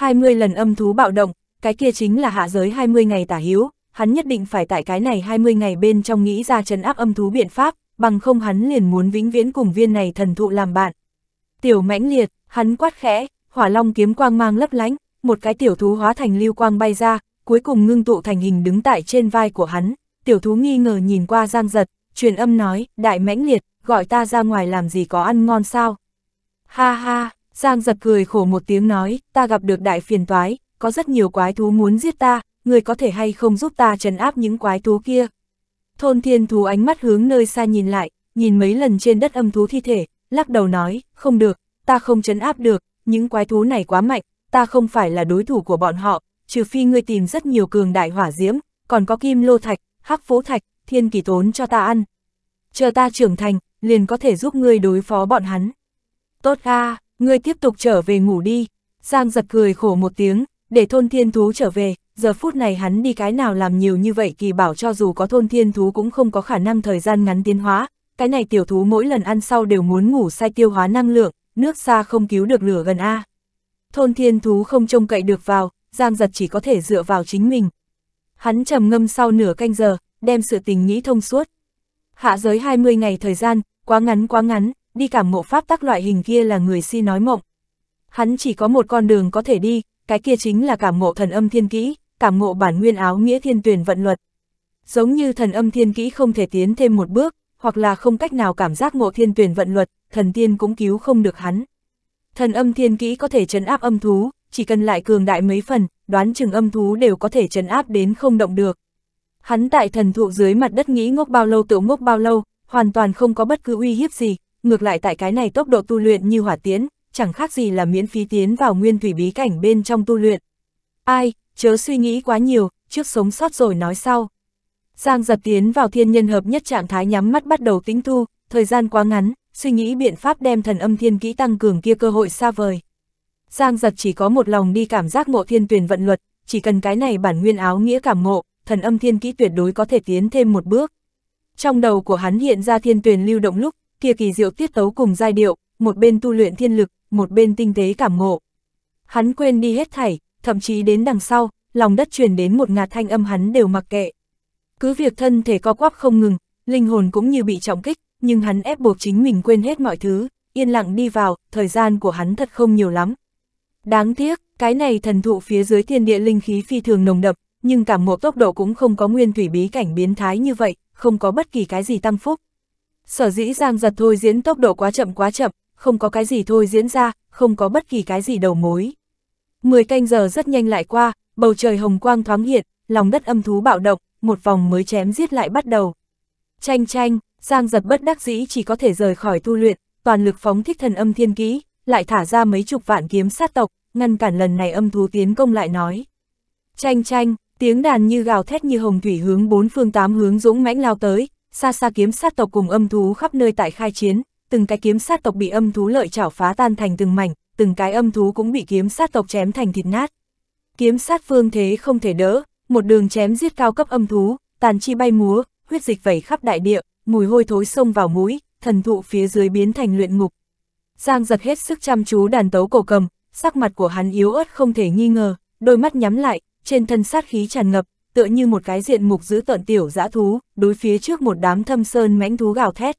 20 lần âm thú bạo động, cái kia chính là hạ giới 20 ngày tả hiếu, hắn nhất định phải tại cái này 20 ngày bên trong nghĩ ra trấn áp âm thú biện pháp, bằng không hắn liền muốn vĩnh viễn cùng viên này thần thụ làm bạn. Tiểu mãnh liệt, hắn quát khẽ, hỏa long kiếm quang mang lấp lánh, một cái tiểu thú hóa thành lưu quang bay ra, cuối cùng ngưng tụ thành hình đứng tại trên vai của hắn, tiểu thú nghi ngờ nhìn qua giang giật, truyền âm nói, đại mãnh liệt, gọi ta ra ngoài làm gì có ăn ngon sao? Ha ha, Giang giật cười khổ một tiếng nói, ta gặp được đại phiền toái, có rất nhiều quái thú muốn giết ta, người có thể hay không giúp ta trấn áp những quái thú kia. Thôn thiên thú ánh mắt hướng nơi xa nhìn lại, nhìn mấy lần trên đất âm thú thi thể, lắc đầu nói, không được, ta không trấn áp được, những quái thú này quá mạnh, ta không phải là đối thủ của bọn họ, trừ phi ngươi tìm rất nhiều cường đại hỏa diễm, còn có kim lô thạch, hắc phố thạch, thiên kỳ tốn cho ta ăn. Chờ ta trưởng thành, liền có thể giúp ngươi đối phó bọn hắn. Tốt a à, Ngươi tiếp tục trở về ngủ đi. Giang giật cười khổ một tiếng, để thôn thiên thú trở về, giờ phút này hắn đi cái nào làm nhiều như vậy kỳ bảo cho dù có thôn thiên thú cũng không có khả năng thời gian ngắn tiến hóa. Cái này tiểu thú mỗi lần ăn sau đều muốn ngủ say tiêu hóa năng lượng, nước xa không cứu được lửa gần A. Thôn thiên thú không trông cậy được vào, Giang giật chỉ có thể dựa vào chính mình. Hắn trầm ngâm sau nửa canh giờ, đem sự tình nghĩ thông suốt. Hạ giới 20 ngày thời gian, quá ngắn quá ngắn, đi cảm ngộ pháp tắc loại hình kia là người si nói mộng. Hắn chỉ có một con đường có thể đi, cái kia chính là cảm ngộ thần âm thiên kỹ, cảm ngộ bản nguyên áo nghĩa thiên tuyển vận luật. Giống như thần âm thiên kỹ không thể tiến thêm một bước, hoặc là không cách nào cảm giác ngộ thiên tuyển vận luật, thần tiên cũng cứu không được hắn. Thần âm thiên kỹ có thể chấn áp âm thú, chỉ cần lại cường đại mấy phần, đoán chừng âm thú đều có thể chấn áp đến không động được. Hắn tại thần thụ dưới mặt đất nghĩ ngốc bao lâu tự ngốc bao lâu, hoàn toàn không có bất cứ uy hiếp gì, ngược lại tại cái này tốc độ tu luyện như hỏa tiến, chẳng khác gì là miễn phí tiến vào nguyên thủy bí cảnh bên trong tu luyện. Ai, chớ suy nghĩ quá nhiều, trước sống sót rồi nói sau. Giang giật tiến vào thiên nhân hợp nhất trạng thái nhắm mắt bắt đầu tính thu, thời gian quá ngắn, suy nghĩ biện pháp đem thần âm thiên kỹ tăng cường kia cơ hội xa vời. Giang giật chỉ có một lòng đi cảm giác ngộ thiên tuyển vận luật, chỉ cần cái này bản nguyên áo nghĩa cảm ngộ, thần âm thiên kỹ tuyệt đối có thể tiến thêm một bước. Trong đầu của hắn hiện ra thiên tuyển lưu động lúc, kia kỳ diệu tiết tấu cùng giai điệu, một bên tu luyện thiên lực, một bên tinh tế cảm ngộ. Hắn quên đi hết thảy, thậm chí đến đằng sau, lòng đất truyền đến một ngạt thanh âm hắn đều mặc kệ. Cứ việc thân thể co quắp không ngừng, linh hồn cũng như bị trọng kích, nhưng hắn ép buộc chính mình quên hết mọi thứ, yên lặng đi vào, thời gian của hắn thật không nhiều lắm. Đáng tiếc, cái này thần thụ phía dưới thiên địa linh khí phi thường nồng đậm, nhưng cảm ngộ tốc độ cũng không có nguyên thủy bí cảnh biến thái như vậy, không có bất kỳ cái gì tăng phúc. Sở dĩ Giang giật thôi diễn tốc độ quá chậm quá chậm, không có cái gì thôi diễn ra, không có bất kỳ cái gì đầu mối. Mười canh giờ rất nhanh lại qua, bầu trời hồng quang thoáng hiện, lòng đất âm thú bạo động, một vòng mới chém giết lại bắt đầu. Chanh chanh, Giang giật bất đắc dĩ chỉ có thể rời khỏi tu luyện, toàn lực phóng thích thần âm thiên kỹ, lại thả ra mấy chục vạn kiếm sát tộc, ngăn cản lần này âm thú tiến công lại nói. Chanh chanh, tiếng đàn như gào thét như hồng thủy hướng bốn phương tám hướng dũng mãnh lao tới, xa xa kiếm sát tộc cùng âm thú khắp nơi tại khai chiến, từng cái kiếm sát tộc bị âm thú lợi chảo phá tan thành từng mảnh, từng cái âm thú cũng bị kiếm sát tộc chém thành thịt nát. Kiếm sát phương thế không thể đỡ, một đường chém giết cao cấp âm thú, tàn chi bay múa, huyết dịch vẩy khắp đại địa, mùi hôi thối xông vào mũi, thần thụ phía dưới biến thành luyện ngục. Giang giật hết sức chăm chú đàn tấu cổ cầm, sắc mặt của hắn yếu ớt không thể nghi ngờ, đôi mắt nhắm lại, trên thân sát khí tràn ngập, tựa như một cái diện mục giữ tận tiểu dã thú, đối phía trước một đám thâm sơn mãnh thú gào thét.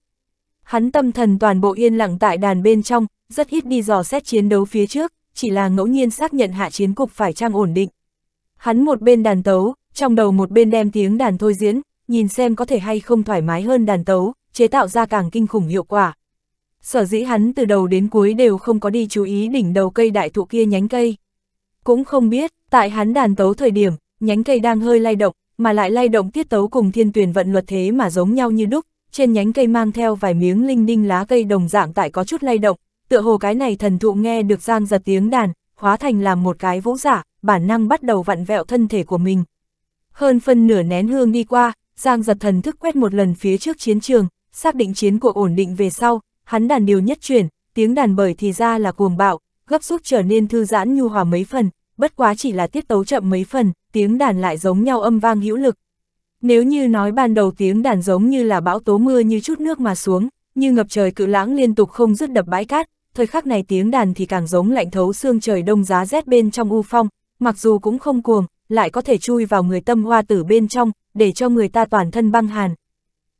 Hắn tâm thần toàn bộ yên lặng tại đàn bên trong, rất ít đi dò xét chiến đấu phía trước, chỉ là ngẫu nhiên xác nhận hạ chiến cục phải trang ổn định. Hắn một bên đàn tấu, trong đầu một bên đem tiếng đàn thôi diễn, nhìn xem có thể hay không thoải mái hơn đàn tấu, chế tạo ra càng kinh khủng hiệu quả. Sở dĩ hắn từ đầu đến cuối đều không có đi chú ý đỉnh đầu cây đại thụ kia nhánh cây. Cũng không biết, tại hắn đàn tấu thời điểm, nhánh cây đang hơi lay động, mà lại lay động tiết tấu cùng thiên tuyển vận luật thế mà giống nhau như đúc, trên nhánh cây mang theo vài miếng linh đinh lá cây đồng dạng tại có chút lay động, tựa hồ cái này thần thụ nghe được giang giật tiếng đàn, hóa thành làm một cái vũ giả, bản năng bắt đầu vặn vẹo thân thể của mình. Hơn phân nửa nén hương đi qua, Giang giật thần thức quét một lần phía trước chiến trường, xác định chiến cuộc ổn định về sau, hắn đàn điều nhất chuyển, tiếng đàn bởi thì ra là cuồng bạo, gấp rút trở nên thư giãn nhu hòa mấy phần, bất quá chỉ là tiết tấu chậm mấy phần, tiếng đàn lại giống nhau âm vang hữu lực. Nếu như nói ban đầu tiếng đàn giống như là bão tố mưa như chút nước mà xuống, như ngập trời cự lãng liên tục không dứt đập bãi cát, thời khắc này tiếng đàn thì càng giống lạnh thấu xương trời đông giá rét bên trong u phong, mặc dù cũng không cuồng, lại có thể chui vào người tâm hoa tử bên trong, để cho người ta toàn thân băng hàn.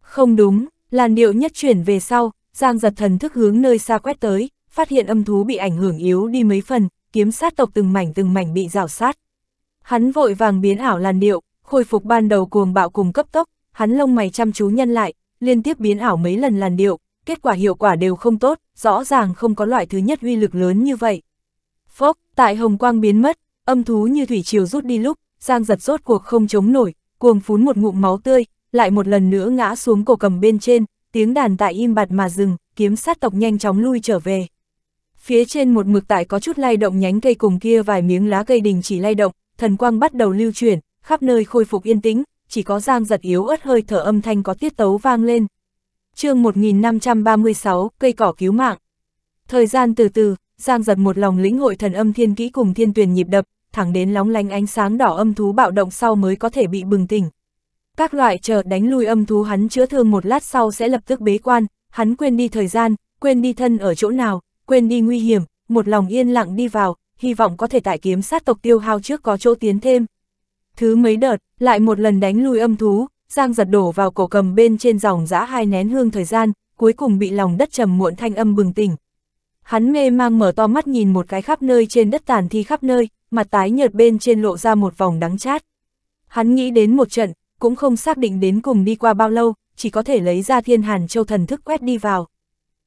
Không đúng, làn điệu nhất chuyển về sau, Giang giật thần thức hướng nơi xa quét tới, phát hiện âm thú bị ảnh hưởng yếu đi mấy phần, kiếm sát tộc từng mảnh từng mảnh bị rào sát. Hắn vội vàng biến ảo làn điệu, khôi phục ban đầu cuồng bạo cùng cấp tốc, hắn lông mày chăm chú nhân lại, liên tiếp biến ảo mấy lần làn điệu, kết quả hiệu quả đều không tốt, rõ ràng không có loại thứ nhất uy lực lớn như vậy. Phốc, tại hồng quang biến mất, âm thú như thủy triều rút đi lúc, Giang giật rốt cuộc không chống nổi, cuồng phún một ngụm máu tươi, lại một lần nữa ngã xuống cổ cầm bên trên, tiếng đàn tại im bặt mà dừng, kiếm sát tộc nhanh chóng lui trở về. Phía trên một mực tại có chút lay động nhánh cây cùng kia vài miếng lá cây đình chỉ lay động, thần quang bắt đầu lưu chuyển, khắp nơi khôi phục yên tĩnh, chỉ có giang giật yếu ớt hơi thở âm thanh có tiết tấu vang lên. chương 1536, cây cỏ cứu mạng. Thời gian từ từ, giang giật một lòng lĩnh hội thần âm thiên kỹ cùng thiên tuyền nhịp đập, thẳng đến lóng lánh ánh sáng đỏ âm thú bạo động sau mới có thể bị bừng tỉnh. Các loại chờ đánh lui âm thú hắn chữa thương một lát sau sẽ lập tức bế quan, hắn quên đi thời gian, quên đi thân ở chỗ nào, quên đi nguy hiểm, một lòng yên lặng đi vào, hy vọng có thể tại kiếm sát tộc tiêu hao trước có chỗ tiến thêm. Thứ mấy đợt, lại một lần đánh lui âm thú, Giang giật đổ vào cổ cầm bên trên dòng giã hai nén hương thời gian, cuối cùng bị lòng đất trầm muộn thanh âm bừng tỉnh. Hắn mê mang mở to mắt nhìn một cái khắp nơi trên đất tàn thi khắp nơi, mặt tái nhợt bên trên lộ ra một vòng đắng chát. Hắn nghĩ đến một trận, cũng không xác định đến cùng đi qua bao lâu, chỉ có thể lấy ra thiên hàn châu thần thức quét đi vào.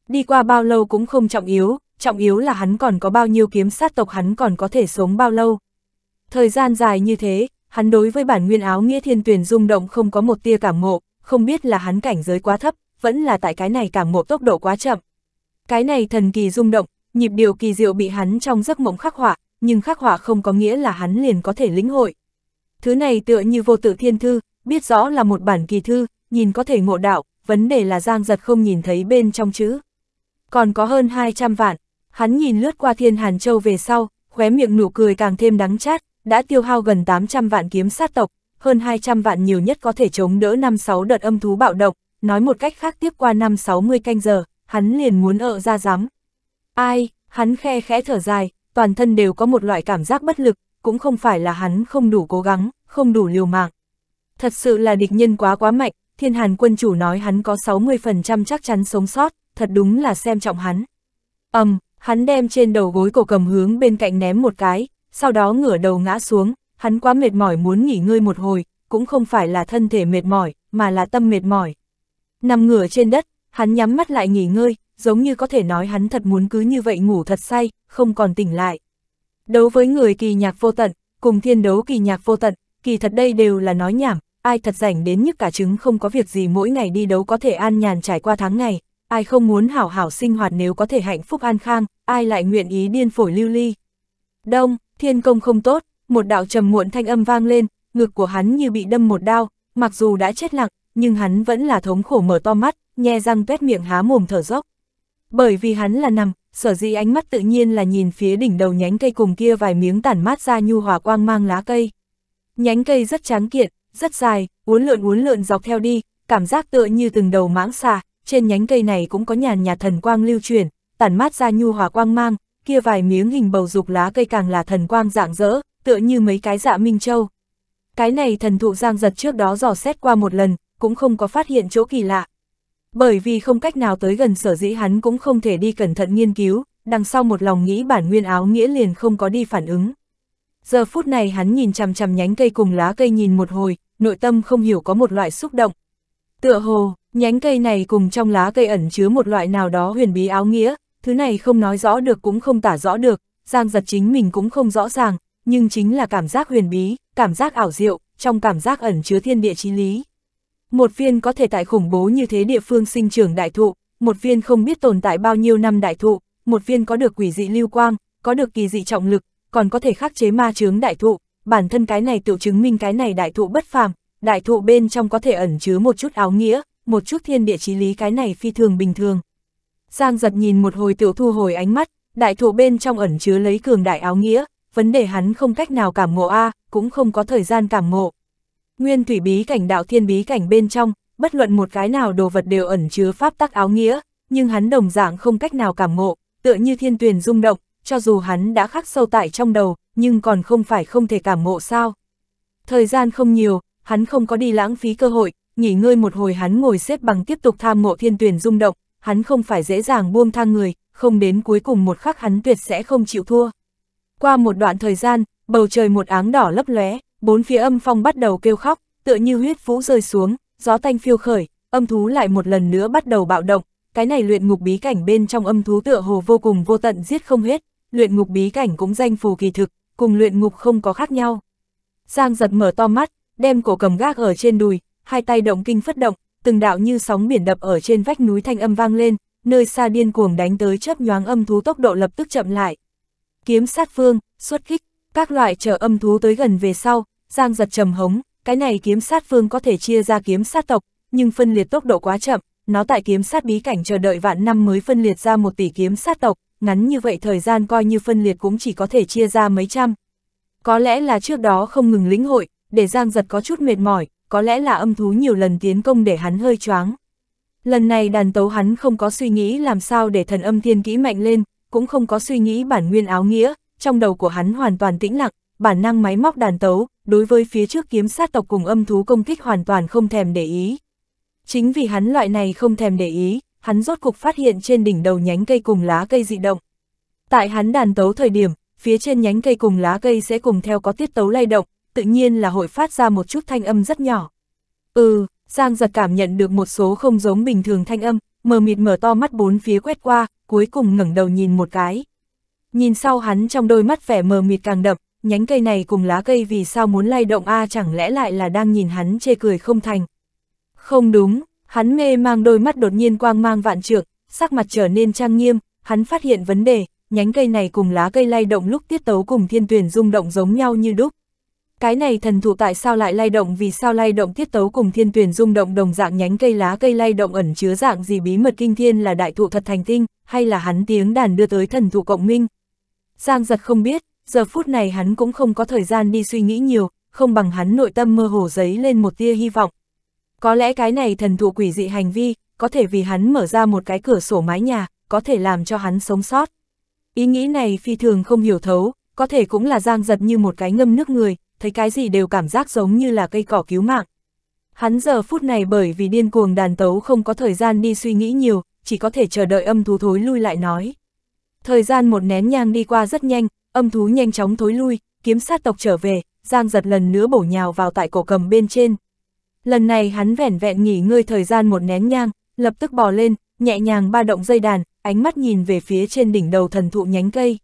Đi qua bao lâu cũng không trọng yếu, trọng yếu là hắn còn có bao nhiêu kiếm sát tộc hắn còn có thể sống bao lâu. Thời gian dài như thế, hắn đối với bản nguyên áo nghĩa thiên tuyển rung động không có một tia cảm ngộ, không biết là hắn cảnh giới quá thấp, vẫn là tại cái này cảm ngộ tốc độ quá chậm. Cái này thần kỳ rung động, nhịp điều kỳ diệu bị hắn trong giấc mộng khắc họa, nhưng khắc họa không có nghĩa là hắn liền có thể lĩnh hội. Thứ này tựa như vô tự thiên thư, biết rõ là một bản kỳ thư, nhìn có thể ngộ đạo, vấn đề là Giang Giật không nhìn thấy bên trong chữ. Còn có hơn 200 vạn, Hắn nhìn lướt qua thiên hàn châu về sau, khóe miệng nụ cười càng thêm đắng chát, đã tiêu hao gần 800 vạn kiếm sát tộc, hơn 200 vạn nhiều nhất có thể chống đỡ 5-6 đợt âm thú bạo động, nói một cách khác tiếp qua 5-60 canh giờ, hắn liền muốn ợ ra rắm. Ai, hắn khe khẽ thở dài, toàn thân đều có một loại cảm giác bất lực, cũng không phải là hắn không đủ cố gắng, không đủ liều mạng. Thật sự là địch nhân quá quá mạnh, thiên hàn quân chủ nói hắn có 60% chắc chắn sống sót, thật đúng là xem trọng hắn. ầm um, hắn đem trên đầu gối cổ cầm hướng bên cạnh ném một cái, sau đó ngửa đầu ngã xuống, hắn quá mệt mỏi muốn nghỉ ngơi một hồi, cũng không phải là thân thể mệt mỏi, mà là tâm mệt mỏi. Nằm ngửa trên đất, hắn nhắm mắt lại nghỉ ngơi, giống như có thể nói hắn thật muốn cứ như vậy ngủ thật say, không còn tỉnh lại. Đấu với người kỳ nhạc vô tận, cùng thiên đấu kỳ nhạc vô tận, kỳ thật đây đều là nói nhảm, ai thật rảnh đến nhức cả trứng không có việc gì mỗi ngày đi đấu có thể an nhàn trải qua tháng ngày, ai không muốn hảo hảo sinh hoạt nếu có thể hạnh phúc an khang, ai lại nguyện ý điên phổi lưu ly. Đông, thiên công không tốt, một đạo trầm muộn thanh âm vang lên, ngực của hắn như bị đâm một đao, mặc dù đã chết lặng, nhưng hắn vẫn là thống khổ mở to mắt, nhe răng tuét miệng há mồm thở dốc. Bởi vì hắn là nằm, sở dĩ ánh mắt tự nhiên là nhìn phía đỉnh đầu nhánh cây cùng kia vài miếng tản mát ra nhu hòa quang mang lá cây. Nhánh cây rất tráng kiện, rất dài, uốn lượn uốn lượn dọc theo đi, cảm giác tựa như từng đầu mãng xà, trên nhánh cây này cũng có nhàn nhạt thần quang lưu truyền, tản mát ra nhu hòa quang mang, kia vài miếng hình bầu dục lá cây càng là thần quang dạng dỡ, tựa như mấy cái dạ minh châu. Cái này thần thụ giang giật trước đó dò xét qua một lần, cũng không có phát hiện chỗ kỳ lạ. Bởi vì không cách nào tới gần sở dĩ hắn cũng không thể đi cẩn thận nghiên cứu, đằng sau một lòng nghĩ bản nguyên áo nghĩa liền không có đi phản ứng. Giờ phút này hắn nhìn chằm chằm nhánh cây cùng lá cây nhìn một hồi, nội tâm không hiểu có một loại xúc động, Tựa hồ, nhánh cây này cùng trong lá cây ẩn chứa một loại nào đó huyền bí áo nghĩa, thứ này không nói rõ được cũng không tả rõ được, Giang giật chính mình cũng không rõ ràng, nhưng chính là cảm giác huyền bí, cảm giác ảo diệu, trong cảm giác ẩn chứa thiên địa chí lý. Một viên có thể tại khủng bố như thế địa phương sinh trưởng đại thụ, một viên không biết tồn tại bao nhiêu năm đại thụ, một viên có được quỷ dị lưu quang, có được kỳ dị trọng lực, còn có thể khắc chế ma chướng đại thụ, bản thân cái này tự chứng minh cái này đại thụ bất phàm, đại thụ bên trong có thể ẩn chứa một chút áo nghĩa, một chút thiên địa chí lý cái này phi thường bình thường. Giang giật nhìn một hồi tiểu thu hồi ánh mắt, đại thụ bên trong ẩn chứa lấy cường đại áo nghĩa, vấn đề hắn không cách nào cảm ngộ a cũng không có thời gian cảm ngộ. Nguyên thủy bí cảnh đạo thiên bí cảnh bên trong, bất luận một cái nào đồ vật đều ẩn chứa pháp tắc áo nghĩa, nhưng hắn đồng dạng không cách nào cảm ngộ, tựa như thiên tuyền rung động, cho dù hắn đã khắc sâu tại trong đầu, nhưng còn không phải không thể cảm ngộ sao. Thời gian không nhiều, hắn không có đi lãng phí cơ hội, nghỉ ngơi một hồi hắn ngồi xếp bằng tiếp tục tham ngộ thiên tuyển rung động, hắn không phải dễ dàng buông thang người, không đến cuối cùng một khắc hắn tuyệt sẽ không chịu thua. Qua một đoạn thời gian, bầu trời một áng đỏ lấp lóe, bốn phía âm phong bắt đầu kêu khóc, tựa như huyết vũ rơi xuống, gió tanh phiêu khởi, âm thú lại một lần nữa bắt đầu bạo động, cái này luyện ngục bí cảnh bên trong âm thú tựa hồ vô cùng vô tận giết không hết, luyện ngục bí cảnh cũng danh phù kỳ thực, cùng luyện ngục không có khác nhau. Giang giật mở to mắt, đem cổ cầm gác ở trên đùi, hai tay động kinh phất động, từng đạo như sóng biển đập ở trên vách núi thanh âm vang lên, nơi xa điên cuồng đánh tới chớp nhoáng âm thú tốc độ lập tức chậm lại. Kiếm sát phương, xuất kích, các loại chờ âm thú tới gần về sau, Giang giật trầm hống, cái này kiếm sát phương có thể chia ra kiếm sát tộc, nhưng phân liệt tốc độ quá chậm, nó tại kiếm sát bí cảnh chờ đợi vạn năm mới phân liệt ra một tỷ kiếm sát tộc, ngắn như vậy thời gian coi như phân liệt cũng chỉ có thể chia ra mấy trăm. Có lẽ là trước đó không ngừng lĩnh hội, để Giang giật có chút mệt mỏi, có lẽ là âm thú nhiều lần tiến công để hắn hơi choáng. Lần này đàn tấu hắn không có suy nghĩ làm sao để thần âm thiên kỹ mạnh lên, cũng không có suy nghĩ bản nguyên áo nghĩa, trong đầu của hắn hoàn toàn tĩnh lặng, bản năng máy móc đàn tấu, đối với phía trước kiếm sát tộc cùng âm thú công kích hoàn toàn không thèm để ý. Chính vì hắn loại này không thèm để ý, hắn rốt cục phát hiện trên đỉnh đầu nhánh cây cùng lá cây dị động. Tại hắn đàn tấu thời điểm, phía trên nhánh cây cùng lá cây sẽ cùng theo có tiết tấu lay động, tự nhiên là hội phát ra một chút thanh âm rất nhỏ. Ừ, Giang giật cảm nhận được một số không giống bình thường thanh âm, mờ mịt mở to mắt bốn phía quét qua, cuối cùng ngẩng đầu nhìn một cái. Nhìn sau hắn trong đôi mắt vẻ mờ mịt càng đậm, nhánh cây này cùng lá cây vì sao muốn lay động a à, chẳng lẽ lại là đang nhìn hắn chê cười không thành. Không đúng, hắn mê mang đôi mắt đột nhiên quang mang vạn trượng, sắc mặt trở nên trang nghiêm, hắn phát hiện vấn đề, nhánh cây này cùng lá cây lay động lúc tiết tấu cùng thiên tuyển rung động giống nhau như đúc. Cái này thần thụ tại sao lại lay động vì sao lay động tiết tấu cùng thiên tuyển rung động đồng dạng nhánh cây lá cây lay động ẩn chứa dạng gì bí mật kinh thiên là đại thụ thật thành tinh, hay là hắn tiếng đàn đưa tới thần thụ cộng minh. Giang giật không biết, giờ phút này hắn cũng không có thời gian đi suy nghĩ nhiều, không bằng hắn nội tâm mơ hồ giấy lên một tia hy vọng. Có lẽ cái này thần thụ quỷ dị hành vi, có thể vì hắn mở ra một cái cửa sổ mái nhà, có thể làm cho hắn sống sót. Ý nghĩ này phi thường không hiểu thấu, có thể cũng là giang giật như một cái ngâm nước người, thấy cái gì đều cảm giác giống như là cây cỏ cứu mạng. Hắn giờ phút này bởi vì điên cuồng đàn tấu không có thời gian đi suy nghĩ nhiều, chỉ có thể chờ đợi âm thú thối lui lại nói. Thời gian một nén nhang đi qua rất nhanh, âm thú nhanh chóng thối lui, kiếm sát tộc trở về, Giang giật lần nữa bổ nhào vào tại cổ cầm bên trên. Lần này hắn vẻn vẹn nghỉ ngơi thời gian một nén nhang, lập tức bò lên, nhẹ nhàng ba động dây đàn, ánh mắt nhìn về phía trên đỉnh đầu thần thụ nhánh cây.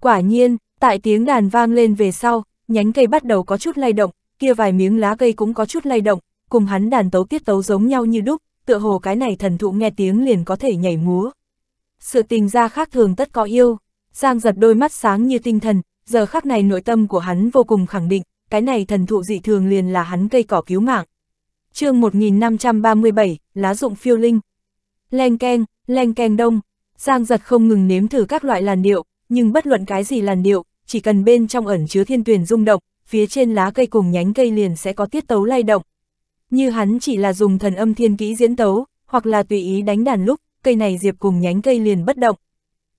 Quả nhiên, tại tiếng đàn vang lên về sau, nhánh cây bắt đầu có chút lay động, kia vài miếng lá cây cũng có chút lay động, cùng hắn đàn tấu tiết tấu giống nhau như đúc, tựa hồ cái này thần thụ nghe tiếng liền có thể nhảy múa. Sự tình ra khác thường tất có yêu, Giang giật đôi mắt sáng như tinh thần, giờ khắc này nội tâm của hắn vô cùng khẳng định, cái này thần thụ dị thường liền là hắn cây cỏ cứu mạng. chương 1537, lá dụng phiêu linh. len keng, len keng đông, Giang giật không ngừng nếm thử các loại làn điệu, nhưng bất luận cái gì làn điệu, chỉ cần bên trong ẩn chứa thiên tuyền rung động, phía trên lá cây cùng nhánh cây liền sẽ có tiết tấu lay động. Như hắn chỉ là dùng thần âm thiên kỹ diễn tấu, hoặc là tùy ý đánh đàn lúc, cây này diệp cùng nhánh cây liền bất động.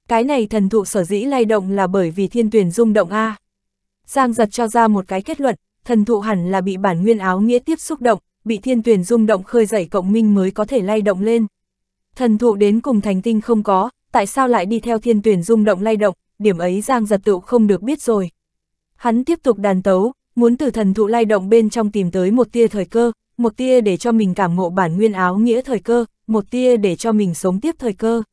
Cái này thần thụ sở dĩ lay động là bởi vì thiên tuyền rung động A. Giang giật cho ra một cái kết luận, thần thụ hẳn là bị bản nguyên áo nghĩa tiếp xúc động, bị thiên tuyền rung động khơi dậy cộng minh mới có thể lay động lên. Thần thụ đến cùng thành tinh không có, tại sao lại đi theo thiên tuyển rung động lay động, điểm ấy Giang Giật Tựu không được biết rồi. Hắn tiếp tục đàn tấu, muốn từ thần thụ lai động bên trong tìm tới một tia thời cơ, một tia để cho mình cảm ngộ bản nguyên áo nghĩa thời cơ, một tia để cho mình sống tiếp thời cơ.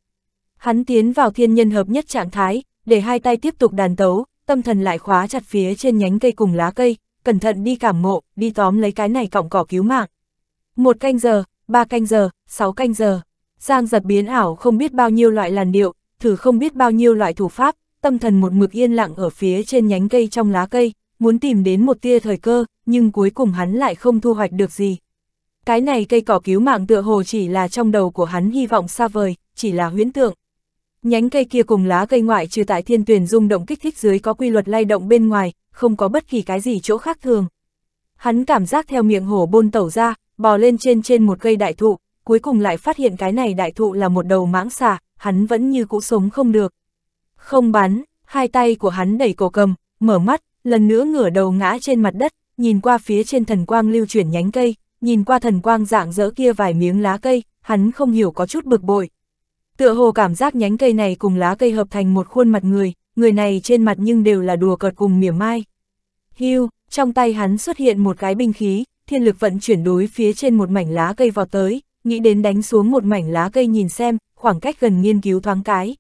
Hắn tiến vào thiên nhân hợp nhất trạng thái, để hai tay tiếp tục đàn tấu, tâm thần lại khóa chặt phía trên nhánh cây cùng lá cây, cẩn thận đi cảm ngộ đi tóm lấy cái này cọng cỏ cứu mạng. Một canh giờ, ba canh giờ, sáu canh giờ, Giang giật biến ảo không biết bao nhiêu loại làn điệu, thử không biết bao nhiêu loại thủ pháp, tâm thần một mực yên lặng ở phía trên nhánh cây trong lá cây, muốn tìm đến một tia thời cơ, nhưng cuối cùng hắn lại không thu hoạch được gì. Cái này cây cỏ cứu mạng tựa hồ chỉ là trong đầu của hắn hy vọng xa vời, chỉ là huyễn tượng. Nhánh cây kia cùng lá cây ngoại trừ tại thiên tuyển rung động kích thích dưới có quy luật lay động bên ngoài, không có bất kỳ cái gì chỗ khác thường. Hắn cảm giác theo miệng hổ bôn tẩu ra, bò lên trên trên một cây đại thụ, cuối cùng lại phát hiện cái này đại thụ là một đầu mãng xà, hắn vẫn như cũ sống không được. Không bắn, hai tay của hắn đẩy cổ cầm, mở mắt, lần nữa ngửa đầu ngã trên mặt đất, nhìn qua phía trên thần quang lưu chuyển nhánh cây, nhìn qua thần quang dạng dỡ kia vài miếng lá cây, hắn không hiểu có chút bực bội. Tựa hồ cảm giác nhánh cây này cùng lá cây hợp thành một khuôn mặt người, người này trên mặt nhưng đều là đùa cợt cùng mỉa mai. hiu trong tay hắn xuất hiện một cái binh khí, thiên lực vận chuyển đối phía trên một mảnh lá cây vào tới, nghĩ đến đánh xuống một mảnh lá cây nhìn xem, khoảng cách gần nghiên cứu thoáng cái.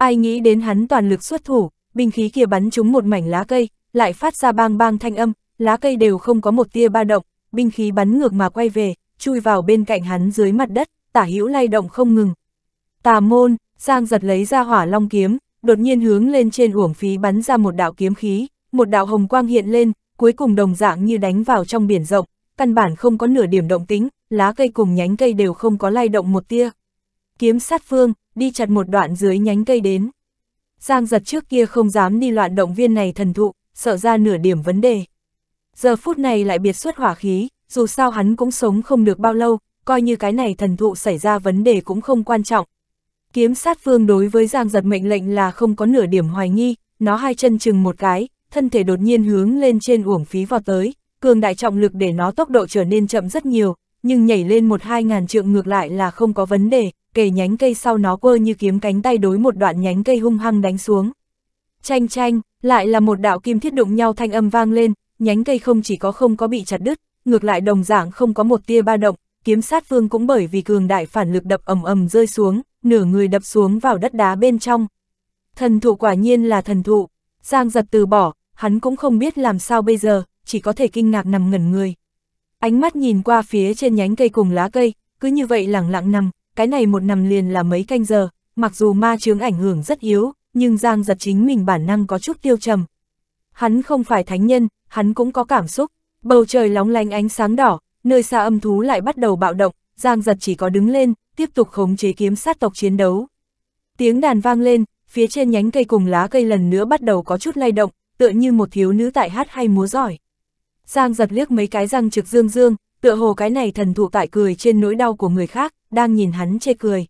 Ai nghĩ đến hắn toàn lực xuất thủ, binh khí kia bắn trúng một mảnh lá cây, lại phát ra bang bang thanh âm, lá cây đều không có một tia ba động, binh khí bắn ngược mà quay về, chui vào bên cạnh hắn dưới mặt đất, tả hữu lay động không ngừng. Tà môn, Giang giật lấy ra hỏa long kiếm, đột nhiên hướng lên trên uổng phí bắn ra một đạo kiếm khí, một đạo hồng quang hiện lên, cuối cùng đồng dạng như đánh vào trong biển rộng, căn bản không có nửa điểm động tính, lá cây cùng nhánh cây đều không có lay động một tia. Kiếm sát phương, đi chặt một đoạn dưới nhánh cây đến. Giang giật trước kia không dám đi loạn động viên này thần thụ, sợ ra nửa điểm vấn đề. Giờ phút này lại biệt xuất hỏa khí, dù sao hắn cũng sống không được bao lâu, coi như cái này thần thụ xảy ra vấn đề cũng không quan trọng. Kiếm sát vương đối với Giang giật mệnh lệnh là không có nửa điểm hoài nghi, nó hai chân chừng một cái, thân thể đột nhiên hướng lên trên uổng phí vào tới, cường đại trọng lực để nó tốc độ trở nên chậm rất nhiều, nhưng nhảy lên một hai ngàn trượng ngược lại là không có vấn đề, kể nhánh cây sau nó quơ như kiếm cánh tay đối một đoạn nhánh cây hung hăng đánh xuống. Chanh chanh, lại là một đạo kim thiết đụng nhau thanh âm vang lên, nhánh cây không chỉ có không có bị chặt đứt, ngược lại đồng dạng không có một tia ba động, kiếm sát vương cũng bởi vì cường đại phản lực đập ầm ầm rơi xuống, nửa người đập xuống vào đất đá bên trong. Thần thụ quả nhiên là thần thụ, Giang giật từ bỏ, hắn cũng không biết làm sao bây giờ, chỉ có thể kinh ngạc nằm ngẩn người. Ánh mắt nhìn qua phía trên nhánh cây cùng lá cây, cứ như vậy lẳng lặng nằm, cái này một nằm liền là mấy canh giờ, mặc dù ma chướng ảnh hưởng rất yếu, nhưng Giang giật chính mình bản năng có chút tiêu trầm. Hắn không phải thánh nhân, hắn cũng có cảm xúc, bầu trời lóng lánh ánh sáng đỏ, nơi xa âm thú lại bắt đầu bạo động, Giang giật chỉ có đứng lên, tiếp tục khống chế kiếm sát tộc chiến đấu. Tiếng đàn vang lên, phía trên nhánh cây cùng lá cây lần nữa bắt đầu có chút lay động, tựa như một thiếu nữ tại hát hay múa giỏi. Giang giật liếc mấy cái răng trực dương dương, tựa hồ cái này thần thụ tại cười trên nỗi đau của người khác, đang nhìn hắn chê cười.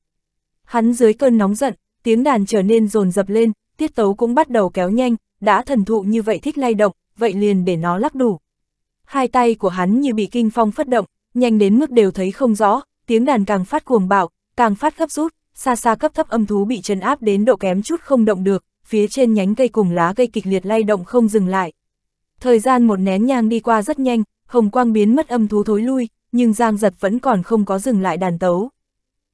Hắn dưới cơn nóng giận, tiếng đàn trở nên rồn dập lên, tiết tấu cũng bắt đầu kéo nhanh, đã thần thụ như vậy thích lay động, vậy liền để nó lắc đủ. Hai tay của hắn như bị kinh phong phất động, nhanh đến mức đều thấy không rõ, tiếng đàn càng phát cuồng bạo, càng phát gấp rút, xa xa cấp thấp âm thú bị chân áp đến độ kém chút không động được, phía trên nhánh cây cùng lá cây kịch liệt lay động không dừng lại. Thời gian một nén nhang đi qua rất nhanh, hồng quang biến mất âm thú thối lui, nhưng Giang Giật vẫn còn không có dừng lại đàn tấu.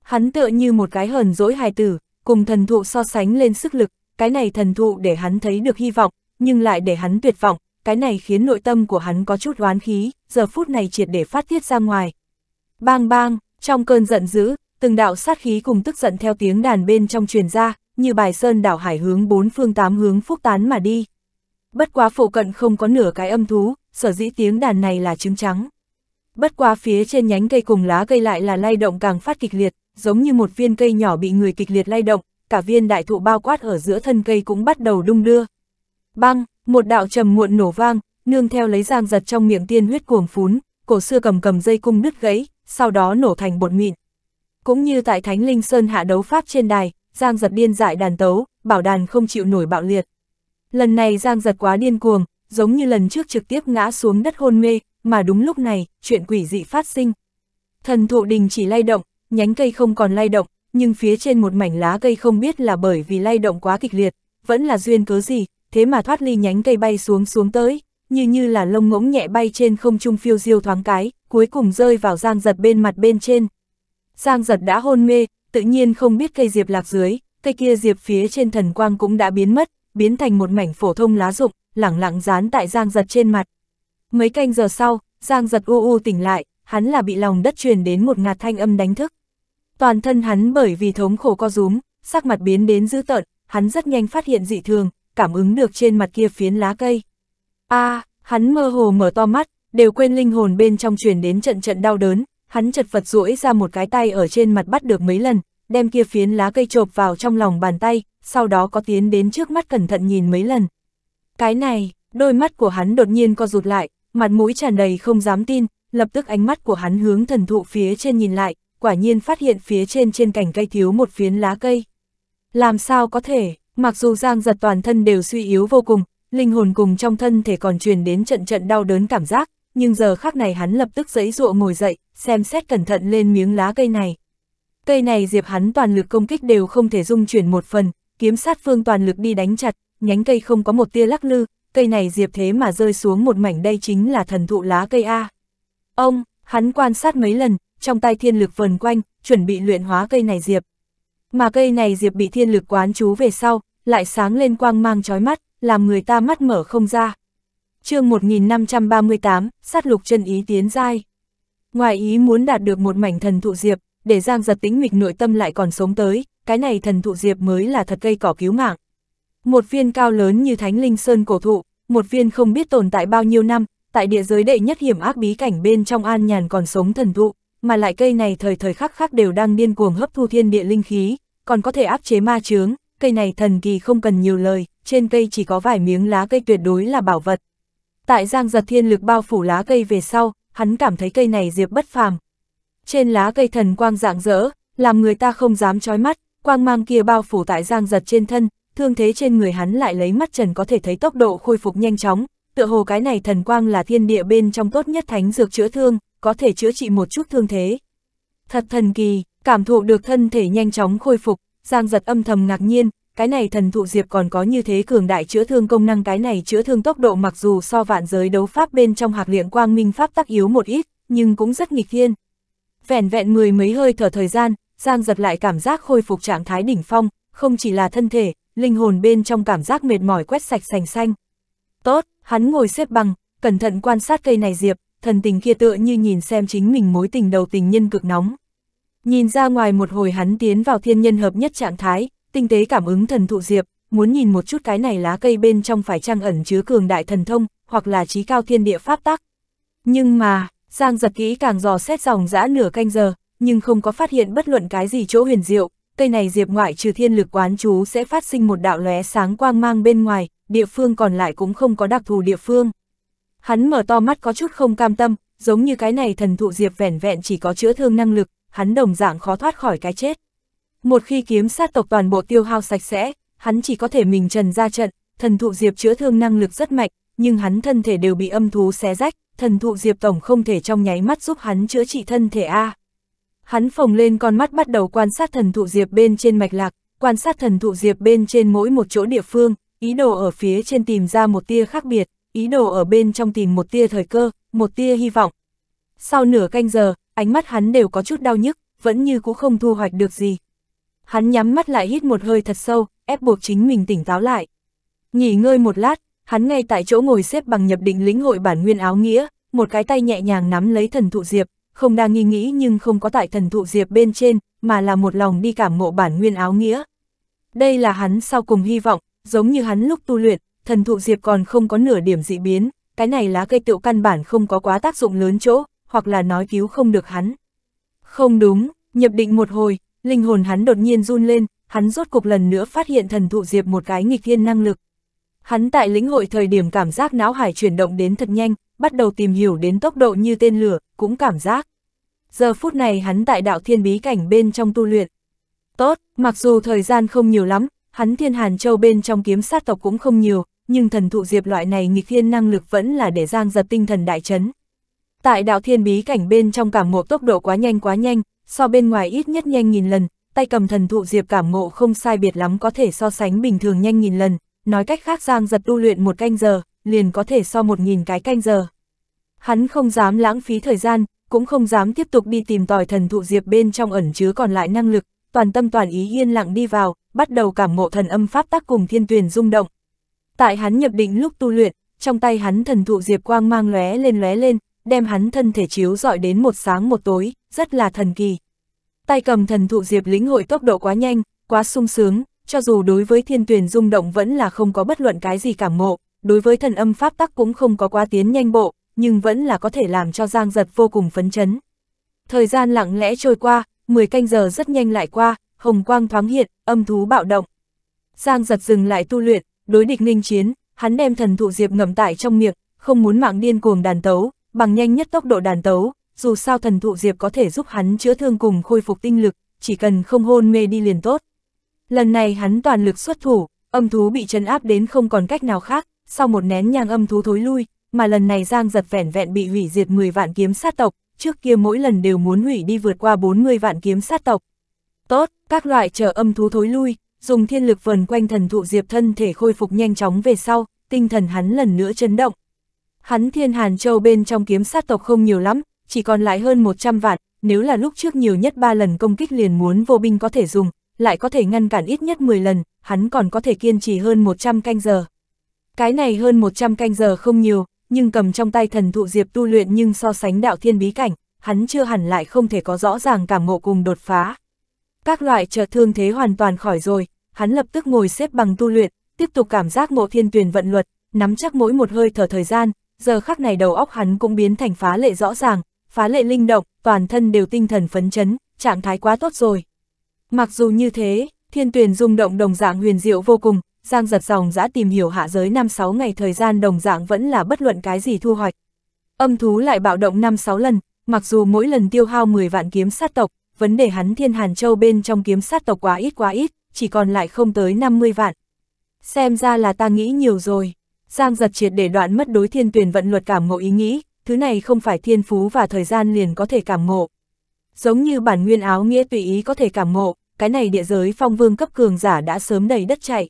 Hắn tựa như một cái hờn dỗi hài tử, cùng thần thụ so sánh lên sức lực, cái này thần thụ để hắn thấy được hy vọng, nhưng lại để hắn tuyệt vọng, cái này khiến nội tâm của hắn có chút oán khí, giờ phút này triệt để phát tiết ra ngoài. Bang bang, trong cơn giận dữ, từng đạo sát khí cùng tức giận theo tiếng đàn bên trong truyền ra, như bài sơn đảo hải hướng bốn phương tám hướng phúc tán mà đi. Bất quá phổ cận không có nửa cái âm thú, sở dĩ tiếng đàn này là trứng trắng. Bất quá phía trên nhánh cây cùng lá cây lại là lay động càng phát kịch liệt, giống như một viên cây nhỏ bị người kịch liệt lay động, cả viên đại thụ bao quát ở giữa thân cây cũng bắt đầu đung đưa. Băng, một đạo trầm muộn nổ vang, nương theo lấy giang giật trong miệng tiên huyết cuồng phún, cổ xưa cầm cầm dây cung đứt gãy, sau đó nổ thành bột mịn. Cũng như tại Thánh Linh Sơn hạ đấu pháp trên đài, giang giật điên dại đàn tấu, bảo đàn không chịu nổi bạo liệt. Lần này Giang giật quá điên cuồng, giống như lần trước trực tiếp ngã xuống đất hôn mê, mà đúng lúc này, chuyện quỷ dị phát sinh. Thần thụ đình chỉ lay động, nhánh cây không còn lay động, nhưng phía trên một mảnh lá cây không biết là bởi vì lay động quá kịch liệt, vẫn là duyên cớ gì, thế mà thoát ly nhánh cây bay xuống xuống tới, như như là lông ngỗng nhẹ bay trên không trung phiêu diêu thoáng cái, cuối cùng rơi vào Giang giật bên mặt bên trên. Giang giật đã hôn mê, tự nhiên không biết cây diệp lạc dưới, cây kia diệp phía trên thần quang cũng đã biến mất, biến thành một mảnh phổ thông lá rụng, lẳng lặng dán tại Giang Giật trên mặt. Mấy canh giờ sau, Giang Giật u u tỉnh lại, hắn là bị lòng đất truyền đến một ngạt thanh âm đánh thức. Toàn thân hắn bởi vì thống khổ co rúm, sắc mặt biến đến dữ tợn, hắn rất nhanh phát hiện dị thường, cảm ứng được trên mặt kia phiến lá cây. A, à, hắn mơ hồ mở to mắt, đều quên linh hồn bên trong truyền đến trận trận đau đớn, hắn chật vật duỗi ra một cái tay ở trên mặt bắt được mấy lần, đem kia phiến lá cây chộp vào trong lòng bàn tay, sau đó có tiến đến trước mắt cẩn thận nhìn mấy lần. Cái này, đôi mắt của hắn đột nhiên co rụt lại, mặt mũi tràn đầy không dám tin, lập tức ánh mắt của hắn hướng thần thụ phía trên nhìn lại, quả nhiên phát hiện phía trên trên cành cây thiếu một phiến lá cây. Làm sao có thể, mặc dù Giang giật toàn thân đều suy yếu vô cùng, linh hồn cùng trong thân thể còn truyền đến trận trận đau đớn cảm giác, nhưng giờ khác này hắn lập tức giãy dụa ngồi dậy, xem xét cẩn thận lên miếng lá cây này, Cây này diệp hắn toàn lực công kích đều không thể dung chuyển một phần, kiếm sát phương toàn lực đi đánh chặt, nhánh cây không có một tia lắc lư, cây này diệp thế mà rơi xuống một mảnh đây chính là thần thụ lá cây A. Ông, hắn quan sát mấy lần, trong tay thiên lực vần quanh, chuẩn bị luyện hóa cây này diệp. Mà cây này diệp bị thiên lực quán chú về sau, lại sáng lên quang mang chói mắt, làm người ta mắt mở không ra. chương 1538, sát lục chân ý tiến dai. Ngoài ý muốn đạt được một mảnh thần thụ diệp, để Giang giật tính nghịch nội tâm lại còn sống tới, cái này thần thụ diệp mới là thật gây cỏ cứu mạng. Một viên cao lớn như thánh linh sơn cổ thụ, một viên không biết tồn tại bao nhiêu năm, tại địa giới đệ nhất hiểm ác bí cảnh bên trong an nhàn còn sống thần thụ, mà lại cây này thời thời khắc khắc đều đang điên cuồng hấp thu thiên địa linh khí, còn có thể áp chế ma chướng, cây này thần kỳ không cần nhiều lời, trên cây chỉ có vài miếng lá cây tuyệt đối là bảo vật. Tại Giang Giật Thiên lực bao phủ lá cây về sau, hắn cảm thấy cây này diệp bất phàm, trên lá cây thần quang dạng dỡ, làm người ta không dám trói mắt, quang mang kia bao phủ tại giang giật trên thân, thương thế trên người hắn lại lấy mắt trần có thể thấy tốc độ khôi phục nhanh chóng, tựa hồ cái này thần quang là thiên địa bên trong tốt nhất thánh dược chữa thương, có thể chữa trị một chút thương thế. Thật thần kỳ, cảm thụ được thân thể nhanh chóng khôi phục, giang giật âm thầm ngạc nhiên, cái này thần thụ diệp còn có như thế cường đại chữa thương công năng cái này chữa thương tốc độ mặc dù so vạn giới đấu pháp bên trong hạc liện quang minh pháp tác yếu một ít, nhưng cũng rất nghịch thiên. Vẻn vẹn mười mấy hơi thở thời gian, Giang giật lại cảm giác khôi phục trạng thái đỉnh phong, không chỉ là thân thể, linh hồn bên trong cảm giác mệt mỏi quét sạch sành xanh. Tốt, hắn ngồi xếp bằng, cẩn thận quan sát cây này diệp, thần tình kia tựa như nhìn xem chính mình mối tình đầu tình nhân cực nóng. Nhìn ra ngoài một hồi hắn tiến vào thiên nhân hợp nhất trạng thái, tinh tế cảm ứng thần thụ diệp, muốn nhìn một chút cái này lá cây bên trong phải trang ẩn chứa cường đại thần thông, hoặc là trí cao thiên địa pháp tắc. Nhưng mà, Giang giật kỹ càng dò xét dòng dã nửa canh giờ, nhưng không có phát hiện bất luận cái gì chỗ huyền diệu, cây này diệp ngoại trừ thiên lực quán chú sẽ phát sinh một đạo lóe sáng quang mang bên ngoài, địa phương còn lại cũng không có đặc thù địa phương. Hắn mở to mắt có chút không cam tâm, giống như cái này thần thụ diệp vẻn vẹn chỉ có chữa thương năng lực, hắn đồng dạng khó thoát khỏi cái chết. Một khi kiếm sát tộc toàn bộ tiêu hao sạch sẽ, hắn chỉ có thể mình trần ra trận, thần thụ diệp chữa thương năng lực rất mạnh, nhưng hắn thân thể đều bị âm thú xé rách, thần thụ Diệp Tổng không thể trong nháy mắt giúp hắn chữa trị thân thể A. Hắn phồng lên con mắt bắt đầu quan sát thần thụ Diệp bên trên mạch lạc, quan sát thần thụ Diệp bên trên mỗi một chỗ địa phương, ý đồ ở phía trên tìm ra một tia khác biệt, ý đồ ở bên trong tìm một tia thời cơ, một tia hy vọng. Sau nửa canh giờ, ánh mắt hắn đều có chút đau nhức, vẫn như cũng không thu hoạch được gì. Hắn nhắm mắt lại hít một hơi thật sâu, ép buộc chính mình tỉnh táo lại. Nghỉ ngơi một lát, hắn ngay tại chỗ ngồi xếp bằng nhập định lĩnh hội bản nguyên áo nghĩa, một cái tay nhẹ nhàng nắm lấy thần thụ diệp, không đang nghi nghĩ nhưng không có tại thần thụ diệp bên trên, mà là một lòng đi cảm ngộ bản nguyên áo nghĩa. Đây là hắn sau cùng hy vọng, giống như hắn lúc tu luyện, thần thụ diệp còn không có nửa điểm dị biến, cái này lá cây tựu căn bản không có quá tác dụng lớn chỗ, hoặc là nói cứu không được hắn. Không đúng, nhập định một hồi, linh hồn hắn đột nhiên run lên, hắn rốt cục lần nữa phát hiện thần thụ diệp một cái nghịch thiên năng lực. Hắn tại lĩnh hội thời điểm cảm giác não hải chuyển động đến thật nhanh, bắt đầu tìm hiểu đến tốc độ như tên lửa, cũng cảm giác. Giờ phút này hắn tại đạo thiên bí cảnh bên trong tu luyện. Tốt, mặc dù thời gian không nhiều lắm, hắn thiên hàn châu bên trong kiếm sát tộc cũng không nhiều, nhưng thần thụ diệp loại này nghịch thiên năng lực vẫn là để giang giật tinh thần đại chấn. Tại đạo thiên bí cảnh bên trong cảm ngộ tốc độ quá nhanh quá nhanh, so bên ngoài ít nhất nhanh nghìn lần, tay cầm thần thụ diệp cảm ngộ không sai biệt lắm có thể so sánh bình thường nhanh nghìn lần, nói cách khác Giang giật tu luyện một canh giờ, liền có thể so một nghìn cái canh giờ. Hắn không dám lãng phí thời gian, cũng không dám tiếp tục đi tìm tòi thần thụ diệp bên trong ẩn chứa còn lại năng lực, toàn tâm toàn ý yên lặng đi vào, bắt đầu cảm ngộ thần âm pháp tác cùng thiên tuyền rung động. Tại hắn nhập định lúc tu luyện, trong tay hắn thần thụ diệp quang mang lóe lên lóe lên, đem hắn thân thể chiếu dọi đến một sáng một tối, rất là thần kỳ. Tay cầm thần thụ diệp lĩnh hội tốc độ quá nhanh, quá sung sướng, cho dù đối với thiên tuyển rung động vẫn là không có bất luận cái gì cảm ngộ, đối với thần âm pháp tắc cũng không có quá tiến nhanh bộ, nhưng vẫn là có thể làm cho Giang Giật vô cùng phấn chấn. Thời gian lặng lẽ trôi qua, 10 canh giờ rất nhanh lại qua, hồng quang thoáng hiện, âm thú bạo động. Giang Giật dừng lại tu luyện, đối địch ninh chiến, hắn đem thần thụ diệp ngậm tại trong miệng, không muốn mạng điên cuồng đàn tấu, bằng nhanh nhất tốc độ đàn tấu, dù sao thần thụ diệp có thể giúp hắn chữa thương cùng khôi phục tinh lực, chỉ cần không hôn mê đi liền tốt. Lần này hắn toàn lực xuất thủ, âm thú bị chấn áp đến không còn cách nào khác, sau một nén nhang âm thú thối lui, mà lần này Giang giật vẻn vẹn bị hủy diệt 10 vạn kiếm sát tộc, trước kia mỗi lần đều muốn hủy đi vượt qua 40 vạn kiếm sát tộc. Tốt, các loại trở âm thú thối lui, dùng thiên lực vần quanh thần thụ diệp thân thể khôi phục nhanh chóng về sau, tinh thần hắn lần nữa chấn động. Hắn thiên hàn châu bên trong kiếm sát tộc không nhiều lắm, chỉ còn lại hơn 100 vạn, nếu là lúc trước nhiều nhất 3 lần công kích liền muốn vô binh có thể dùng, lại có thể ngăn cản ít nhất 10 lần, hắn còn có thể kiên trì hơn 100 canh giờ. Cái này hơn 100 canh giờ không nhiều, nhưng cầm trong tay thần thụ diệp tu luyện nhưng so sánh đạo thiên bí cảnh, hắn chưa hẳn lại không thể có rõ ràng cảm ngộ cùng đột phá. Các loại trợ thương thế hoàn toàn khỏi rồi, hắn lập tức ngồi xếp bằng tu luyện, tiếp tục cảm giác ngộ thiên tuyển vận luật, nắm chắc mỗi một hơi thở thời gian, giờ khắc này đầu óc hắn cũng biến thành phá lệ rõ ràng, phá lệ linh động, toàn thân đều tinh thần phấn chấn, trạng thái quá tốt rồi. Mặc dù như thế, thiên tuyển rung động đồng dạng huyền diệu vô cùng, Giang giật dòng dã tìm hiểu hạ giới 5-6 ngày thời gian đồng dạng vẫn là bất luận cái gì thu hoạch. Âm thú lại bạo động 5-6 lần, mặc dù mỗi lần tiêu hao 10 vạn kiếm sát tộc, vấn đề hắn thiên hàn châu bên trong kiếm sát tộc quá ít quá ít, chỉ còn lại không tới 50 vạn. Xem ra là ta nghĩ nhiều rồi. Giang giật triệt để đoạn mất đối thiên tuyển vận luật cảm ngộ ý nghĩ, thứ này không phải thiên phú và thời gian liền có thể cảm ngộ. Giống như bản nguyên áo nghĩa tùy ý có thể cảm ngộ, cái này địa giới phong vương cấp cường giả đã sớm đầy đất chạy.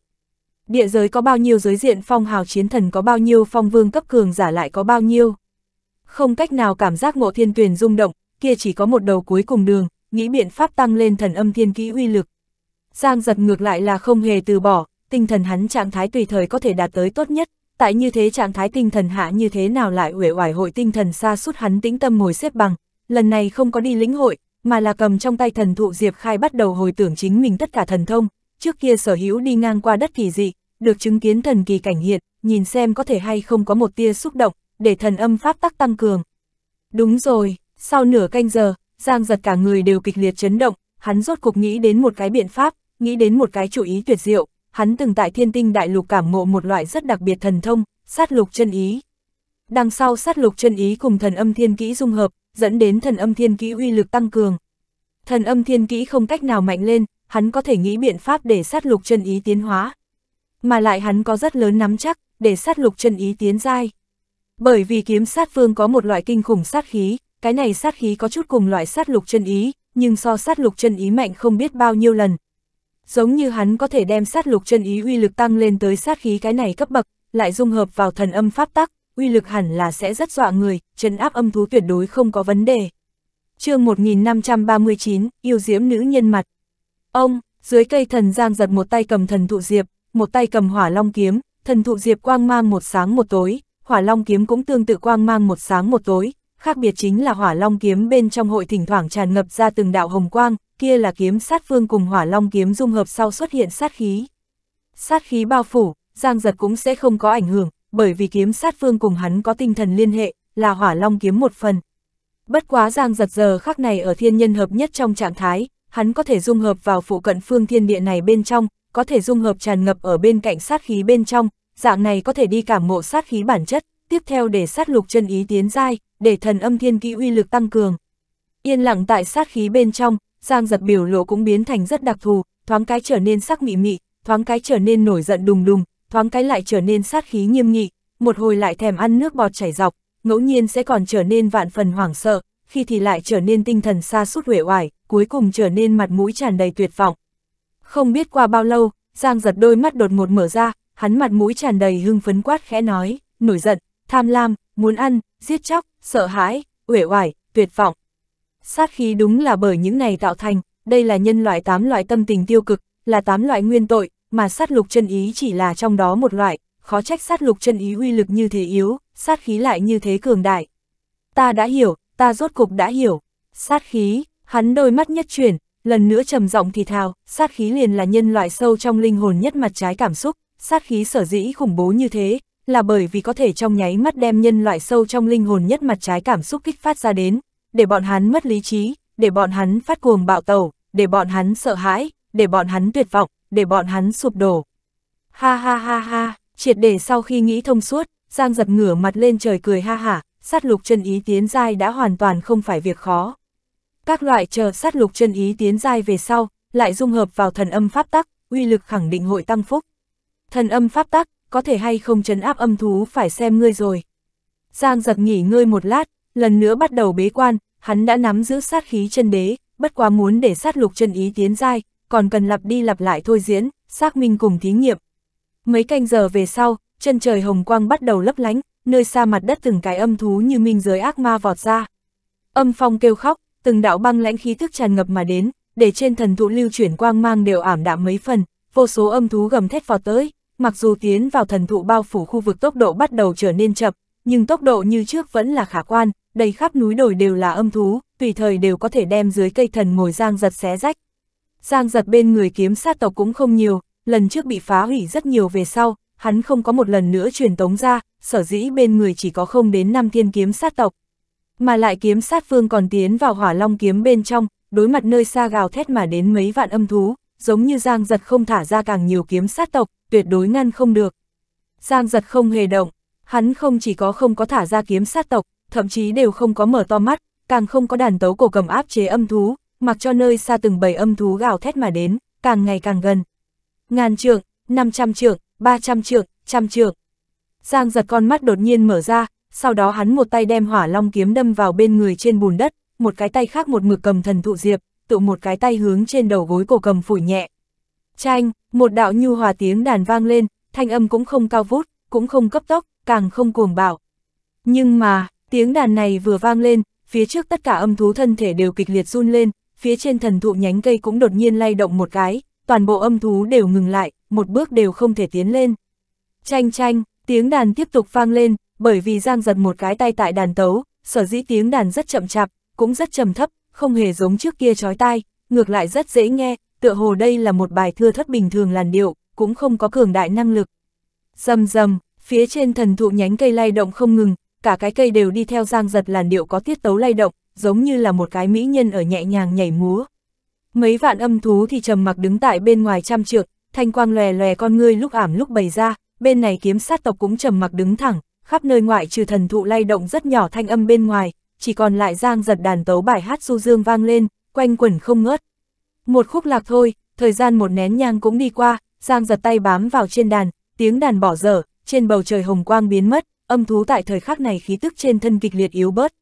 Địa giới có bao nhiêu giới diện phong hào chiến thần có bao nhiêu phong vương cấp cường giả lại có bao nhiêu. Không cách nào cảm giác ngộ thiên tuyền rung động, kia chỉ có một đầu cuối cùng đường, nghĩ biện pháp tăng lên thần âm thiên kỹ uy lực. Giang giật ngược lại là không hề từ bỏ, tinh thần hắn trạng thái tùy thời có thể đạt tới tốt nhất, tại như thế trạng thái tinh thần hạ như thế nào lại uể oải hội tinh thần xa suốt hắn tĩnh tâm ngồi xếp bằng, lần này không có đi lĩnh hội, mà là cầm trong tay thần thụ Diệp Khai bắt đầu hồi tưởng chính mình tất cả thần thông, trước kia sở hữu đi ngang qua đất kỳ dị, được chứng kiến thần kỳ cảnh hiện, nhìn xem có thể hay không có một tia xúc động, để thần âm pháp tắc tăng cường. Đúng rồi, sau nửa canh giờ, Giang giật cả người đều kịch liệt chấn động, hắn rốt cục nghĩ đến một cái biện pháp, nghĩ đến một cái chủ ý tuyệt diệu, hắn từng tại thiên tinh đại lục cảm ngộ một loại rất đặc biệt thần thông, sát lục chân ý. Đằng sau sát lục chân ý cùng thần âm thiên kỹ dung hợp, dẫn đến thần âm thiên kỹ uy lực tăng cường. Thần âm thiên kỹ không cách nào mạnh lên, hắn có thể nghĩ biện pháp để sát lục chân ý tiến hóa. Mà lại hắn có rất lớn nắm chắc, để sát lục chân ý tiến dai. Bởi vì kiếm sát vương có một loại kinh khủng sát khí, cái này sát khí có chút cùng loại sát lục chân ý, nhưng so sát lục chân ý mạnh không biết bao nhiêu lần. Giống như hắn có thể đem sát lục chân ý uy lực tăng lên tới sát khí cái này cấp bậc, lại dung hợp vào thần âm pháp tắc, uy lực hẳn là sẽ rất dọa người, trấn áp âm thú tuyệt đối không có vấn đề. chương 1539, yêu diễm nữ nhân mặt. Ông, dưới cây thần giang giật một tay cầm thần thụ diệp, một tay cầm hỏa long kiếm, thần thụ diệp quang mang một sáng một tối, hỏa long kiếm cũng tương tự quang mang một sáng một tối, khác biệt chính là hỏa long kiếm bên trong hội thỉnh thoảng tràn ngập ra từng đạo hồng quang, kia là kiếm sát phương cùng hỏa long kiếm dung hợp sau xuất hiện sát khí. Sát khí bao phủ, giang giật cũng sẽ không có ảnh hưởng, bởi vì kiếm sát vương cùng hắn có tinh thần liên hệ, là hỏa long kiếm một phần. Bất quá Giang giật giờ khắc này ở thiên nhân hợp nhất trong trạng thái, hắn có thể dung hợp vào phụ cận phương thiên địa này bên trong, có thể dung hợp tràn ngập ở bên cạnh sát khí bên trong, dạng này có thể đi cảm ngộ sát khí bản chất, tiếp theo để sát lục chân ý tiến dai, để thần âm thiên kỹ uy lực tăng cường. Yên lặng tại sát khí bên trong, Giang giật biểu lộ cũng biến thành rất đặc thù, thoáng cái trở nên sắc mị mị, thoáng cái trở nên nổi giận đùng đùng, thoáng cái lại trở nên sát khí nghiêm nghị, một hồi lại thèm ăn nước bọt chảy dọc, ngẫu nhiên sẽ còn trở nên vạn phần hoảng sợ, khi thì lại trở nên tinh thần xa sút huệ oải, cuối cùng trở nên mặt mũi tràn đầy tuyệt vọng. Không biết qua bao lâu, Giang giật đôi mắt đột ngột mở ra, hắn mặt mũi tràn đầy hưng phấn quát khẽ nói, nổi giận, tham lam, muốn ăn, giết chóc, sợ hãi, uể oải, tuyệt vọng. Sát khí đúng là bởi những này tạo thành, đây là nhân loại tám loại tâm tình tiêu cực, là tám loại nguyên tội, mà sát lục chân ý chỉ là trong đó một loại, khó trách sát lục chân ý uy lực như thế yếu, sát khí lại như thế cường đại. Ta đã hiểu, ta rốt cục đã hiểu. Sát khí, hắn đôi mắt nhất chuyển, lần nữa trầm giọng thì thào, sát khí liền là nhân loại sâu trong linh hồn nhất mặt trái cảm xúc, sát khí sở dĩ khủng bố như thế, là bởi vì có thể trong nháy mắt đem nhân loại sâu trong linh hồn nhất mặt trái cảm xúc kích phát ra đến, để bọn hắn mất lý trí, để bọn hắn phát cuồng bạo tẩu, để bọn hắn sợ hãi, để bọn hắn tuyệt vọng, để bọn hắn sụp đổ. Ha ha ha ha, triệt để sau khi nghĩ thông suốt, Giang giật ngửa mặt lên trời cười ha hả, sát lục chân ý tiến giai đã hoàn toàn không phải việc khó. Các loại chờ sát lục chân ý tiến giai về sau, lại dung hợp vào thần âm pháp tắc, uy lực khẳng định hội tăng phúc. Thần âm pháp tắc, có thể hay không chấn áp âm thú phải xem ngươi rồi. Giang giật nghỉ ngơi một lát, lần nữa bắt đầu bế quan, hắn đã nắm giữ sát khí chân đế, bất quá muốn để sát lục chân ý tiến giai, còn cần lặp đi lặp lại thôi diễn, xác minh cùng thí nghiệm. Mấy canh giờ về sau, chân trời hồng quang bắt đầu lấp lánh, nơi xa mặt đất từng cái âm thú như minh giới ác ma vọt ra. Âm phong kêu khóc, từng đạo băng lãnh khí thức tràn ngập mà đến, để trên thần thụ lưu chuyển quang mang đều ảm đạm mấy phần, vô số âm thú gầm thét vọt tới, mặc dù tiến vào thần thụ bao phủ khu vực tốc độ bắt đầu trở nên chậm, nhưng tốc độ như trước vẫn là khả quan, đầy khắp núi đồi đều là âm thú, tùy thời đều có thể đem dưới cây thần ngồi giang giật xé rách. Giang giật bên người kiếm sát tộc cũng không nhiều, lần trước bị phá hủy rất nhiều về sau, hắn không có một lần nữa truyền tống ra, sở dĩ bên người chỉ có không đến 5 thiên kiếm sát tộc. Mà lại kiếm sát phương còn tiến vào hỏa long kiếm bên trong, đối mặt nơi xa gào thét mà đến mấy vạn âm thú, giống như Giang giật không thả ra càng nhiều kiếm sát tộc, tuyệt đối ngăn không được. Giang giật không hề động, hắn không chỉ có không có thả ra kiếm sát tộc, thậm chí đều không có mở to mắt, càng không có đàn tấu cổ cầm áp chế âm thú, mặc cho nơi xa từng bầy âm thú gào thét mà đến, càng ngày càng gần. Ngàn trượng, 500 trượng, 300 trượng, trăm trượng. Giang giật con mắt đột nhiên mở ra, sau đó hắn một tay đem hỏa long kiếm đâm vào bên người trên bùn đất, một cái tay khác một mực cầm thần thụ diệp, tụ một cái tay hướng trên đầu gối cổ cầm phủi nhẹ. Chanh, một đạo nhu hòa tiếng đàn vang lên, thanh âm cũng không cao vút, cũng không cấp tốc, càng không cuồng bạo. Nhưng mà, tiếng đàn này vừa vang lên, phía trước tất cả âm thú thân thể đều kịch liệt run lên, phía trên thần thụ nhánh cây cũng đột nhiên lay động một cái, toàn bộ âm thú đều ngừng lại, một bước đều không thể tiến lên. Chanh chanh, tiếng đàn tiếp tục vang lên, bởi vì Giang giật một cái tay tại đàn tấu, sở dĩ tiếng đàn rất chậm chạp, cũng rất trầm thấp, không hề giống trước kia chói tai, ngược lại rất dễ nghe, tựa hồ đây là một bài thưa thất bình thường làn điệu, cũng không có cường đại năng lực. Dầm dầm, phía trên thần thụ nhánh cây lay động không ngừng, cả cái cây đều đi theo Giang giật làn điệu có tiết tấu lay động, giống như là một cái mỹ nhân ở nhẹ nhàng nhảy múa. Mấy vạn âm thú thì trầm mặc đứng tại bên ngoài trăm trượng, thanh quang lòe lòe con ngươi lúc ảm lúc bày ra, bên này kiếm sát tộc cũng trầm mặc đứng thẳng, khắp nơi ngoại trừ thần thụ lay động rất nhỏ thanh âm bên ngoài, chỉ còn lại giang giật đàn tấu bài hát du dương vang lên, quanh quẩn không ngớt. Một khúc lạc thôi, thời gian một nén nhang cũng đi qua, giang giật tay bám vào trên đàn, tiếng đàn bỏ dở, trên bầu trời hồng quang biến mất, âm thú tại thời khắc này khí tức trên thân kịch liệt yếu bớt,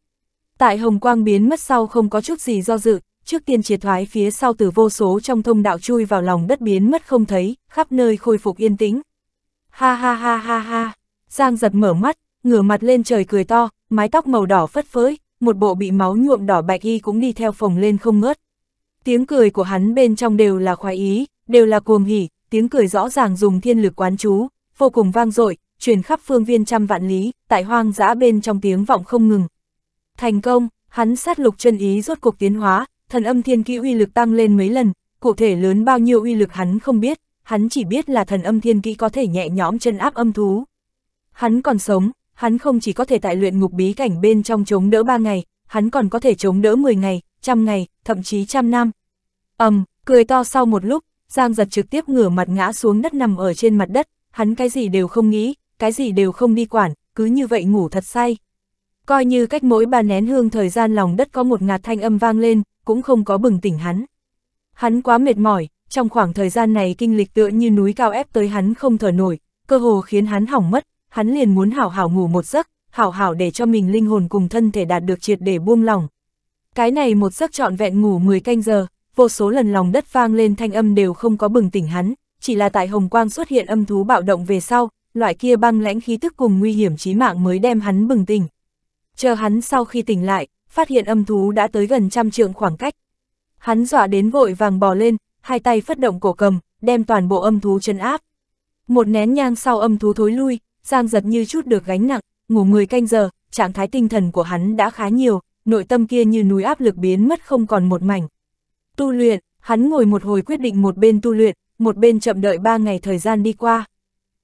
Tại hồng quang biến mất sau không có chút gì do dự, trước tiên triệt thoái phía sau từ vô số trong thông đạo chui vào lòng đất biến mất không thấy, khắp nơi khôi phục yên tĩnh. Ha ha ha ha ha, Giang giật mở mắt, ngửa mặt lên trời cười to, mái tóc màu đỏ phất phới, một bộ bị máu nhuộm đỏ bạch y cũng đi theo phồng lên không ngớt. Tiếng cười của hắn bên trong đều là khoái ý, đều là cuồng hỉ, tiếng cười rõ ràng dùng thiên lực quán chú, vô cùng vang dội, truyền khắp phương viên trăm vạn lý, tại hoang dã bên trong tiếng vọng không ngừng, Thành công, hắn sát lục chân ý rốt cuộc tiến hóa, thần âm thiên kỹ uy lực tăng lên mấy lần, cụ thể lớn bao nhiêu uy lực hắn không biết, hắn chỉ biết là thần âm thiên kỹ có thể nhẹ nhõm chân áp âm thú. Hắn còn sống, hắn không chỉ có thể tại luyện ngục bí cảnh bên trong chống đỡ 3 ngày, hắn còn có thể chống đỡ 10 ngày, trăm ngày, thậm chí trăm năm. ầm, um, cười to sau một lúc, Giang giật trực tiếp ngửa mặt ngã xuống đất nằm ở trên mặt đất, hắn cái gì đều không nghĩ, cái gì đều không đi quản, cứ như vậy ngủ thật say. Coi như cách mỗi ba nén hương thời gian lòng đất có một ngạt thanh âm vang lên, cũng không có bừng tỉnh hắn. Hắn quá mệt mỏi, trong khoảng thời gian này kinh lịch tựa như núi cao ép tới hắn không thở nổi, cơ hồ khiến hắn hỏng mất, hắn liền muốn hảo hảo ngủ một giấc, hảo hảo để cho mình linh hồn cùng thân thể đạt được triệt để buông lòng Cái này một giấc trọn vẹn ngủ 10 canh giờ, vô số lần lòng đất vang lên thanh âm đều không có bừng tỉnh hắn, chỉ là tại hồng quang xuất hiện âm thú bạo động về sau, loại kia băng lãnh khí tức cùng nguy hiểm chí mạng mới đem hắn bừng tỉnh. Chờ hắn sau khi tỉnh lại, phát hiện âm thú đã tới gần trăm trượng khoảng cách. Hắn dọa đến vội vàng bò lên, hai tay phất động cổ cầm, đem toàn bộ âm thú chân áp. Một nén nhang sau âm thú thối lui, Giang giật như chút được gánh nặng, ngủ 10 canh giờ, trạng thái tinh thần của hắn đã khá nhiều, nội tâm kia như núi áp lực biến mất không còn một mảnh. Tu luyện, hắn ngồi một hồi quyết định một bên tu luyện, một bên chậm đợi 3 ngày thời gian đi qua.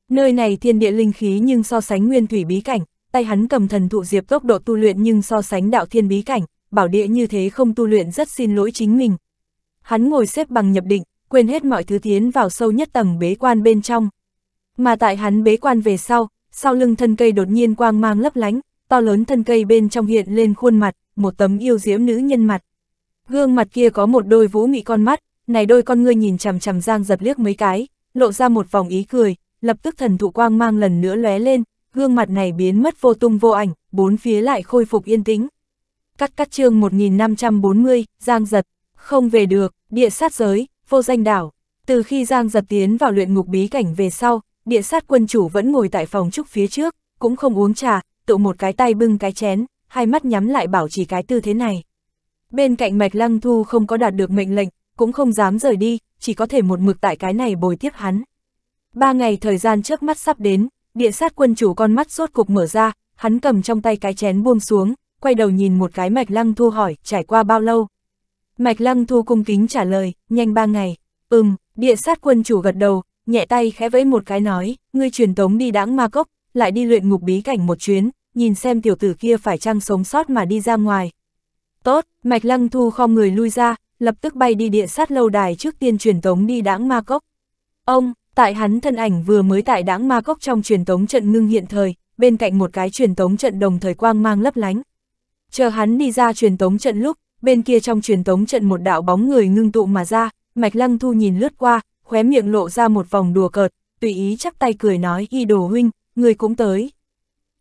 Nơi này thiên địa linh khí nhưng so sánh nguyên thủy bí cảnh, tay hắn cầm thần thụ diệp tốc độ tu luyện nhưng so sánh đạo thiên bí cảnh, bảo địa như thế không tu luyện rất xin lỗi chính mình. Hắn ngồi xếp bằng nhập định, quên hết mọi thứ tiến vào sâu nhất tầng bế quan bên trong. Mà tại hắn bế quan về sau, sau lưng thân cây đột nhiên quang mang lấp lánh, to lớn thân cây bên trong hiện lên khuôn mặt, một tấm yêu diễm nữ nhân mặt. Gương mặt kia có một đôi vũ mị con mắt, này đôi con ngươi nhìn chằm chằm Giang giật liếc mấy cái, lộ ra một vòng ý cười, lập tức thần thụ quang mang lần nữa lóe lên, gương mặt này biến mất vô tung vô ảnh, bốn phía lại khôi phục yên tĩnh. Cắt cắt chương 1540, Giang Giật, không về được, địa sát giới, vô danh đảo. Từ khi Giang Giật tiến vào luyện ngục bí cảnh về sau, địa sát quân chủ vẫn ngồi tại phòng trúc phía trước, cũng không uống trà, tự một cái tay bưng cái chén, hai mắt nhắm lại bảo trì cái tư thế này. Bên cạnh Mạch Lăng Thu không có đạt được mệnh lệnh, cũng không dám rời đi, chỉ có thể một mực tại cái này bồi tiếp hắn. Ba ngày thời gian trước mắt sắp đến, địa sát quân chủ con mắt sốt cục mở ra, hắn cầm trong tay cái chén buông xuống, quay đầu nhìn một cái Mạch Lăng Thu hỏi, trải qua bao lâu? Mạch Lăng Thu cung kính trả lời, nhanh ba ngày. Ừm, địa sát quân chủ gật đầu, nhẹ tay khẽ vẫy một cái nói, ngươi truyền tống đi đãng ma cốc, lại đi luyện ngục bí cảnh một chuyến, nhìn xem tiểu tử kia phải chăng sống sót mà đi ra ngoài. Tốt, Mạch Lăng Thu khom người lui ra, lập tức bay đi địa sát lâu đài trước tiên truyền tống đi đãng ma cốc. Ông, Tại hắn thân ảnh vừa mới tại đáng ma cốc trong truyền tống trận ngưng hiện thời, bên cạnh một cái truyền tống trận đồng thời quang mang lấp lánh. Chờ hắn đi ra truyền tống trận lúc, bên kia trong truyền tống trận một đạo bóng người ngưng tụ mà ra, Mạch Lăng Thu nhìn lướt qua, khóe miệng lộ ra một vòng đùa cợt, tùy ý chắp tay cười nói y đồ huynh, người cũng tới.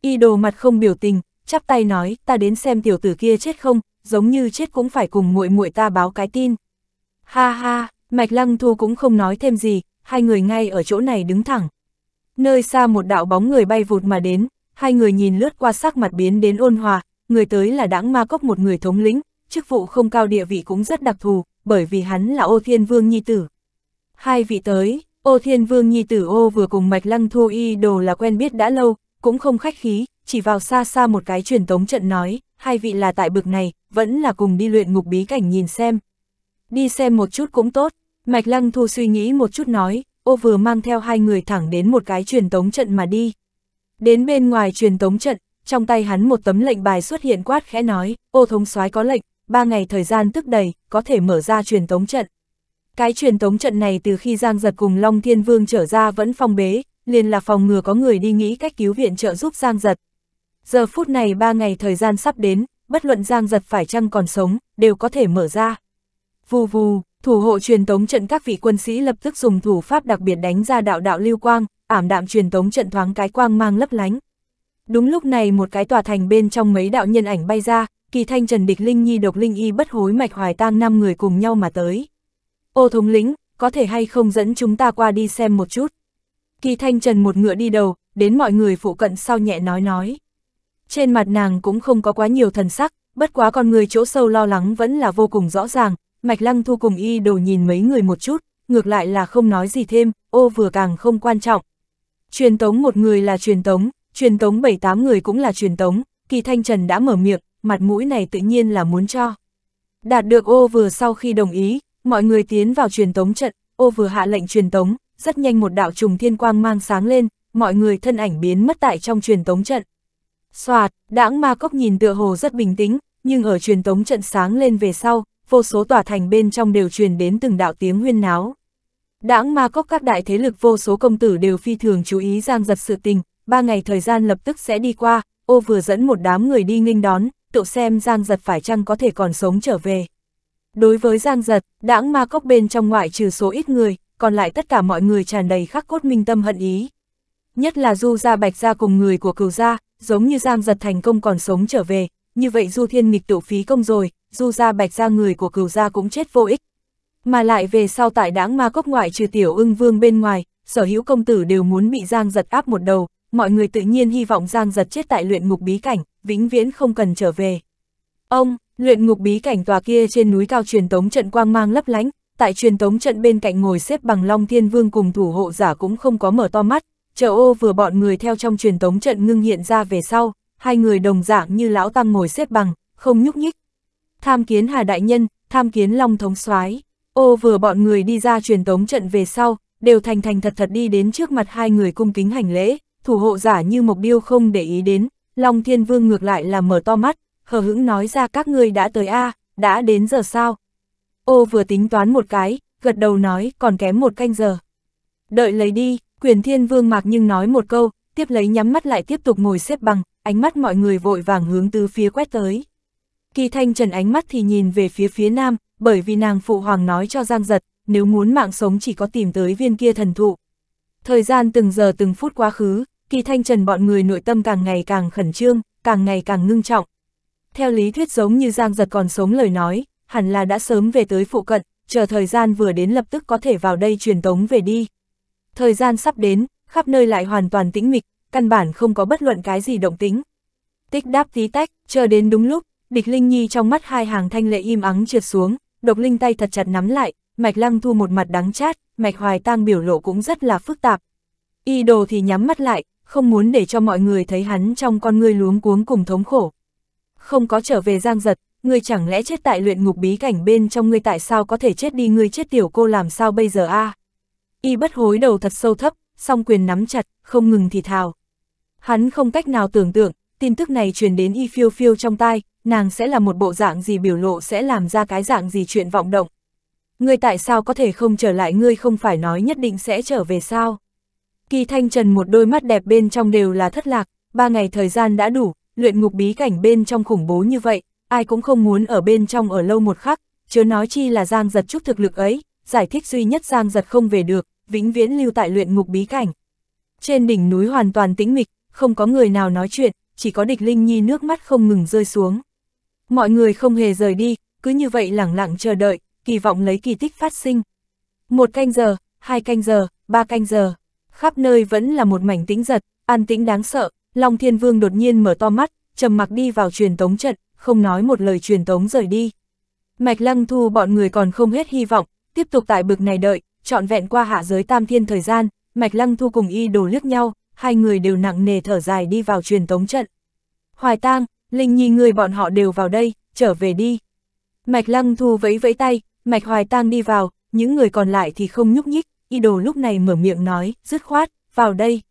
Y đồ mặt không biểu tình, chắp tay nói ta đến xem tiểu tử kia chết không, giống như chết cũng phải cùng muội muội ta báo cái tin. Ha ha, Mạch Lăng Thu cũng không nói thêm gì, hai người ngay ở chỗ này đứng thẳng. Nơi xa một đạo bóng người bay vụt mà đến, hai người nhìn lướt qua sắc mặt biến đến ôn hòa, người tới là đãng ma cốc một người thống lĩnh, chức vụ không cao địa vị cũng rất đặc thù, bởi vì hắn là ô thiên vương nhi tử. Hai vị tới, ô thiên vương nhi tử ô vừa cùng mạch lăng thu y đồ là quen biết đã lâu, cũng không khách khí, chỉ vào xa xa một cái truyền tống trận nói, hai vị là tại bực này, vẫn là cùng đi luyện ngục bí cảnh nhìn xem. Đi xem một chút cũng tốt, Mạch Lăng Thu suy nghĩ một chút nói, ô vừa mang theo hai người thẳng đến một cái truyền tống trận mà đi. Đến bên ngoài truyền tống trận, trong tay hắn một tấm lệnh bài xuất hiện quát khẽ nói, ô thống soái có lệnh, ba ngày thời gian tức đầy, có thể mở ra truyền tống trận. Cái truyền tống trận này từ khi Giang Giật cùng Long Thiên Vương trở ra vẫn phong bế, liền là phòng ngừa có người đi nghĩ cách cứu viện trợ giúp Giang Giật. Giờ phút này ba ngày thời gian sắp đến, bất luận Giang Giật phải chăng còn sống, đều có thể mở ra. Vù vù, Thủ hộ truyền tống trận các vị quân sĩ lập tức dùng thủ pháp đặc biệt đánh ra đạo đạo lưu quang, ảm đạm truyền tống trận thoáng cái quang mang lấp lánh. Đúng lúc này một cái tòa thành bên trong mấy đạo nhân ảnh bay ra, kỳ thanh trần địch linh nhi độc linh y bất hối mạch hoài tang năm người cùng nhau mà tới. Ô thống lĩnh, có thể hay không dẫn chúng ta qua đi xem một chút. Kỳ thanh trần một ngựa đi đầu, đến mọi người phụ cận sau nhẹ nói nói. Trên mặt nàng cũng không có quá nhiều thần sắc, bất quá con người chỗ sâu lo lắng vẫn là vô cùng rõ ràng, Mạch Lăng Thu cùng y đồ nhìn mấy người một chút, ngược lại là không nói gì thêm, ô vừa càng không quan trọng. Truyền tống một người là truyền tống, truyền tống bảy tám người cũng là truyền tống, kỳ thanh trần đã mở miệng, mặt mũi này tự nhiên là muốn cho. Đạt được ô vừa sau khi đồng ý, mọi người tiến vào truyền tống trận, ô vừa hạ lệnh truyền tống, rất nhanh một đạo trùng thiên quang mang sáng lên, mọi người thân ảnh biến mất tại trong truyền tống trận. Xoạt, đãng ma cốc nhìn tựa hồ rất bình tĩnh, nhưng ở truyền tống trận sáng lên về sau, vô số tòa thành bên trong đều truyền đến từng đạo tiếng huyên náo. Đãng ma cốc các đại thế lực vô số công tử đều phi thường chú ý giang giật sự tình, ba ngày thời gian lập tức sẽ đi qua, ô vừa dẫn một đám người đi nghênh đón, tự xem giang giật phải chăng có thể còn sống trở về. Đối với giang giật, đãng ma cốc bên trong ngoại trừ số ít người, còn lại tất cả mọi người tràn đầy khắc cốt minh tâm hận ý. Nhất là du gia bạch gia cùng người của cửu gia, giống như giang giật thành công còn sống trở về, như vậy du thiên nghịch tự phí công rồi, dù ra bạch ra người của cửu gia cũng chết vô ích. Mà lại về sau tại đáng ma cốc ngoại trừ tiểu ưng vương bên ngoài, sở hữu công tử đều muốn bị Giang giật áp một đầu, mọi người tự nhiên hy vọng Giang giật chết tại luyện ngục bí cảnh, vĩnh viễn không cần trở về. Ông, luyện ngục bí cảnh tòa kia trên núi cao truyền tống trận quang mang lấp lánh, tại truyền tống trận bên cạnh ngồi xếp bằng Long Thiên Vương cùng thủ hộ giả cũng không có mở to mắt, chờ ô vừa bọn người theo trong truyền tống trận ngưng hiện ra về sau, hai người đồng dạng như lão tăng ngồi xếp bằng, không nhúc nhích, tham kiến Hà Đại Nhân, tham kiến Long Thống soái Ô vừa bọn người đi ra truyền tống trận về sau, đều thành thành thật thật đi đến trước mặt hai người cung kính hành lễ, thủ hộ giả như Mộc Biêu không để ý đến, Long Thiên Vương ngược lại là mở to mắt, hờ hững nói ra các ngươi đã tới a đã đến giờ sao? Ô vừa tính toán một cái, gật đầu nói còn kém một canh giờ. Đợi lấy đi, quyền thiên vương mạc nhưng nói một câu, tiếp lấy nhắm mắt lại tiếp tục ngồi xếp bằng, ánh mắt mọi người vội vàng hướng từ phía quét tới. Kỳ Thanh Trần ánh mắt thì nhìn về phía phía nam, bởi vì nàng phụ hoàng nói cho Giang Giật, nếu muốn mạng sống chỉ có tìm tới viên kia thần thụ. Thời gian từng giờ từng phút quá khứ, Kỳ Thanh Trần bọn người nội tâm càng ngày càng khẩn trương, càng ngày càng ngưng trọng. Theo lý thuyết giống như Giang Giật còn sống lời nói, hẳn là đã sớm về tới phụ cận, chờ thời gian vừa đến lập tức có thể vào đây truyền tống về đi. Thời gian sắp đến, khắp nơi lại hoàn toàn tĩnh mịch, căn bản không có bất luận cái gì động tính. Tích đáp tí tách, chờ đến đúng lúc, địch Linh Nhi trong mắt hai hàng thanh lệ im ắng trượt xuống, độc linh tay thật chặt nắm lại, mạch lăng thu một mặt đắng chát, mạch hoài tang biểu lộ cũng rất là phức tạp. Y đồ thì nhắm mắt lại, không muốn để cho mọi người thấy hắn trong con ngươi luống cuống cùng thống khổ. Không có trở về giang giật, ngươi chẳng lẽ chết tại luyện ngục bí cảnh bên trong ngươi tại sao có thể chết đi ngươi chết tiểu cô làm sao bây giờ a Y bất hối đầu thật sâu thấp, song quyền nắm chặt, không ngừng thì thào. Hắn không cách nào tưởng tượng, tin tức này truyền đến y phiêu phiêu trong tai, nàng sẽ là một bộ dạng gì biểu lộ sẽ làm ra cái dạng gì chuyện vọng động. Ngươi tại sao có thể không trở lại ngươi không phải nói nhất định sẽ trở về sao? Kỳ Thanh Trần một đôi mắt đẹp bên trong đều là thất lạc, ba ngày thời gian đã đủ, luyện ngục bí cảnh bên trong khủng bố như vậy, ai cũng không muốn ở bên trong ở lâu một khắc, chớ nói chi là Giang giật chút thực lực ấy, giải thích duy nhất Giang giật không về được, vĩnh viễn lưu tại luyện ngục bí cảnh. Trên đỉnh núi hoàn toàn tĩnh mịch, không có người nào nói chuyện, chỉ có địch linh nhi nước mắt không ngừng rơi xuống. Mọi người không hề rời đi, cứ như vậy lẳng lặng chờ đợi, kỳ vọng lấy kỳ tích phát sinh. Một canh giờ, hai canh giờ, ba canh giờ, khắp nơi vẫn là một mảnh tĩnh giật, an tĩnh đáng sợ, Long Thiên Vương đột nhiên mở to mắt, trầm mặc đi vào truyền tống trận, không nói một lời truyền tống rời đi. Mạch Lăng Thu bọn người còn không hết hy vọng, tiếp tục tại bực này đợi, trọn vẹn qua hạ giới tam thiên thời gian, Mạch Lăng Thu cùng y đồ liếc nhau, hai người đều nặng nề thở dài đi vào truyền tống trận. Hoài tang, Linh Nhi người bọn họ đều vào đây, trở về đi. Mạch Lăng Thu vẫy vẫy tay, Mạch Hoài Tăng đi vào, những người còn lại thì không nhúc nhích, y đồ lúc này mở miệng nói, dứt khoát, vào đây.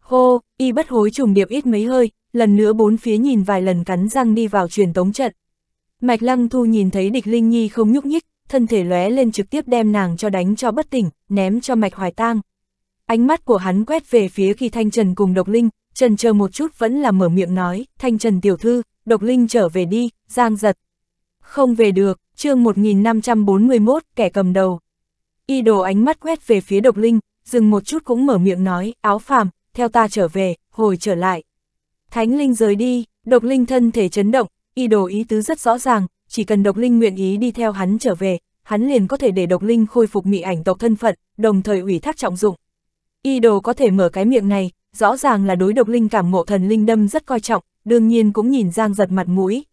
Hô, y bất hối trùng điệp ít mấy hơi, lần nữa bốn phía nhìn vài lần cắn răng đi vào truyền tống trận. Mạch Lăng Thu nhìn thấy địch Linh Nhi không nhúc nhích, thân thể lóe lên trực tiếp đem nàng cho đánh cho bất tỉnh, ném cho Mạch Hoài Tăng. Ánh mắt của hắn quét về phía khi Thanh Trần cùng Độc Linh, trần chờ một chút vẫn là mở miệng nói, thanh trần tiểu thư, độc linh trở về đi, giang giật. Không về được, chương 1541, kẻ cầm đầu. Y đồ ánh mắt quét về phía độc linh, dừng một chút cũng mở miệng nói, áo phàm, theo ta trở về, hồi trở lại. Thánh linh rời đi, độc linh thân thể chấn động, y đồ ý tứ rất rõ ràng, chỉ cần độc linh nguyện ý đi theo hắn trở về, hắn liền có thể để độc linh khôi phục mị ảnh tộc thân phận, đồng thời ủy thác trọng dụng. Y đồ có thể mở cái miệng này, rõ ràng là đối độc linh cảm ngộ thần linh đâm rất coi trọng, đương nhiên cũng nhìn Giang giật mặt mũi.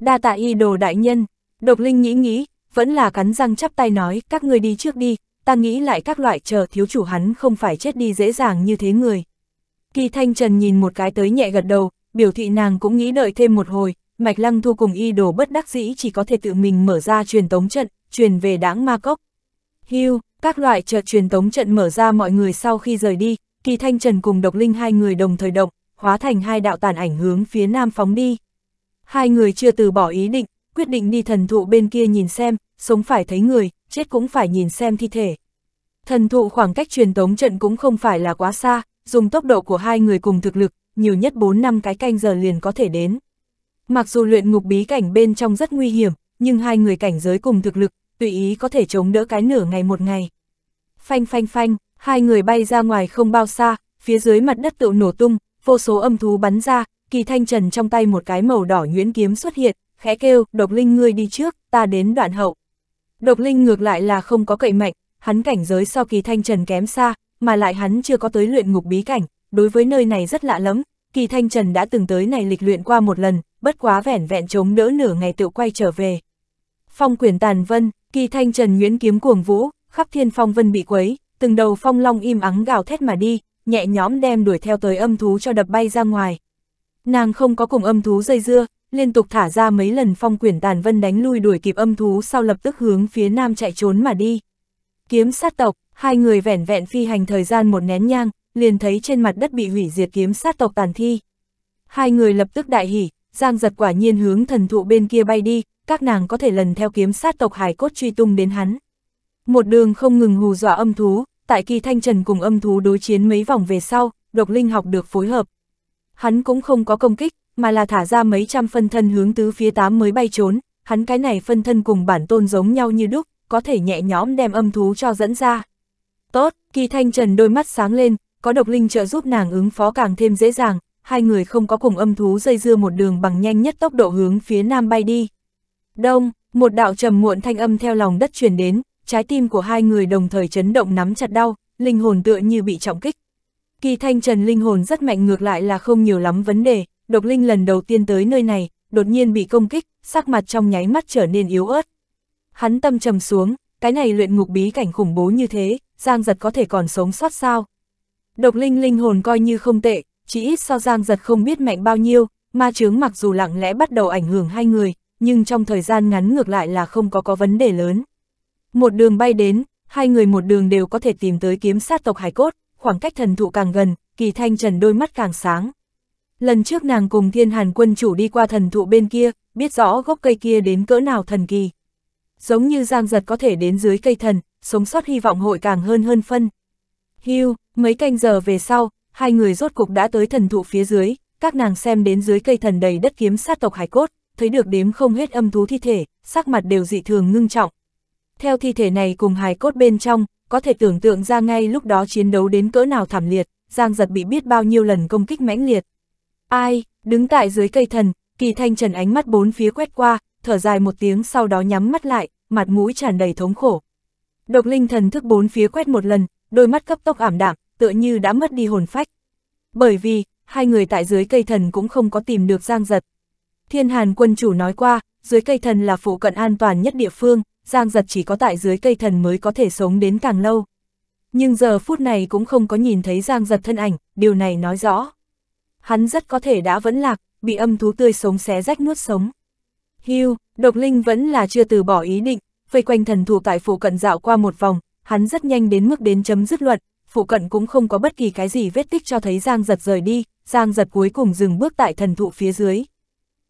Đa tạ y đồ đại nhân, độc linh nghĩ nghĩ, vẫn là cắn răng chắp tay nói các người đi trước đi, ta nghĩ lại các loại chờ thiếu chủ hắn không phải chết đi dễ dàng như thế người. Kỳ Thanh Trần nhìn một cái tới nhẹ gật đầu, biểu thị nàng cũng nghĩ đợi thêm một hồi, Mạch Lăng Thu cùng y đồ bất đắc dĩ chỉ có thể tự mình mở ra truyền tống trận, truyền về đáng ma cốc. Hưu, các loại chợ truyền tống trận mở ra mọi người sau khi rời đi, Kỳ Thanh Trần cùng Độc Linh hai người đồng thời động, hóa thành hai đạo tàn ảnh hướng phía nam phóng đi. Hai người chưa từ bỏ ý định, quyết định đi thần thụ bên kia nhìn xem, sống phải thấy người, chết cũng phải nhìn xem thi thể. Thần thụ khoảng cách truyền tống trận cũng không phải là quá xa, dùng tốc độ của hai người cùng thực lực, nhiều nhất 4 năm cái canh giờ liền có thể đến. Mặc dù luyện ngục bí cảnh bên trong rất nguy hiểm, nhưng hai người cảnh giới cùng thực lực, tùy ý có thể chống đỡ cái nửa ngày một ngày. Phanh phanh phanh, Hai người bay ra ngoài không bao xa, phía dưới mặt đất tự nổ tung, vô số âm thú bắn ra, kỳ thanh trần trong tay một cái màu đỏ nhuyễn kiếm xuất hiện, khẽ kêu, độc linh ngươi đi trước, ta đến đoạn hậu. Độc linh ngược lại là không có cậy mạnh, hắn cảnh giới sau kỳ thanh trần kém xa, mà lại hắn chưa có tới luyện ngục bí cảnh, đối với nơi này rất lạ lắm, kỳ thanh trần đã từng tới này lịch luyện qua một lần, bất quá vẻn vẹn chống đỡ nửa ngày tự quay trở về. Phong quyển tàn vân, kỳ thanh trần nguyễn kiếm cuồng vũ, khắp thiên phong vân bị quấy, từng đầu phong long im ắng gào thét mà đi, nhẹ nhõm đem đuổi theo tới âm thú cho đập bay ra ngoài. Nàng không có cùng âm thú dây dưa, liên tục thả ra mấy lần phong quyển tàn vân đánh lui đuổi kịp âm thú sau lập tức hướng phía nam chạy trốn mà đi. Kiếm sát tộc, hai người vẻn vẹn phi hành thời gian một nén nhang, liền thấy trên mặt đất bị hủy diệt kiếm sát tộc tàn thi. Hai người lập tức đại hỉ, giang giật quả nhiên hướng thần thụ bên kia bay đi, các nàng có thể lần theo kiếm sát tộc hải cốt truy tung đến hắn. Một đường không ngừng hù dọa âm thú, tại kỳ thanh trần cùng âm thú đối chiến mấy vòng về sau, độc linh học được phối hợp. Hắn cũng không có công kích, mà là thả ra mấy trăm phân thân hướng tứ phía tám mới bay trốn, hắn cái này phân thân cùng bản tôn giống nhau như đúc, có thể nhẹ nhõm đem âm thú cho dẫn ra. Tốt, kỳ thanh trần đôi mắt sáng lên, có độc linh trợ giúp nàng ứng phó càng thêm dễ dàng, hai người không có cùng âm thú dây dưa một đường bằng nhanh nhất tốc độ hướng phía nam bay đi. Đông, một đạo trầm muộn thanh âm theo lòng đất truyền đến, trái tim của hai người đồng thời chấn động nắm chặt đau, linh hồn tựa như bị trọng kích. Kỳ thanh trần linh hồn rất mạnh ngược lại là không nhiều lắm vấn đề, độc linh lần đầu tiên tới nơi này, đột nhiên bị công kích, sắc mặt trong nháy mắt trở nên yếu ớt. Hắn tâm trầm xuống, cái này luyện ngục bí cảnh khủng bố như thế, Giang Giật có thể còn sống sót sao? Độc linh linh hồn coi như không tệ, chỉ ít sao Giang Giật không biết mạnh bao nhiêu, ma chướng mặc dù lặng lẽ bắt đầu ảnh hưởng hai người, nhưng trong thời gian ngắn ngược lại là không có có vấn đề lớn. Một đường bay đến, hai người một đường đều có thể tìm tới kiếm sát tộc hải cốt, khoảng cách thần thụ càng gần, kỳ thanh trần đôi mắt càng sáng. Lần trước nàng cùng thiên hàn quân chủ đi qua thần thụ bên kia, biết rõ gốc cây kia đến cỡ nào thần kỳ. Giống như giang giật có thể đến dưới cây thần, sống sót hy vọng hội càng hơn hơn phân. Hưu, mấy canh giờ về sau, hai người rốt cục đã tới thần thụ phía dưới, các nàng xem đến dưới cây thần đầy đất kiếm sát tộc hải cốt, thấy được đếm không hết âm thú thi thể, sắc mặt đều dị thường ngưng trọng. Theo thi thể này cùng hài cốt bên trong, có thể tưởng tượng ra ngay lúc đó chiến đấu đến cỡ nào thảm liệt, Giang giật bị biết bao nhiêu lần công kích mãnh liệt. Ai, đứng tại dưới cây thần, kỳ thanh trần ánh mắt bốn phía quét qua, thở dài một tiếng sau đó nhắm mắt lại, mặt mũi tràn đầy thống khổ. Độc linh thần thức bốn phía quét một lần, đôi mắt cấp tốc ảm đạm, tựa như đã mất đi hồn phách. Bởi vì, hai người tại dưới cây thần cũng không có tìm được giang giật. Thiên Hàn quân chủ nói qua, dưới cây thần là phụ cận an toàn nhất địa phương, Giang giật chỉ có tại dưới cây thần mới có thể sống đến càng lâu. Nhưng giờ phút này cũng không có nhìn thấy Giang giật thân ảnh, điều này nói rõ. Hắn rất có thể đã vẫn lạc, bị âm thú tươi sống xé rách nuốt sống. Hưu, độc linh vẫn là chưa từ bỏ ý định, vây quanh thần thụ tại phủ cận dạo qua một vòng, hắn rất nhanh đến mức đến chấm dứt luận, phủ cận cũng không có bất kỳ cái gì vết tích cho thấy Giang giật rời đi, Giang giật cuối cùng dừng bước tại thần thụ phía dưới.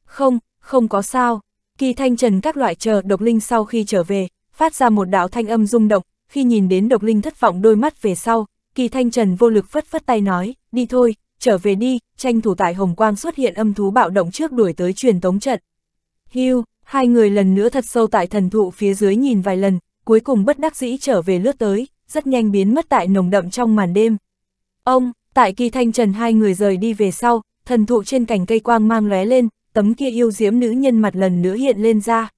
Không, không có sao. Kỳ thanh trần các loại chờ độc linh sau khi trở về, phát ra một đạo thanh âm rung động, khi nhìn đến độc linh thất vọng đôi mắt về sau, kỳ thanh trần vô lực phất phất tay nói, đi thôi, trở về đi, tranh thủ tại Hồng Quang xuất hiện âm thú bạo động trước đuổi tới truyền tống trận. Hưu, hai người lần nữa thật sâu tại thần thụ phía dưới nhìn vài lần, cuối cùng bất đắc dĩ trở về lướt tới, rất nhanh biến mất tại nồng đậm trong màn đêm. Ông, tại kỳ thanh trần hai người rời đi về sau, thần thụ trên cành cây quang mang lóe lên, tấm kia yêu diễm nữ nhân mặt lần nữa hiện lên ra.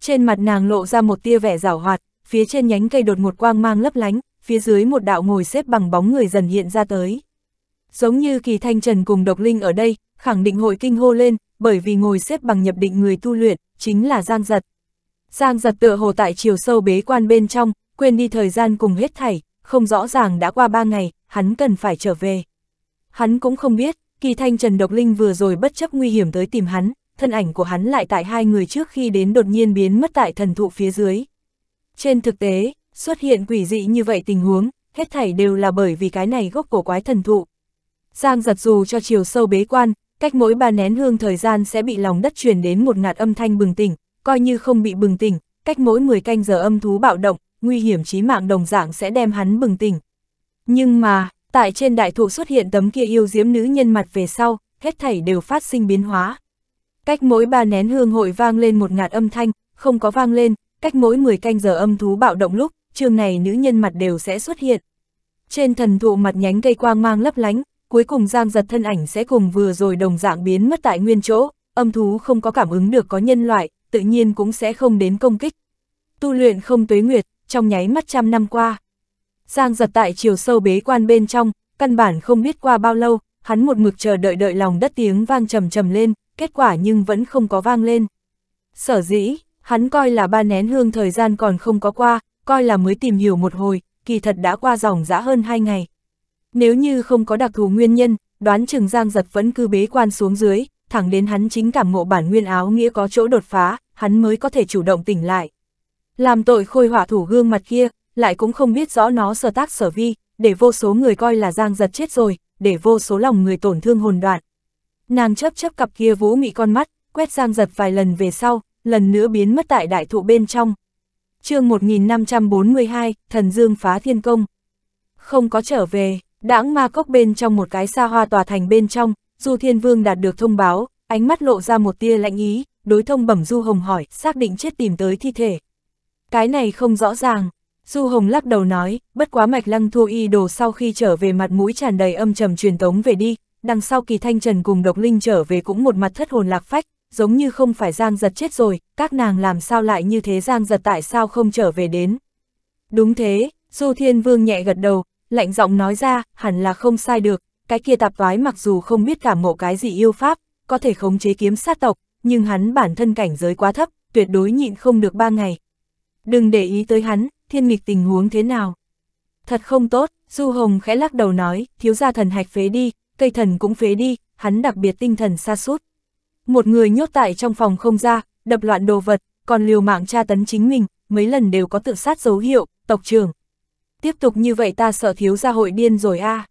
Trên mặt nàng lộ ra một tia vẻ rảo hoạt, phía trên nhánh cây đột ngột quang mang lấp lánh, phía dưới một đạo ngồi xếp bằng bóng người dần hiện ra tới. Giống như kỳ thanh trần cùng độc linh ở đây, khẳng định hội kinh hô lên, bởi vì ngồi xếp bằng nhập định người tu luyện, chính là Giang Giật. Giang Giật tựa hồ tại chiều sâu bế quan bên trong, quên đi thời gian cùng hết thảy, không rõ ràng đã qua ba ngày, hắn cần phải trở về. Hắn cũng không biết, Kỳ thanh Trần Độc Linh vừa rồi bất chấp nguy hiểm tới tìm hắn, thân ảnh của hắn lại tại hai người trước khi đến đột nhiên biến mất tại thần thụ phía dưới. Trên thực tế, xuất hiện quỷ dị như vậy tình huống, hết thảy đều là bởi vì cái này gốc cổ quái thần thụ. Giang giật dù cho chiều sâu bế quan, cách mỗi ba nén hương thời gian sẽ bị lòng đất truyền đến một ngạt âm thanh bừng tỉnh, coi như không bị bừng tỉnh, cách mỗi 10 canh giờ âm thú bạo động, nguy hiểm chí mạng đồng dạng sẽ đem hắn bừng tỉnh. Nhưng mà, Tại trên đại thụ xuất hiện tấm kia yêu diễm nữ nhân mặt về sau, hết thảy đều phát sinh biến hóa. Cách mỗi ba nén hương hội vang lên một ngạt âm thanh, không có vang lên, cách mỗi 10 canh giờ âm thú bạo động lúc, trường này nữ nhân mặt đều sẽ xuất hiện. Trên thần thụ mặt nhánh cây quang mang lấp lánh, cuối cùng giang giật thân ảnh sẽ cùng vừa rồi đồng dạng biến mất tại nguyên chỗ, âm thú không có cảm ứng được có nhân loại, tự nhiên cũng sẽ không đến công kích. Tu luyện không tuế nguyệt, trong nháy mắt trăm năm qua. Giang giật tại chiều sâu bế quan bên trong, căn bản không biết qua bao lâu, hắn một mực chờ đợi đợi lòng đất tiếng vang trầm trầm lên, kết quả nhưng vẫn không có vang lên. Sở dĩ, hắn coi là ba nén hương thời gian còn không có qua, coi là mới tìm hiểu một hồi, kỳ thật đã qua dòng dã hơn hai ngày. Nếu như không có đặc thù nguyên nhân, đoán chừng Giang giật vẫn cứ bế quan xuống dưới, thẳng đến hắn chính cảm ngộ bản nguyên áo nghĩa có chỗ đột phá, hắn mới có thể chủ động tỉnh lại. Làm tội khôi hỏa thủ gương mặt kia, lại cũng không biết rõ nó sở tác sở vi, để vô số người coi là Giang giật chết rồi, để vô số lòng người tổn thương hồn đoạn. Nàng chấp chấp cặp kia vũ mị con mắt, quét Giang giật vài lần về sau, lần nữa biến mất tại đại thụ bên trong. chương 1542, Thần Dương phá thiên công. Không có trở về, đãng ma cốc bên trong một cái xa hoa tòa thành bên trong, Du Thiên Vương đạt được thông báo, ánh mắt lộ ra một tia lạnh ý, đối thông bẩm Du Hồng hỏi, xác định chết tìm tới thi thể. Cái này không rõ ràng, Du Hồng lắc đầu nói, bất quá mạch lăng thua y đồ sau khi trở về mặt mũi tràn đầy âm trầm truyền tống về đi, đằng sau kỳ thanh trần cùng độc linh trở về cũng một mặt thất hồn lạc phách, giống như không phải giang giật chết rồi, các nàng làm sao lại như thế giang giật tại sao không trở về đến. Đúng thế, Du Thiên Vương nhẹ gật đầu, lạnh giọng nói ra, hẳn là không sai được, cái kia tạp toái mặc dù không biết cảm ngộ cái gì yêu pháp, có thể khống chế kiếm sát tộc, nhưng hắn bản thân cảnh giới quá thấp, tuyệt đối nhịn không được ba ngày. Đừng để ý tới hắn, thiên nghịch tình huống thế nào. Thật không tốt, Du Hồng khẽ lắc đầu nói, thiếu gia thần hạch phế đi, cây thần cũng phế đi, hắn đặc biệt tinh thần xa sút Một người nhốt tại trong phòng không ra, đập loạn đồ vật, còn liều mạng tra tấn chính mình, mấy lần đều có tự sát dấu hiệu, tộc trưởng. Tiếp tục như vậy ta sợ thiếu gia hội điên rồi a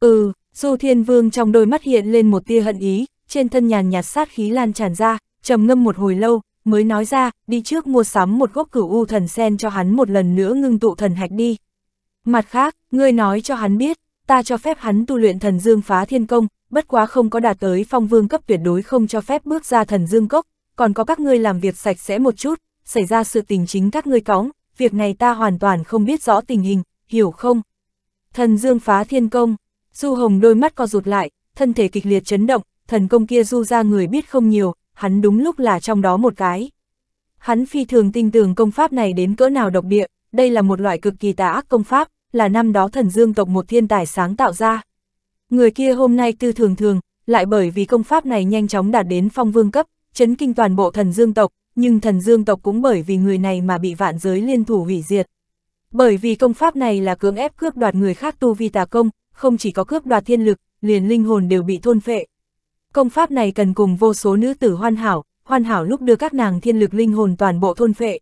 Ừ, Du Thiên Vương trong đôi mắt hiện lên một tia hận ý, trên thân nhàn nhạt sát khí lan tràn ra, trầm ngâm một hồi lâu, mới nói ra, đi trước mua sắm một gốc cửu u thần sen cho hắn một lần nữa ngưng tụ thần hạch đi. Mặt khác, ngươi nói cho hắn biết, ta cho phép hắn tu luyện thần dương phá thiên công, bất quá không có đạt tới phong vương cấp tuyệt đối không cho phép bước ra thần dương cốc, còn có các ngươi làm việc sạch sẽ một chút, xảy ra sự tình chính các ngươi cóng, việc này ta hoàn toàn không biết rõ tình hình, hiểu không? Thần dương phá thiên công, Du Hồng đôi mắt co rụt lại, thân thể kịch liệt chấn động, thần công kia du ra người biết không nhiều, hắn đúng lúc là trong đó một cái. Hắn phi thường tin tưởng công pháp này đến cỡ nào độc địa, đây là một loại cực kỳ tà ác công pháp, là năm đó thần dương tộc một thiên tài sáng tạo ra. Người kia hôm nay tư thường thường, lại bởi vì công pháp này nhanh chóng đạt đến phong vương cấp, chấn kinh toàn bộ thần dương tộc, nhưng thần dương tộc cũng bởi vì người này mà bị vạn giới liên thủ hủy diệt. Bởi vì công pháp này là cưỡng ép cướp đoạt người khác tu vi tà công, không chỉ có cướp đoạt thiên lực, liền linh hồn đều bị thôn phệ, Công pháp này cần cùng vô số nữ tử hoàn hảo, hoàn hảo lúc đưa các nàng thiên lực linh hồn toàn bộ thôn phệ.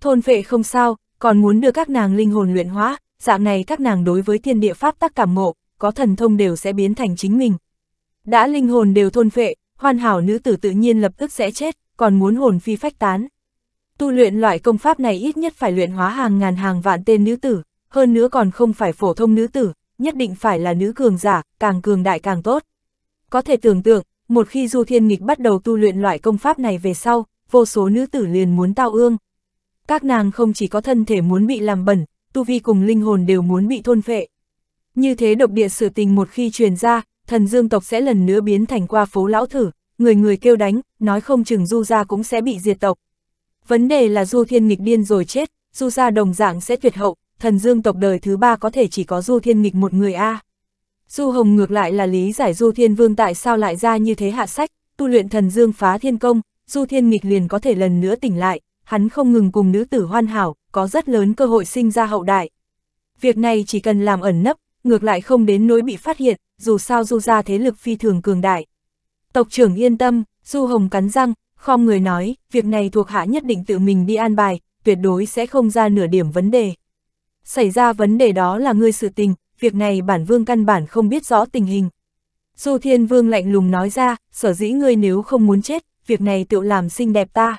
Thôn phệ không sao, còn muốn đưa các nàng linh hồn luyện hóa, dạng này các nàng đối với thiên địa pháp tác cảm ngộ, có thần thông đều sẽ biến thành chính mình. Đã linh hồn đều thôn phệ, hoàn hảo nữ tử tự nhiên lập tức sẽ chết, còn muốn hồn phi phách tán. Tu luyện loại công pháp này ít nhất phải luyện hóa hàng ngàn hàng vạn tên nữ tử, hơn nữa còn không phải phổ thông nữ tử, nhất định phải là nữ cường giả, càng cường đại càng tốt. Có thể tưởng tượng, một khi Du Thiên Nghịch bắt đầu tu luyện loại công pháp này về sau, vô số nữ tử liền muốn tao ương. Các nàng không chỉ có thân thể muốn bị làm bẩn, tu vi cùng linh hồn đều muốn bị thôn phệ. Như thế độc địa sự tình một khi truyền ra, thần dương tộc sẽ lần nữa biến thành qua phố lão thử, người người kêu đánh, nói không chừng Du gia cũng sẽ bị diệt tộc. Vấn đề là Du Thiên Nghịch điên rồi chết, Du gia đồng dạng sẽ tuyệt hậu, thần dương tộc đời thứ ba có thể chỉ có Du Thiên Nghịch một người a. À. Du Hồng ngược lại là lý giải Du Thiên Vương tại sao lại ra như thế hạ sách, tu luyện thần dương phá thiên công, Du Thiên nghịch liền có thể lần nữa tỉnh lại, hắn không ngừng cùng nữ tử hoan hảo, có rất lớn cơ hội sinh ra hậu đại. Việc này chỉ cần làm ẩn nấp, ngược lại không đến nỗi bị phát hiện, dù sao Du ra thế lực phi thường cường đại. Tộc trưởng yên tâm, Du Hồng cắn răng, khom người nói, việc này thuộc hạ nhất định tự mình đi an bài, tuyệt đối sẽ không ra nửa điểm vấn đề. Xảy ra vấn đề đó là ngươi sự tình, việc này bản vương căn bản không biết rõ tình hình. Du Thiên Vương lạnh lùng nói ra, sở dĩ ngươi nếu không muốn chết, việc này tự làm xinh đẹp ta.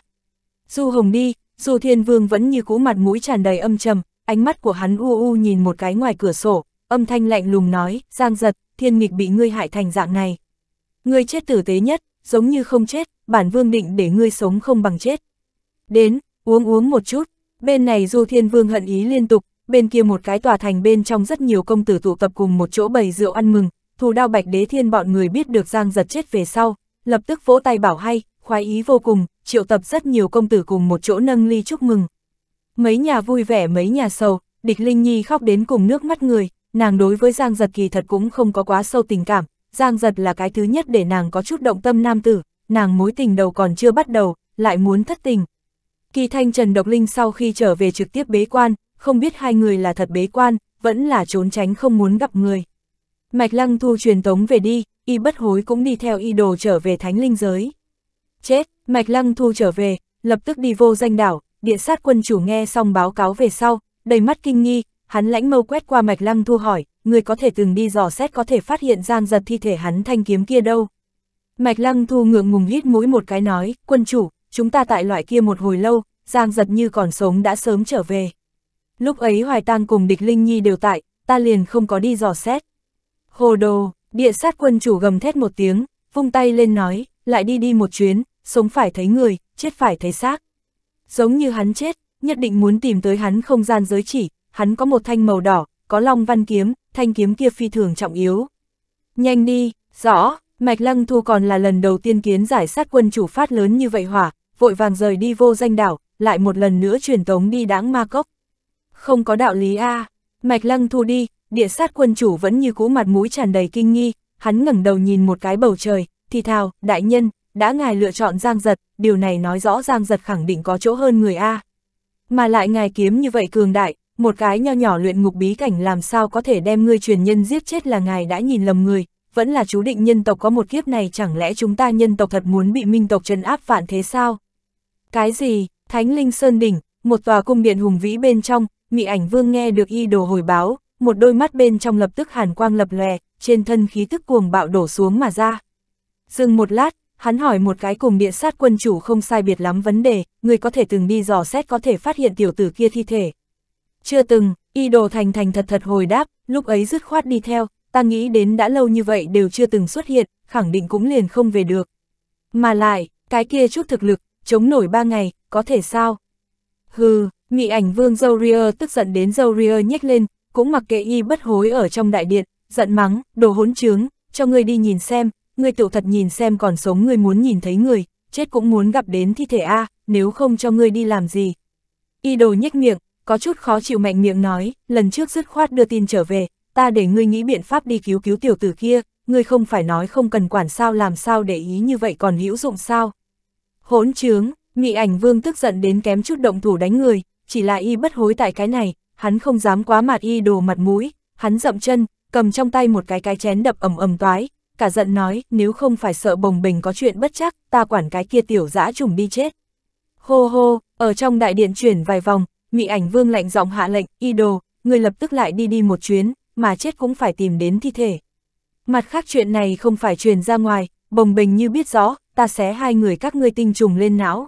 Du Hồng đi, Du Thiên Vương vẫn như cũ mặt mũi tràn đầy âm trầm, ánh mắt của hắn u u nhìn một cái ngoài cửa sổ, âm thanh lạnh lùng nói, giang giật, thiên nghịch bị ngươi hại thành dạng này. Ngươi chết tử tế nhất, giống như không chết, bản vương định để ngươi sống không bằng chết. Đến, uống uống một chút, bên này Du Thiên Vương hận ý liên tục, bên kia một cái tòa thành bên trong rất nhiều công tử tụ tập cùng một chỗ bầy rượu ăn mừng, thù đao bạch đế thiên bọn người biết được Giang giật chết về sau, lập tức vỗ tay bảo hay, khoái ý vô cùng, triệu tập rất nhiều công tử cùng một chỗ nâng ly chúc mừng. Mấy nhà vui vẻ mấy nhà sầu, địch Linh Nhi khóc đến cùng nước mắt người, nàng đối với Giang giật kỳ thật cũng không có quá sâu tình cảm, Giang giật là cái thứ nhất để nàng có chút động tâm nam tử, nàng mối tình đầu còn chưa bắt đầu, lại muốn thất tình. Kỳ thanh Trần Độc Linh sau khi trở về trực tiếp bế quan, không biết hai người là thật bế quan, vẫn là trốn tránh không muốn gặp người. Mạch Lăng Thu truyền tống về đi, y bất hối cũng đi theo y đồ trở về thánh linh giới. Chết, Mạch Lăng Thu trở về, lập tức đi vô danh đảo, địa sát quân chủ nghe xong báo cáo về sau, đầy mắt kinh nghi, hắn lãnh mâu quét qua Mạch Lăng Thu hỏi, người có thể từng đi dò xét có thể phát hiện giang giật thi thể hắn thanh kiếm kia đâu. Mạch Lăng Thu ngượng ngùng hít mũi một cái nói, quân chủ, chúng ta tại loại kia một hồi lâu, giang giật như còn sống đã sớm trở về lúc ấy Hoài tăng cùng địch Linh Nhi đều tại, ta liền không có đi dò xét. Hồ đồ, địa sát quân chủ gầm thét một tiếng, vung tay lên nói, lại đi đi một chuyến, sống phải thấy người, chết phải thấy xác. Giống như hắn chết, nhất định muốn tìm tới hắn không gian giới chỉ, hắn có một thanh màu đỏ, có long văn kiếm, thanh kiếm kia phi thường trọng yếu. Nhanh đi, rõ, Mạch Lăng Thu còn là lần đầu tiên kiến giải sát quân chủ phát lớn như vậy hỏa, vội vàng rời đi vô danh đảo, lại một lần nữa truyền tống đi đãng ma cốc không có đạo lý a Mạch lăng thu đi, địa sát quân chủ vẫn như cũ mặt mũi tràn đầy kinh nghi, hắn ngẩng đầu nhìn một cái bầu trời, thì thào, đại nhân, đã ngài lựa chọn giang giật, điều này nói rõ giang giật khẳng định có chỗ hơn người A. Mà lại ngài kiếm như vậy cường đại, một cái nho nhỏ luyện ngục bí cảnh làm sao có thể đem ngươi truyền nhân giết chết là ngài đã nhìn lầm người, vẫn là chú định nhân tộc có một kiếp này chẳng lẽ chúng ta nhân tộc thật muốn bị minh tộc trấn áp vạn thế sao? Cái gì, Thánh Linh Sơn Đỉnh, một tòa cung điện hùng vĩ bên trong, Mị ảnh vương nghe được y đồ hồi báo, một đôi mắt bên trong lập tức hàn quang lập lè, trên thân khí tức cuồng bạo đổ xuống mà ra. Dừng một lát, hắn hỏi một cái cùng địa sát quân chủ không sai biệt lắm vấn đề, người có thể từng đi dò xét có thể phát hiện tiểu tử kia thi thể. Chưa từng, y đồ thành thành thật thật hồi đáp, lúc ấy dứt khoát đi theo, ta nghĩ đến đã lâu như vậy đều chưa từng xuất hiện, khẳng định cũng liền không về được. Mà lại, cái kia chút thực lực, chống nổi ba ngày, có thể sao? Hừ, Nghị ảnh vương Zorier tức giận đến Zorier nhếch lên, cũng mặc kệ y bất hối ở trong đại điện, giận mắng, đồ hỗn trướng, cho ngươi đi nhìn xem, ngươi tự thật nhìn xem còn sống ngươi muốn nhìn thấy người, chết cũng muốn gặp đến thi thể A, nếu không cho ngươi đi làm gì. Y đồ nhếch miệng, có chút khó chịu mạnh miệng nói, lần trước dứt khoát đưa tin trở về, ta để ngươi nghĩ biện pháp đi cứu cứu tiểu tử kia, ngươi không phải nói không cần quản sao làm sao để ý như vậy còn hữu dụng sao. Hỗn trướng, nghị ảnh vương tức giận đến kém chút động thủ đánh người, chỉ là y bất hối tại cái này, hắn không dám quá mạt y đồ mặt mũi, hắn rậm chân, cầm trong tay một cái cái chén đập ầm ầm toái, cả giận nói, nếu không phải sợ bồng bình có chuyện bất chắc, ta quản cái kia tiểu dã trùng đi chết. Hô hô, ở trong đại điện chuyển vài vòng, mị ảnh vương lạnh giọng hạ lệnh, y đồ, người lập tức lại đi đi một chuyến, mà chết cũng phải tìm đến thi thể. Mặt khác chuyện này không phải truyền ra ngoài, bồng bình như biết rõ, ta xé hai người các ngươi tinh trùng lên não.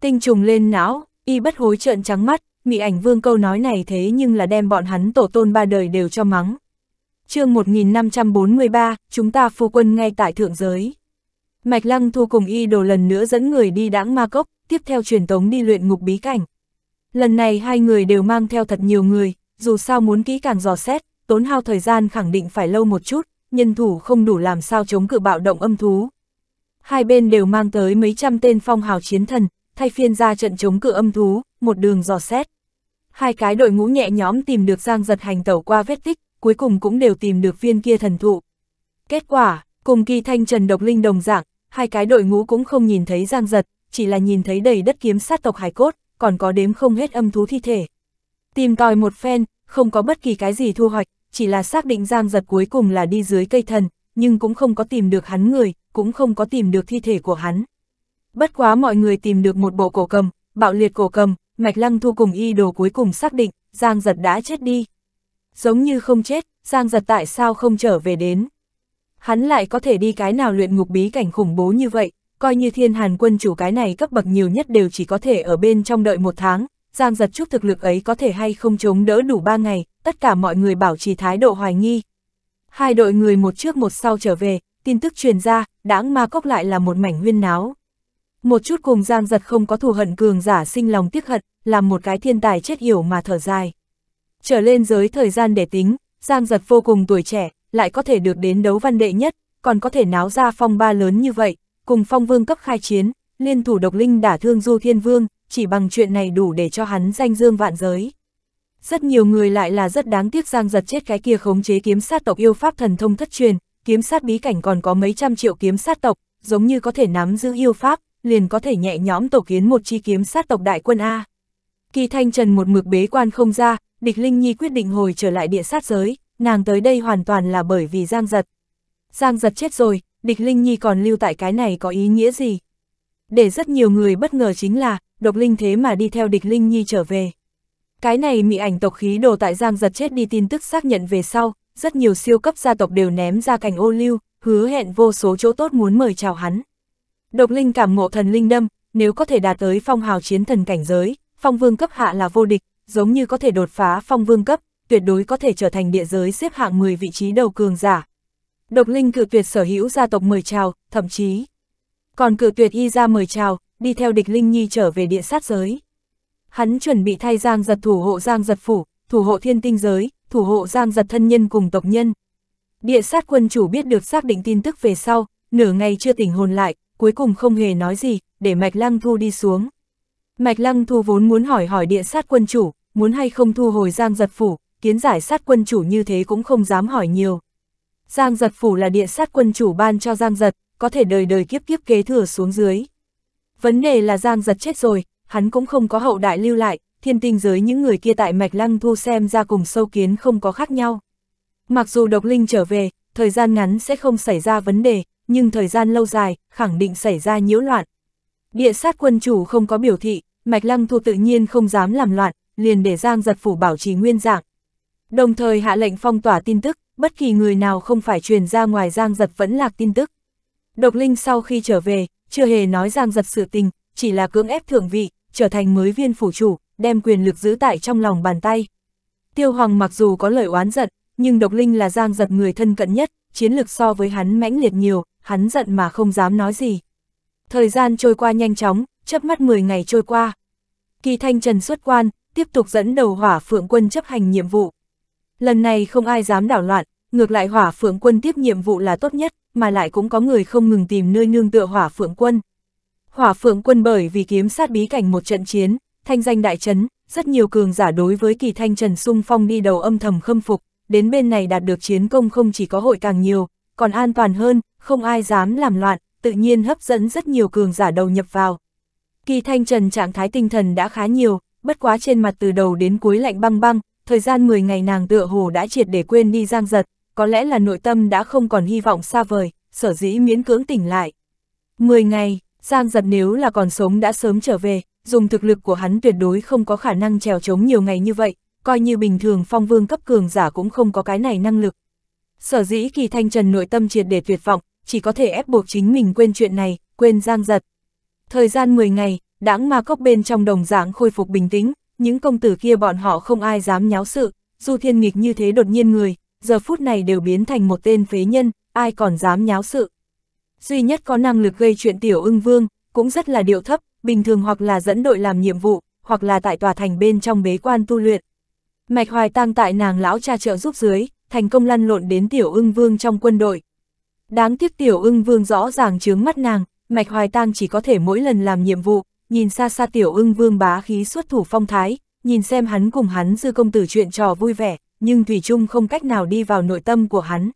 Tinh trùng lên não, Y bất hối trợn trắng mắt, Mỹ ảnh vương câu nói này thế nhưng là đem bọn hắn tổ tôn ba đời đều cho mắng. chương 1543, chúng ta phu quân ngay tại thượng giới. Mạch Lăng Thu cùng Y đồ lần nữa dẫn người đi đãng ma cốc, tiếp theo truyền tống đi luyện ngục bí cảnh. Lần này hai người đều mang theo thật nhiều người, dù sao muốn kỹ càng dò xét, tốn hao thời gian khẳng định phải lâu một chút, nhân thủ không đủ làm sao chống cự bạo động âm thú. Hai bên đều mang tới mấy trăm tên phong hào chiến thần, thay phiên ra trận chống cự âm thú, một đường dò xét. Hai cái đội ngũ nhẹ nhóm tìm được giang giật hành tẩu qua vết tích, cuối cùng cũng đều tìm được viên kia thần thụ. Kết quả, cùng kỳ thanh trần độc linh đồng dạng, hai cái đội ngũ cũng không nhìn thấy giang giật, chỉ là nhìn thấy đầy đất kiếm sát tộc hải cốt, còn có đếm không hết âm thú thi thể. Tìm tòi một phen, không có bất kỳ cái gì thu hoạch, chỉ là xác định giang giật cuối cùng là đi dưới cây thần, nhưng cũng không có tìm được hắn người, cũng không có tìm được thi thể của hắn. Bất quá mọi người tìm được một bộ cổ cầm, bạo liệt cổ cầm, Mạch Lăng Thu cùng y đồ cuối cùng xác định, Giang Giật đã chết đi. Giống như không chết, Giang Giật tại sao không trở về đến? Hắn lại có thể đi cái nào luyện ngục bí cảnh khủng bố như vậy, coi như thiên hàn quân chủ cái này cấp bậc nhiều nhất đều chỉ có thể ở bên trong đợi một tháng, Giang Giật chút thực lực ấy có thể hay không chống đỡ đủ ba ngày, tất cả mọi người bảo trì thái độ hoài nghi. Hai đội người một trước một sau trở về, tin tức truyền ra, đãng ma cốc lại là một mảnh huyên náo. Một chút cùng Giang Giật không có thù hận cường giả sinh lòng tiếc hận, làm một cái thiên tài chết hiểu mà thở dài. Trở lên giới thời gian để tính, Giang Giật vô cùng tuổi trẻ, lại có thể được đến đấu văn đệ nhất, còn có thể náo ra phong ba lớn như vậy, cùng phong vương cấp khai chiến, liên thủ độc linh đả thương Du Thiên Vương, chỉ bằng chuyện này đủ để cho hắn danh dương vạn giới. Rất nhiều người lại là rất đáng tiếc Giang Giật chết cái kia khống chế kiếm sát tộc yêu pháp thần thông thất truyền, kiếm sát bí cảnh còn có mấy trăm triệu kiếm sát tộc, giống như có thể nắm giữ yêu pháp, liền có thể nhẹ nhõm tổ kiến một chi kiếm sát tộc đại quân A. Kỳ Thanh Trần một mực bế quan không ra, địch Linh Nhi quyết định hồi trở lại địa sát giới, nàng tới đây hoàn toàn là bởi vì Giang Giật. Giang Giật chết rồi, địch Linh Nhi còn lưu tại cái này có ý nghĩa gì? Để rất nhiều người bất ngờ chính là, độc linh thế mà đi theo địch Linh Nhi trở về. Cái này mị ảnh tộc khí đồ tại Giang Giật chết đi tin tức xác nhận về sau, rất nhiều siêu cấp gia tộc đều ném ra cành ô lưu, hứa hẹn vô số chỗ tốt muốn mời chào hắn. Độc linh cảm ngộ thần linh đâm, nếu có thể đạt tới phong hào chiến thần cảnh giới, phong vương cấp hạ là vô địch, giống như có thể đột phá phong vương cấp, tuyệt đối có thể trở thành địa giới xếp hạng 10 vị trí đầu cường giả. Độc linh cự tuyệt sở hữu gia tộc mời trào, thậm chí còn cự tuyệt y ra mời trào đi theo địch linh nhi trở về địa sát giới. Hắn chuẩn bị thay Giang giật thủ hộ Giang giật phủ, thủ hộ thiên tinh giới, thủ hộ Giang giật thân nhân cùng tộc nhân. Địa sát quân chủ biết được xác định tin tức về sau, nửa ngày chưa tỉnh hồn lại, cuối cùng không hề nói gì, để Mạch Lăng Thu đi xuống. Mạch Lăng Thu vốn muốn hỏi hỏi địa sát quân chủ, muốn hay không thu hồi Giang Giật Phủ, kiến giải sát quân chủ như thế cũng không dám hỏi nhiều. Giang Giật Phủ là địa sát quân chủ ban cho Giang Giật, có thể đời đời kiếp kiếp kế thừa xuống dưới. Vấn đề là Giang Giật chết rồi, hắn cũng không có hậu đại lưu lại, thiên tinh giới những người kia tại Mạch Lăng Thu xem ra cùng sâu kiến không có khác nhau. Mặc dù độc linh trở về, thời gian ngắn sẽ không xảy ra vấn đề, nhưng thời gian lâu dài, khẳng định xảy ra nhiễu loạn. Địa sát quân chủ không có biểu thị, Mạch Lăng Thu tự nhiên không dám làm loạn, liền để Giang giật phủ bảo trì nguyên dạng. Đồng thời hạ lệnh phong tỏa tin tức, bất kỳ người nào không phải truyền ra ngoài Giang giật vẫn lạc tin tức. Độc Linh sau khi trở về, chưa hề nói Giang giật sự tình, chỉ là cưỡng ép thượng vị, trở thành mới viên phủ chủ, đem quyền lực giữ tại trong lòng bàn tay. Tiêu Hoàng mặc dù có lời oán giận, nhưng Độc Linh là Giang giật người thân cận nhất, chiến lược so với hắn mãnh liệt nhiều, hắn giận mà không dám nói gì. Thời gian trôi qua nhanh chóng, chớp mắt 10 ngày trôi qua. Kỳ Thanh Trần xuất quan, tiếp tục dẫn đầu hỏa phượng quân chấp hành nhiệm vụ. Lần này không ai dám đảo loạn, ngược lại hỏa phượng quân tiếp nhiệm vụ là tốt nhất, mà lại cũng có người không ngừng tìm nơi nương tựa hỏa phượng quân. Hỏa phượng quân bởi vì kiếm sát bí cảnh một trận chiến, thanh danh đại chấn, rất nhiều cường giả đối với kỳ thanh trần sung phong đi đầu âm thầm khâm phục, đến bên này đạt được chiến công không chỉ có hội càng nhiều, còn an toàn hơn, không ai dám làm loạn, tự nhiên hấp dẫn rất nhiều cường giả đầu nhập vào. Kỳ Thanh Trần trạng thái tinh thần đã khá nhiều, bất quá trên mặt từ đầu đến cuối lạnh băng băng, thời gian 10 ngày nàng tựa hồ đã triệt để quên đi giang giật, có lẽ là nội tâm đã không còn hy vọng xa vời, sở dĩ miễn cưỡng tỉnh lại. 10 ngày, giang giật nếu là còn sống đã sớm trở về, dùng thực lực của hắn tuyệt đối không có khả năng trèo chống nhiều ngày như vậy, coi như bình thường phong vương cấp cường giả cũng không có cái này năng lực, Sở dĩ kỳ thanh trần nội tâm triệt để tuyệt vọng, chỉ có thể ép buộc chính mình quên chuyện này, quên giang giật. Thời gian 10 ngày, đãng ma cốc bên trong đồng dạng khôi phục bình tĩnh, những công tử kia bọn họ không ai dám nháo sự, dù thiên nghịch như thế đột nhiên người, giờ phút này đều biến thành một tên phế nhân, ai còn dám nháo sự. Duy nhất có năng lực gây chuyện tiểu ưng vương, cũng rất là điệu thấp, bình thường hoặc là dẫn đội làm nhiệm vụ, hoặc là tại tòa thành bên trong bế quan tu luyện. Mạch hoài tăng tại nàng lão cha trợ giúp dưới, thành công lăn lộn đến tiểu ưng vương trong quân đội. Đáng tiếc tiểu ưng vương rõ ràng chướng mắt nàng, mạch hoài tang chỉ có thể mỗi lần làm nhiệm vụ, nhìn xa xa tiểu ưng vương bá khí xuất thủ phong thái, nhìn xem hắn cùng hắn dư công tử chuyện trò vui vẻ, nhưng Thủy Trung không cách nào đi vào nội tâm của hắn.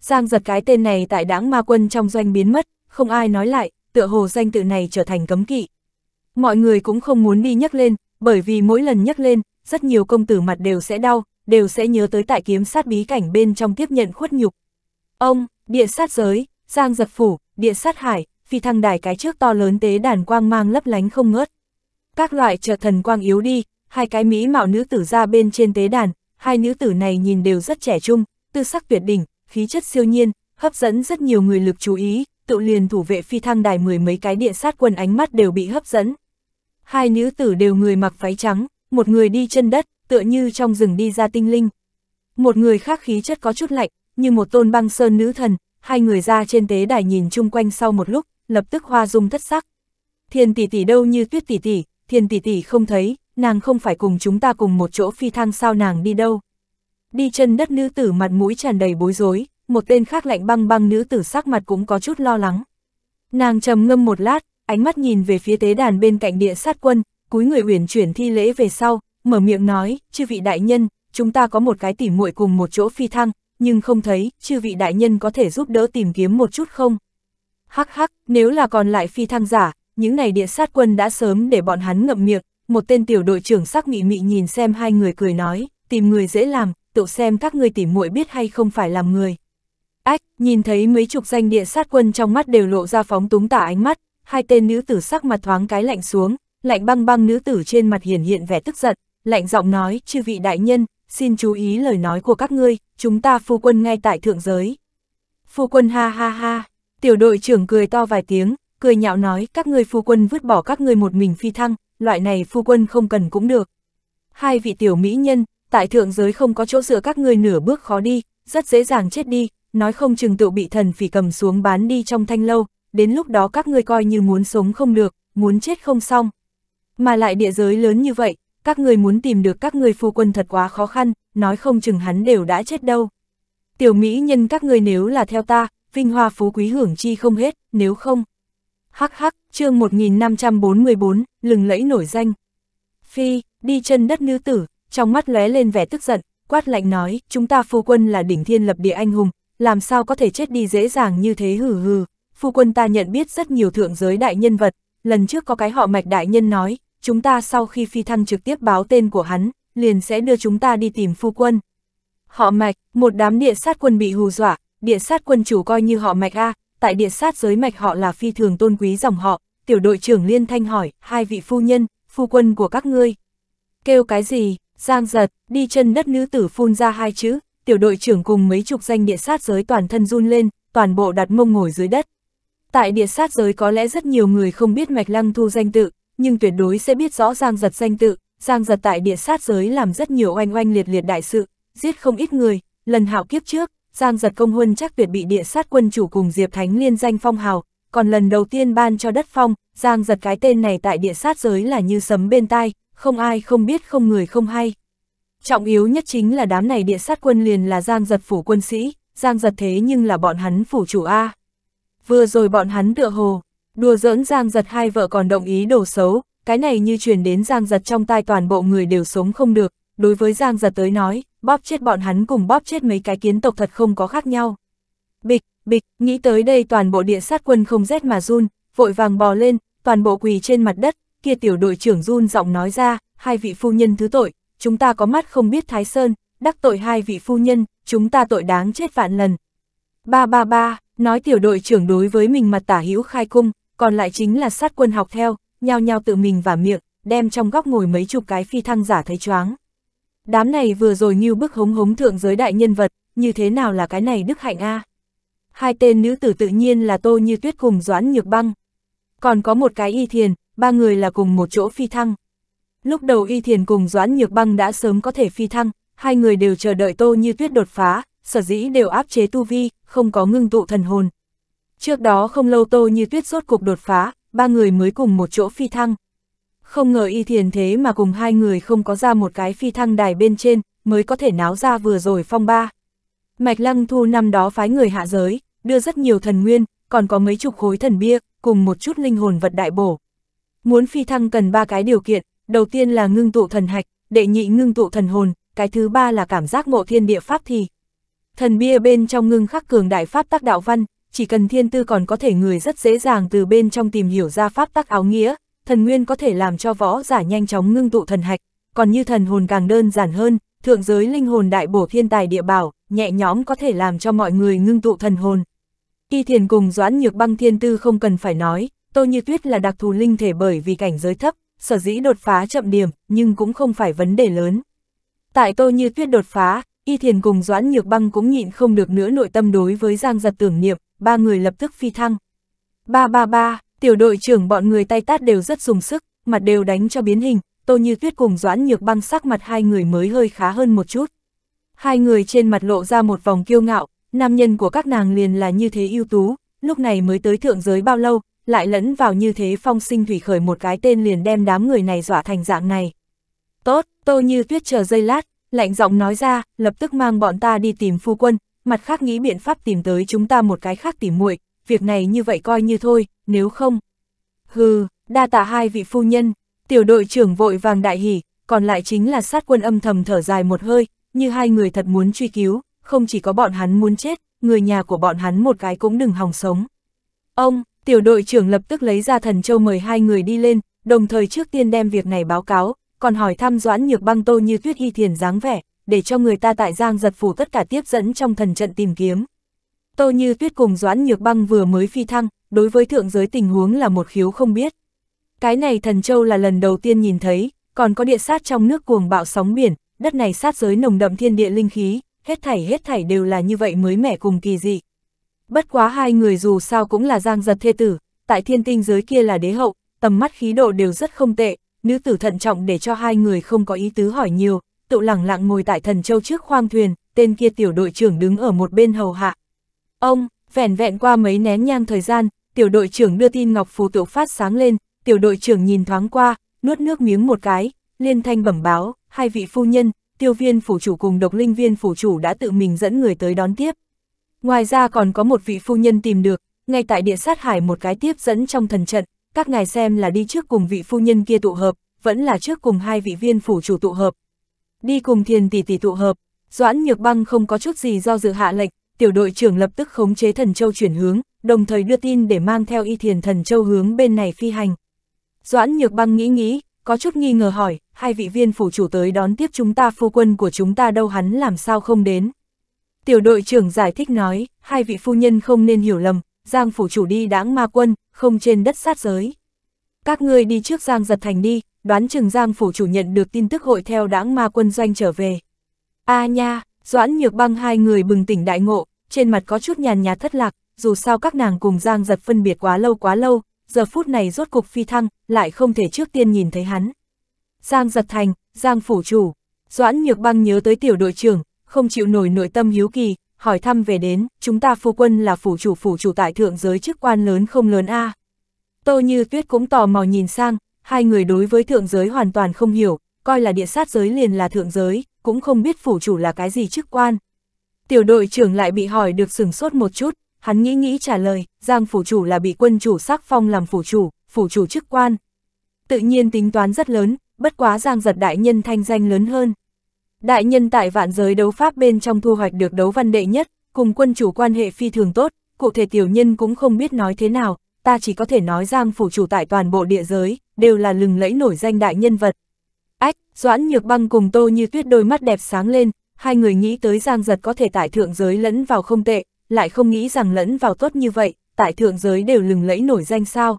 Giang giật cái tên này tại đảng ma quân trong doanh biến mất, không ai nói lại, tựa hồ danh tự này trở thành cấm kỵ. Mọi người cũng không muốn đi nhắc lên, bởi vì mỗi lần nhắc lên, rất nhiều công tử mặt đều sẽ đau, đều sẽ nhớ tới tại kiếm sát bí cảnh bên trong tiếp nhận khuất nhục. Ông, địa sát giới, giang giật phủ, địa sát hải, phi thăng đài cái trước to lớn tế đàn quang mang lấp lánh không ngớt. Các loại trợ thần quang yếu đi, hai cái mỹ mạo nữ tử ra bên trên tế đàn, hai nữ tử này nhìn đều rất trẻ trung, tư sắc tuyệt đỉnh, khí chất siêu nhiên, hấp dẫn rất nhiều người lực chú ý, tự liền thủ vệ phi thăng đài mười mấy cái địa sát quân ánh mắt đều bị hấp dẫn. Hai nữ tử đều người mặc váy trắng, một người đi chân đất, tựa như trong rừng đi ra tinh linh. Một người khác khí chất có chút lạnh, như một tôn băng sơn nữ thần, hai người ra trên tế đài nhìn chung quanh sau một lúc, lập tức hoa dung thất sắc. Thiên tỷ tỷ đâu như tuyết tỷ tỷ, thiên tỷ tỷ không thấy, nàng không phải cùng chúng ta cùng một chỗ phi thăng sao nàng đi đâu. Đi chân đất nữ tử mặt mũi tràn đầy bối rối, một tên khác lạnh băng băng nữ tử sắc mặt cũng có chút lo lắng. Nàng trầm ngâm một lát, ánh mắt nhìn về phía tế đàn bên cạnh địa sát quân, cúi người uyển chuyển thi lễ về sau, mở miệng nói, chư vị đại nhân, chúng ta có một cái tỉ muội cùng một chỗ phi thăng, nhưng không thấy, chư vị đại nhân có thể giúp đỡ tìm kiếm một chút không? Hắc hắc, nếu là còn lại phi thăng giả, những này địa sát quân đã sớm để bọn hắn ngậm miệng, một tên tiểu đội trưởng sắc mị mị nhìn xem hai người cười nói, tìm người dễ làm, tự xem các ngươi tỉ muội biết hay không phải làm người. Ách, nhìn thấy mấy chục danh địa sát quân trong mắt đều lộ ra phóng túng tả ánh mắt, hai tên nữ tử sắc mặt thoáng cái lạnh xuống, lạnh băng băng nữ tử trên mặt hiển hiện vẻ tức giận, lạnh giọng nói, chư vị đại nhân, xin chú ý lời nói của các ngươi, chúng ta phu quân ngay tại thượng giới. Phu quân ha ha ha, tiểu đội trưởng cười to vài tiếng, cười nhạo nói các ngươi phu quân vứt bỏ các ngươi một mình phi thăng, loại này phu quân không cần cũng được. Hai vị tiểu mỹ nhân, tại thượng giới không có chỗ dựa các ngươi nửa bước khó đi, rất dễ dàng chết đi, nói không chừng tự bị thần phỉ cầm xuống bán đi trong thanh lâu, đến lúc đó các ngươi coi như muốn sống không được, muốn chết không xong. Mà lại địa giới lớn như vậy, các người muốn tìm được các người phu quân thật quá khó khăn, nói không chừng hắn đều đã chết đâu. Tiểu mỹ nhân các người nếu là theo ta, vinh hoa phú quý hưởng chi không hết, nếu không. Hắc hắc, chương 1544, lừng lẫy nổi danh. Phi, đi chân đất nữ tử, trong mắt lóe lên vẻ tức giận, quát lạnh nói, chúng ta phu quân là đỉnh thiên lập địa anh hùng, làm sao có thể chết đi dễ dàng như thế hừ hừ. Phu quân ta nhận biết rất nhiều thượng giới đại nhân vật, lần trước có cái họ mạch đại nhân nói, chúng ta sau khi phi thăng trực tiếp báo tên của hắn, liền sẽ đưa chúng ta đi tìm phu quân. Họ mạch, một đám địa sát quân bị hù dọa, địa sát quân chủ coi như họ mạch A, tại địa sát giới mạch họ là phi thường tôn quý dòng họ, tiểu đội trưởng Liên Thanh hỏi, hai vị phu nhân, phu quân của các ngươi. Kêu cái gì, giang giật, đi chân đất nữ tử phun ra hai chữ, tiểu đội trưởng cùng mấy chục danh địa sát giới toàn thân run lên, toàn bộ đặt mông ngồi dưới đất. Tại địa sát giới có lẽ rất nhiều người không biết mạch lăng thu danh tự, nhưng tuyệt đối sẽ biết rõ Giang Giật danh tự, Giang Giật tại địa sát giới làm rất nhiều oanh oanh liệt liệt đại sự, giết không ít người, lần hạo kiếp trước, Giang Giật công huân chắc tuyệt bị địa sát quân chủ cùng Diệp Thánh liên danh phong hào, còn lần đầu tiên ban cho đất phong, Giang Giật cái tên này tại địa sát giới là như sấm bên tai, không ai không biết không người không hay. Trọng yếu nhất chính là đám này địa sát quân liền là Giang Giật phủ quân sĩ, Giang Giật thế nhưng là bọn hắn phủ chủ A. Vừa rồi bọn hắn tựa hồ, Đùa giỡn Giang giật hai vợ còn đồng ý đổ xấu, cái này như truyền đến Giang giật trong tai toàn bộ người đều sống không được, đối với Giang giật tới nói, bóp chết bọn hắn cùng bóp chết mấy cái kiến tộc thật không có khác nhau. Bịch, bịch, nghĩ tới đây toàn bộ địa sát quân không rét mà run, vội vàng bò lên, toàn bộ quỳ trên mặt đất, kia tiểu đội trưởng run giọng nói ra, hai vị phu nhân thứ tội, chúng ta có mắt không biết Thái Sơn, đắc tội hai vị phu nhân, chúng ta tội đáng chết vạn lần. Ba ba ba, nói tiểu đội trưởng đối với mình mặt tả hữu khai cung, còn lại chính là sát quân học theo, nhao nhao tự mình và miệng, đem trong góc ngồi mấy chục cái phi thăng giả thấy choáng. Đám này vừa rồi như bức hống hống thượng giới đại nhân vật, như thế nào là cái này đức hạnh a Hai tên nữ tử tự nhiên là Tô Như Tuyết cùng Doãn Nhược Băng. Còn có một cái y thiền, ba người là cùng một chỗ phi thăng. Lúc đầu y thiền cùng Doãn Nhược Băng đã sớm có thể phi thăng, hai người đều chờ đợi Tô Như Tuyết đột phá, sở dĩ đều áp chế tu vi, không có ngưng tụ thần hồn, Trước đó không lâu Tô Như Tuyết rốt cuộc đột phá, ba người mới cùng một chỗ phi thăng. Không ngờ y thiền thế mà cùng hai người không có ra một cái phi thăng đài bên trên, mới có thể náo ra vừa rồi phong ba. Mạch Lăng Thu năm đó phái người hạ giới, đưa rất nhiều thần nguyên, còn có mấy chục khối thần bia, cùng một chút linh hồn vật đại bổ. Muốn phi thăng cần ba cái điều kiện, đầu tiên là ngưng tụ thần hạch, đệ nhị ngưng tụ thần hồn, cái thứ ba là cảm giác ngộ thiên địa pháp thì. Thần bia bên trong ngưng khắc cường đại pháp tác đạo văn, chỉ cần thiên tư còn có thể người rất dễ dàng từ bên trong tìm hiểu ra pháp tắc áo nghĩa, thần nguyên có thể làm cho võ giả nhanh chóng ngưng tụ thần hạch, còn như thần hồn càng đơn giản hơn, thượng giới linh hồn đại bổ thiên tài địa bảo, nhẹ nhõm có thể làm cho mọi người ngưng tụ thần hồn. Y thiền cùng doãn nhược băng thiên tư không cần phải nói, tô như tuyết là đặc thù linh thể bởi vì cảnh giới thấp, sở dĩ đột phá chậm điểm, nhưng cũng không phải vấn đề lớn. Tại tô như tuyết đột phá, y thiền cùng doãn nhược băng cũng nhịn không được nữa nội tâm đối với giang giật tưởng niệm, ba người lập tức phi thăng. Ba ba ba, tiểu đội trưởng bọn người tay tát đều rất dùng sức, mặt đều đánh cho biến hình, Tô Như Tuyết cùng Doãn Nhược băng sắc mặt hai người mới hơi khá hơn một chút. Hai người trên mặt lộ ra một vòng kiêu ngạo, nam nhân của các nàng liền là như thế ưu tú, lúc này mới tới thượng giới bao lâu, lại lẫn vào như thế phong sinh thủy khởi một cái tên liền đem đám người này dọa thành dạng này. Tốt, Tô Như Tuyết chờ giây lát, lạnh giọng nói ra, lập tức mang bọn ta đi tìm phu quân, mặt khác nghĩ biện pháp tìm tới chúng ta một cái khác tìm muội việc này như vậy coi như thôi, nếu không. Hừ, đa tạ hai vị phu nhân, tiểu đội trưởng vội vàng đại hỉ, còn lại chính là sát quân âm thầm thở dài một hơi, như hai người thật muốn truy cứu, không chỉ có bọn hắn muốn chết, người nhà của bọn hắn một cái cũng đừng hòng sống. Ông, tiểu đội trưởng lập tức lấy ra thần châu mời hai người đi lên, đồng thời trước tiên đem việc này báo cáo, còn hỏi thăm Doãn Nhược Băng Tô như Tuyết Y Thiền dáng vẻ, để cho người ta tại Giang giật phủ tất cả tiếp dẫn trong thần trận tìm kiếm. Tô Như Tuyết cùng Doãn Nhược Băng vừa mới phi thăng, đối với thượng giới tình huống là một khiếu không biết. Cái này thần châu là lần đầu tiên nhìn thấy, còn có địa sát trong nước cuồng bạo sóng biển, đất này sát giới nồng đậm thiên địa linh khí, hết thảy hết thảy đều là như vậy mới mẻ cùng kỳ dị. Bất quá hai người dù sao cũng là Giang giật thê tử, tại thiên tinh giới kia là đế hậu, tầm mắt khí độ đều rất không tệ, nữ tử thận trọng để cho hai người không có ý tứ hỏi nhiều, tự lẳng lặng ngồi tại thần châu trước khoang thuyền, tên kia tiểu đội trưởng đứng ở một bên hầu hạ. Ông, vẻn vẹn qua mấy nén nhang thời gian, tiểu đội trưởng đưa tin Ngọc Phù tự phát sáng lên, tiểu đội trưởng nhìn thoáng qua, nuốt nước miếng một cái, liên thanh bẩm báo, hai vị phu nhân, tiêu viên phủ chủ cùng độc linh viên phủ chủ đã tự mình dẫn người tới đón tiếp. Ngoài ra còn có một vị phu nhân tìm được, ngay tại địa sát hải một cái tiếp dẫn trong thần trận, các ngài xem là đi trước cùng vị phu nhân kia tụ hợp, vẫn là trước cùng hai vị viên phủ chủ tụ hợp, đi cùng thiền tỷ tỷ tụ hợp. Doãn Nhược Băng không có chút gì do dự hạ lệch tiểu đội trưởng lập tức khống chế thần châu chuyển hướng, đồng thời đưa tin để mang theo y thiền thần châu hướng bên này phi hành. Doãn Nhược Băng nghĩ nghĩ, có chút nghi ngờ hỏi, hai vị viên phủ chủ tới đón tiếp chúng ta phu quân của chúng ta đâu hắn làm sao không đến. Tiểu đội trưởng giải thích nói, hai vị phu nhân không nên hiểu lầm, Giang phủ chủ đi đáng ma quân, không trên đất sát giới. Các ngươi đi trước Giang giật thành đi, đoán chừng Giang phủ chủ nhận được tin tức hội theo đảng ma quân doanh trở về. A à nha, Doãn Nhược Băng hai người bừng tỉnh đại ngộ, trên mặt có chút nhàn nhạt thất lạc, dù sao các nàng cùng Giang giật phân biệt quá lâu quá lâu, giờ phút này rốt cục phi thăng, lại không thể trước tiên nhìn thấy hắn. Giang giật thành, Giang phủ chủ, Doãn Nhược Băng nhớ tới tiểu đội trưởng, không chịu nổi nội tâm hiếu kỳ, hỏi thăm về đến, chúng ta phu quân là phủ chủ phủ chủ tại thượng giới chức quan lớn không lớn a. Tô Như Tuyết cũng tò mò nhìn sang, Hai người đối với thượng giới hoàn toàn không hiểu, coi là địa sát giới liền là thượng giới, cũng không biết phủ chủ là cái gì chức quan. Tiểu đội trưởng lại bị hỏi được sửng sốt một chút, hắn nghĩ nghĩ trả lời, Giang phủ chủ là bị quân chủ sắc phong làm phủ chủ, phủ chủ chức quan. Tự nhiên tính toán rất lớn, bất quá Giang giật đại nhân thanh danh lớn hơn. Đại nhân tại vạn giới đấu pháp bên trong thu hoạch được đấu văn đệ nhất, cùng quân chủ quan hệ phi thường tốt, cụ thể tiểu nhân cũng không biết nói thế nào, ta chỉ có thể nói giang phủ chủ tại toàn bộ địa giới, đều là lừng lẫy nổi danh đại nhân vật. Ách, Doãn Nhược Băng cùng Tô Như Tuyết đôi mắt đẹp sáng lên, hai người nghĩ tới giang giật có thể tại thượng giới lẫn vào không tệ, lại không nghĩ rằng lẫn vào tốt như vậy, tại thượng giới đều lừng lẫy nổi danh sao.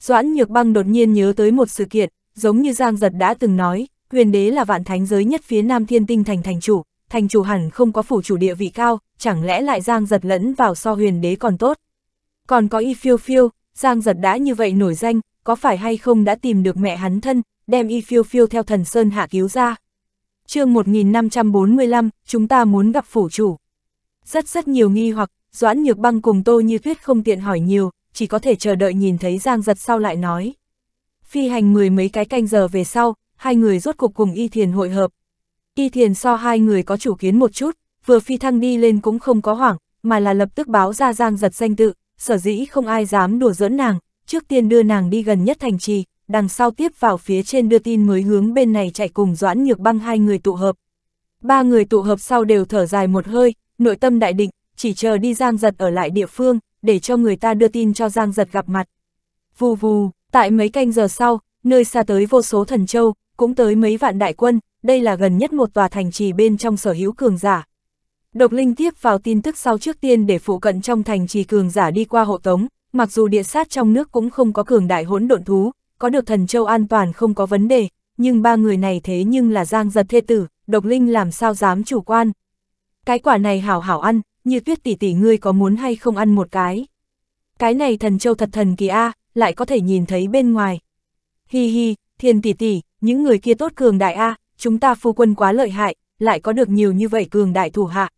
Doãn Nhược Băng đột nhiên nhớ tới một sự kiện, giống như Giang Giật đã từng nói, huyền đế là vạn thánh giới nhất phía Nam Thiên Tinh thành thành chủ, thành chủ hẳn không có phủ chủ địa vị cao, chẳng lẽ lại Giang Giật lẫn vào so huyền đế còn tốt. Còn có y phiêu phiêu, Giang giật đã như vậy nổi danh, có phải hay không đã tìm được mẹ hắn thân, đem y phiêu phiêu theo thần Sơn Hạ cứu ra. chương 1545, chúng ta muốn gặp phủ chủ. Rất rất nhiều nghi hoặc, Doãn Nhược Băng cùng Tô Như Tuyết không tiện hỏi nhiều, chỉ có thể chờ đợi nhìn thấy Giang giật sau lại nói. Phi hành mười mấy cái canh giờ về sau, hai người rốt cuộc cùng y thiền hội hợp. Y thiền so hai người có chủ kiến một chút, vừa phi thăng đi lên cũng không có hoảng, mà là lập tức báo ra Giang giật danh tự, sở dĩ không ai dám đùa dỡn nàng, trước tiên đưa nàng đi gần nhất thành trì, đằng sau tiếp vào phía trên đưa tin mới hướng bên này chạy cùng Doãn Nhược Băng hai người tụ hợp. Ba người tụ hợp sau đều thở dài một hơi, nội tâm đại định, chỉ chờ đi Giang Giật ở lại địa phương, để cho người ta đưa tin cho Giang Giật gặp mặt. Vù vù, tại mấy canh giờ sau, nơi xa tới vô số thần châu, cũng tới mấy vạn đại quân, đây là gần nhất một tòa thành trì bên trong sở hữu cường giả, Độc linh tiếp vào tin tức sau trước tiên để phụ cận trong thành trì cường giả đi qua hộ tống, mặc dù địa sát trong nước cũng không có cường đại hỗn độn thú, có được thần châu an toàn không có vấn đề, nhưng ba người này thế nhưng là giang giật thê tử, độc linh làm sao dám chủ quan. Cái quả này hảo hảo ăn, như tuyết tỷ tỷ ngươi có muốn hay không ăn một cái. Cái này thần châu thật thần kỳ A, lại có thể nhìn thấy bên ngoài. Hi hi, Thiên tỷ tỷ, những người kia tốt cường đại A, chúng ta phu quân quá lợi hại, lại có được nhiều như vậy cường đại thủ hạ,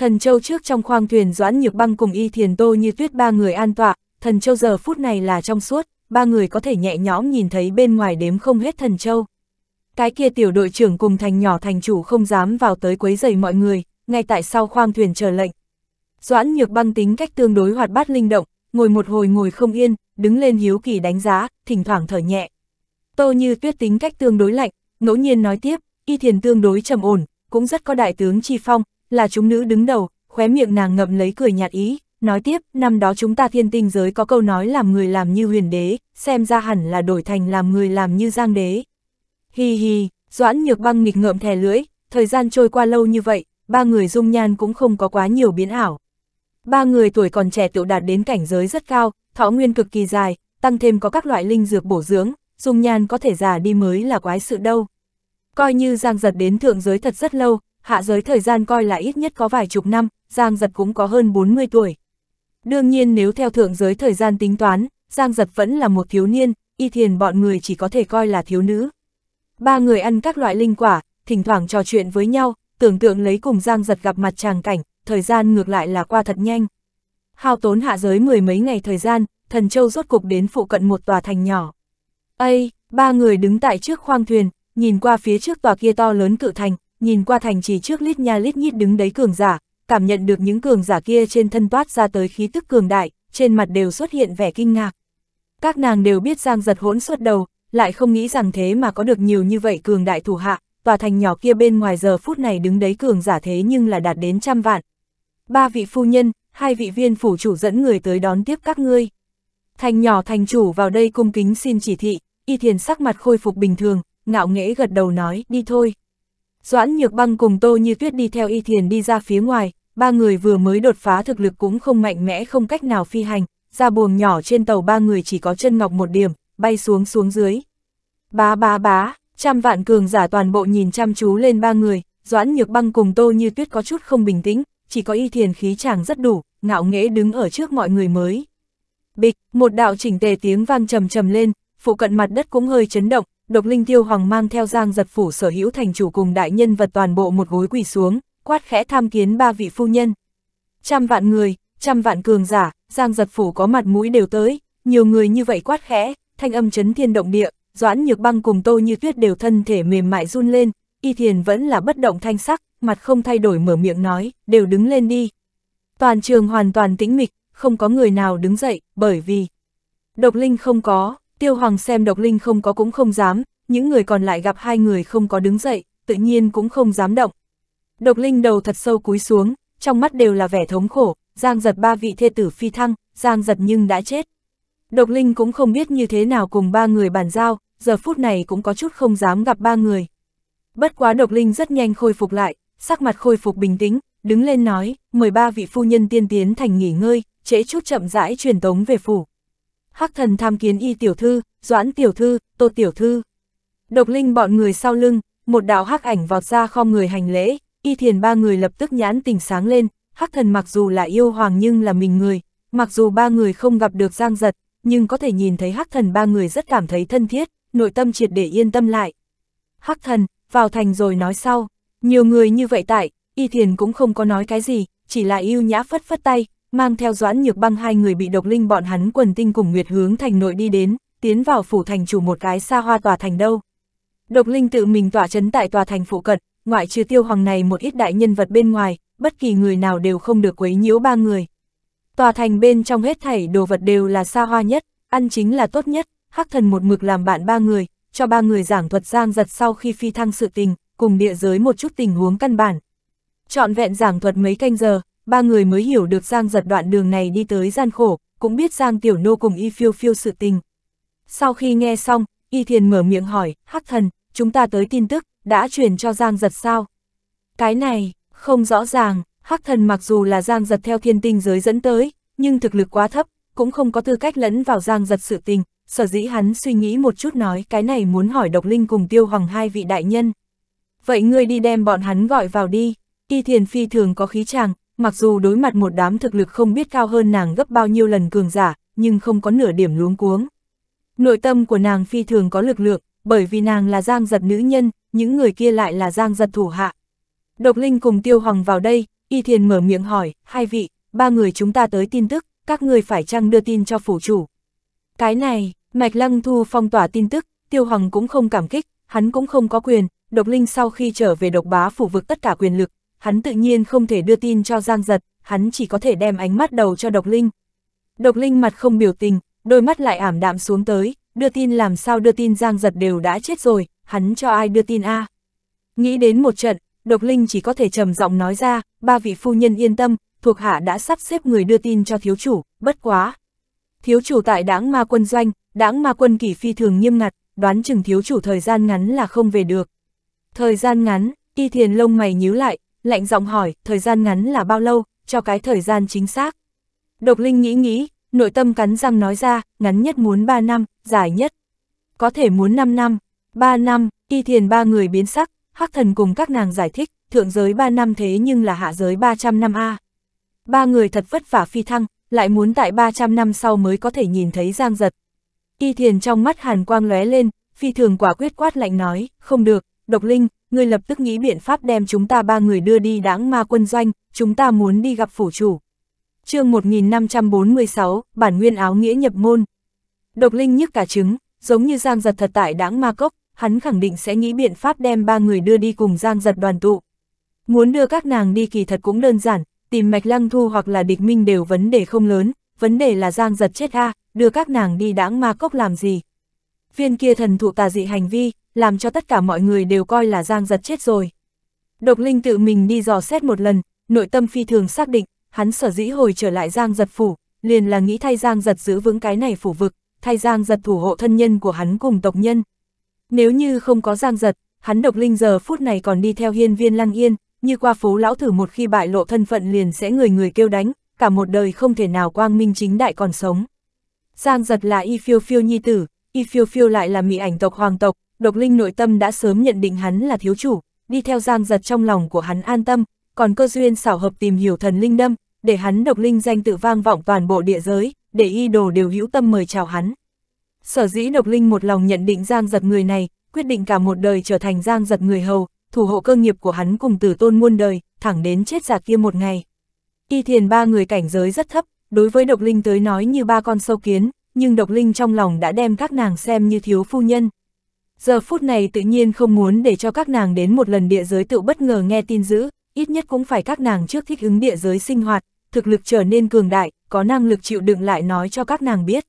Thần Châu trước trong khoang thuyền Doãn Nhược Băng cùng Y Thiền Tô như tuyết ba người an tọa, Thần Châu giờ phút này là trong suốt, ba người có thể nhẹ nhõm nhìn thấy bên ngoài đếm không hết Thần Châu. Cái kia tiểu đội trưởng cùng thành nhỏ thành chủ không dám vào tới quấy rầy mọi người, ngay tại sau khoang thuyền chờ lệnh. Doãn Nhược Băng tính cách tương đối hoạt bát linh động, ngồi một hồi ngồi không yên, đứng lên hiếu kỳ đánh giá, thỉnh thoảng thở nhẹ. Tô Như Tuyết tính cách tương đối lạnh, ngẫu nhiên nói tiếp, y thiền tương đối trầm ổn, cũng rất có đại tướng chi phong, là chúng nữ đứng đầu, khóe miệng nàng ngậm lấy cười nhạt ý, nói tiếp, năm đó chúng ta thiên tinh giới có câu nói làm người làm như huyền đế, xem ra hẳn là đổi thành làm người làm như giang đế. Hi hi, doãn nhược băng nghịch ngợm thè lưỡi, thời gian trôi qua lâu như vậy, ba người dung nhan cũng không có quá nhiều biến ảo. Ba người tuổi còn trẻ tựu đạt đến cảnh giới rất cao, thọ nguyên cực kỳ dài, tăng thêm có các loại linh dược bổ dưỡng, dung nhan có thể già đi mới là quái sự đâu. Coi như giang giật đến thượng giới thật rất lâu, hạ giới thời gian coi là ít nhất có vài chục năm, Giang Giật cũng có hơn 40 tuổi. Đương nhiên nếu theo thượng giới thời gian tính toán, Giang Giật vẫn là một thiếu niên, y thiền bọn người chỉ có thể coi là thiếu nữ. Ba người ăn các loại linh quả, thỉnh thoảng trò chuyện với nhau, tưởng tượng lấy cùng Giang Giật gặp mặt tràng cảnh, thời gian ngược lại là qua thật nhanh. Hao tốn hạ giới mười mấy ngày thời gian, thần châu rốt cục đến phụ cận một tòa thành nhỏ. Ây, ba người đứng tại trước khoang thuyền, nhìn qua phía trước tòa kia to lớn cự thành, nhìn qua thành trì trước lít nha lít nhít đứng đấy cường giả, cảm nhận được những cường giả kia trên thân toát ra tới khí tức cường đại, trên mặt đều xuất hiện vẻ kinh ngạc. Các nàng đều biết Giang giật hỗn suốt đầu, lại không nghĩ rằng thế mà có được nhiều như vậy cường đại thủ hạ, tòa thành nhỏ kia bên ngoài giờ phút này đứng đấy cường giả thế nhưng là đạt đến trăm vạn. Ba vị phu nhân, hai vị viên phủ chủ dẫn người tới đón tiếp các ngươi. Thành nhỏ thành chủ vào đây cung kính xin chỉ thị, y thiền sắc mặt khôi phục bình thường, ngạo nghễ gật đầu nói đi thôi. Doãn Nhược Băng cùng Tô Như Tuyết đi theo Y Thiền đi ra phía ngoài, ba người vừa mới đột phá thực lực cũng không mạnh mẽ không cách nào phi hành, ra buồng nhỏ trên tàu ba người chỉ có chân ngọc một điểm, bay xuống xuống dưới. Bá bá bá, trăm vạn cường giả toàn bộ nhìn chăm chú lên ba người, Doãn Nhược Băng cùng Tô Như Tuyết có chút không bình tĩnh, chỉ có Y Thiền khí chàng rất đủ, ngạo nghễ đứng ở trước mọi người mới. Bịch, một đạo chỉnh tề tiếng vang trầm trầm lên, phụ cận mặt đất cũng hơi chấn động, độc linh tiêu hoàng mang theo giang giật phủ sở hữu thành chủ cùng đại nhân vật toàn bộ một gối quỳ xuống, quát khẽ tham kiến ba vị phu nhân. Trăm vạn người, trăm vạn cường giả, giang giật phủ có mặt mũi đều tới, nhiều người như vậy quát khẽ, thanh âm chấn thiên động địa, doãn nhược băng cùng tô như tuyết đều thân thể mềm mại run lên, y thiền vẫn là bất động thanh sắc, mặt không thay đổi mở miệng nói, đều đứng lên đi. Toàn trường hoàn toàn tĩnh mịch, không có người nào đứng dậy, bởi vì độc linh không có, Tiêu Hoàng xem độc linh không có cũng không dám, những người còn lại gặp hai người không có đứng dậy, tự nhiên cũng không dám động. Độc linh đầu thật sâu cúi xuống, trong mắt đều là vẻ thống khổ, giang giật ba vị thê tử phi thăng, giang giật nhưng đã chết. Độc linh cũng không biết như thế nào cùng ba người bàn giao, giờ phút này cũng có chút không dám gặp ba người. Bất quá độc linh rất nhanh khôi phục lại, sắc mặt khôi phục bình tĩnh, đứng lên nói, mời ba vị phu nhân tiên tiến thành nghỉ ngơi, trễ chút chậm rãi truyền tống về phủ hắc thần tham kiến y tiểu thư, doãn tiểu thư, tô tiểu thư. Độc linh bọn người sau lưng, một đạo hắc ảnh vọt ra khom người hành lễ, y thiền ba người lập tức nhãn tình sáng lên, hắc thần mặc dù là yêu hoàng nhưng là mình người, mặc dù ba người không gặp được giang giật, nhưng có thể nhìn thấy hắc thần ba người rất cảm thấy thân thiết, nội tâm triệt để yên tâm lại. Hắc thần, vào thành rồi nói sau, nhiều người như vậy tại, y thiền cũng không có nói cái gì, chỉ là yêu nhã phất phất tay, mang theo doãn nhược băng hai người bị độc linh bọn hắn quần tinh cùng nguyệt hướng thành nội đi đến, tiến vào phủ thành chủ một cái xa hoa tòa thành đâu. Độc linh tự mình tỏa chấn tại tòa thành phụ cận, ngoại trừ tiêu hoàng này một ít đại nhân vật bên ngoài, bất kỳ người nào đều không được quấy nhiễu ba người. Tòa thành bên trong hết thảy đồ vật đều là xa hoa nhất, ăn chính là tốt nhất, hắc thần một mực làm bạn ba người, cho ba người giảng thuật giang giật sau khi phi thăng sự tình, cùng địa giới một chút tình huống căn bản. Chọn vẹn giảng thuật mấy canh giờ, ba người mới hiểu được Giang giật đoạn đường này đi tới gian khổ, cũng biết Giang Tiểu Nô cùng Y Phiêu Phiêu sự tình. Sau khi nghe xong, Y Thiền mở miệng hỏi, Hắc Thần, chúng ta tới tin tức, đã truyền cho Giang giật sao? Cái này, không rõ ràng, Hắc Thần mặc dù là Giang giật theo thiên tinh giới dẫn tới, nhưng thực lực quá thấp, cũng không có tư cách lẫn vào Giang giật sự tình, sở dĩ hắn suy nghĩ một chút nói cái này muốn hỏi Độc Linh cùng Tiêu Hoàng hai vị đại nhân. Vậy ngươi đi đem bọn hắn gọi vào đi, Y Thiền phi thường có khí chàng, mặc dù đối mặt một đám thực lực không biết cao hơn nàng gấp bao nhiêu lần cường giả, nhưng không có nửa điểm luống cuống. Nội tâm của nàng phi thường có lực lượng, bởi vì nàng là giang giật nữ nhân, những người kia lại là giang giật thủ hạ. Độc Linh cùng Tiêu Hoàng vào đây, Y Thiền mở miệng hỏi, hai vị, ba người chúng ta tới tin tức, các người phải chăng đưa tin cho phủ chủ. Cái này, Mạch Lăng Thu phong tỏa tin tức, Tiêu Hoàng cũng không cảm kích, hắn cũng không có quyền, Độc Linh sau khi trở về độc bá phủ vực tất cả quyền lực, hắn tự nhiên không thể đưa tin cho Giang Giật, hắn chỉ có thể đem ánh mắt đầu cho Độc Linh. Độc Linh mặt không biểu tình, đôi mắt lại ảm đạm xuống tới, đưa tin làm sao đưa tin Giang Giật đều đã chết rồi, hắn cho ai đưa tin a? Nghĩ đến một trận, Độc Linh chỉ có thể trầm giọng nói ra, ba vị phu nhân yên tâm, thuộc hạ đã sắp xếp người đưa tin cho thiếu chủ, bất quá. Thiếu chủ tại đảng ma quân doanh, đảng ma quân kỷ phi thường nghiêm ngặt, đoán chừng thiếu chủ thời gian ngắn là không về được. Thời gian ngắn, y thiền lông mày nhíu lại, lạnh giọng hỏi, thời gian ngắn là bao lâu, cho cái thời gian chính xác. Độc Linh nghĩ nghĩ, nội tâm cắn răng nói ra, ngắn nhất muốn 3 năm, dài nhất. Có thể muốn 5 năm, 3 năm, y thiền ba người biến sắc, hắc thần cùng các nàng giải thích, thượng giới 3 năm thế nhưng là hạ giới 300 năm A. Ba người thật vất vả phi thăng, lại muốn tại 300 năm sau mới có thể nhìn thấy giang giật. Y thiền trong mắt hàn quang lóe lên, phi thường quả quyết quát lạnh nói, không được, độc linh, ngươi lập tức nghĩ biện pháp đem chúng ta ba người đưa đi đáng ma quân doanh, chúng ta muốn đi gặp phủ chủ. chương 1546, bản nguyên áo nghĩa nhập môn. Độc linh nhức cả trứng, giống như Giang Giật thật tại đáng ma cốc, hắn khẳng định sẽ nghĩ biện pháp đem ba người đưa đi cùng Giang Giật đoàn tụ. Muốn đưa các nàng đi kỳ thật cũng đơn giản, tìm mạch lăng thu hoặc là địch minh đều vấn đề không lớn, vấn đề là Giang Giật chết ha đưa các nàng đi đáng ma cốc làm gì viên kia thần thụ tà dị hành vi, làm cho tất cả mọi người đều coi là Giang giật chết rồi. Độc Linh tự mình đi dò xét một lần, nội tâm phi thường xác định, hắn sở dĩ hồi trở lại Giang giật phủ, liền là nghĩ thay Giang giật giữ vững cái này phủ vực, thay Giang giật thủ hộ thân nhân của hắn cùng tộc nhân. Nếu như không có Giang giật, hắn Độc Linh giờ phút này còn đi theo hiên viên lăng yên, như qua phố lão thử một khi bại lộ thân phận liền sẽ người người kêu đánh, cả một đời không thể nào quang minh chính đại còn sống. Giang giật là y phiêu phiêu nhi tử, y phiêu phiêu lại là mỹ ảnh tộc hoàng tộc, độc linh nội tâm đã sớm nhận định hắn là thiếu chủ, đi theo giang giật trong lòng của hắn an tâm, còn cơ duyên xảo hợp tìm hiểu thần linh đâm, để hắn độc linh danh tự vang vọng toàn bộ địa giới, để y đồ đều hữu tâm mời chào hắn. Sở dĩ độc linh một lòng nhận định giang giật người này, quyết định cả một đời trở thành giang giật người hầu, thủ hộ cơ nghiệp của hắn cùng tử tôn muôn đời, thẳng đến chết giả kia một ngày. Y thiền ba người cảnh giới rất thấp, đối với độc linh tới nói như ba con sâu kiến, nhưng độc linh trong lòng đã đem các nàng xem như thiếu phu nhân. Giờ phút này tự nhiên không muốn để cho các nàng đến một lần địa giới tự bất ngờ nghe tin dữ, ít nhất cũng phải các nàng trước thích ứng địa giới sinh hoạt, thực lực trở nên cường đại, có năng lực chịu đựng lại nói cho các nàng biết.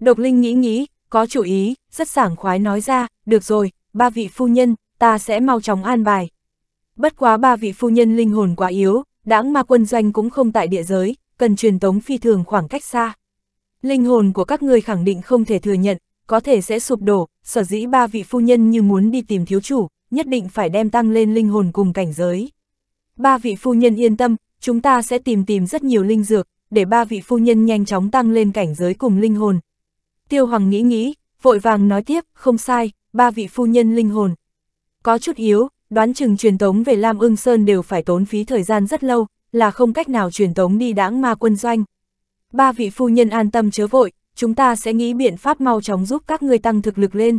Độc linh nghĩ nghĩ, có chủ ý, rất sảng khoái nói ra, được rồi, ba vị phu nhân, ta sẽ mau chóng an bài. Bất quá ba vị phu nhân linh hồn quá yếu, đãng ma quân doanh cũng không tại địa giới, cần truyền tống phi thường khoảng cách xa. Linh hồn của các người khẳng định không thể thừa nhận, có thể sẽ sụp đổ, sở dĩ ba vị phu nhân như muốn đi tìm thiếu chủ, nhất định phải đem tăng lên linh hồn cùng cảnh giới. Ba vị phu nhân yên tâm, chúng ta sẽ tìm tìm rất nhiều linh dược, để ba vị phu nhân nhanh chóng tăng lên cảnh giới cùng linh hồn. Tiêu Hoàng nghĩ nghĩ, vội vàng nói tiếp, không sai, ba vị phu nhân linh hồn. Có chút yếu, đoán chừng truyền tống về Lam Ưng Sơn đều phải tốn phí thời gian rất lâu, là không cách nào truyền tống đi đãng ma quân doanh. Ba vị phu nhân an tâm chớ vội, chúng ta sẽ nghĩ biện pháp mau chóng giúp các ngươi tăng thực lực lên.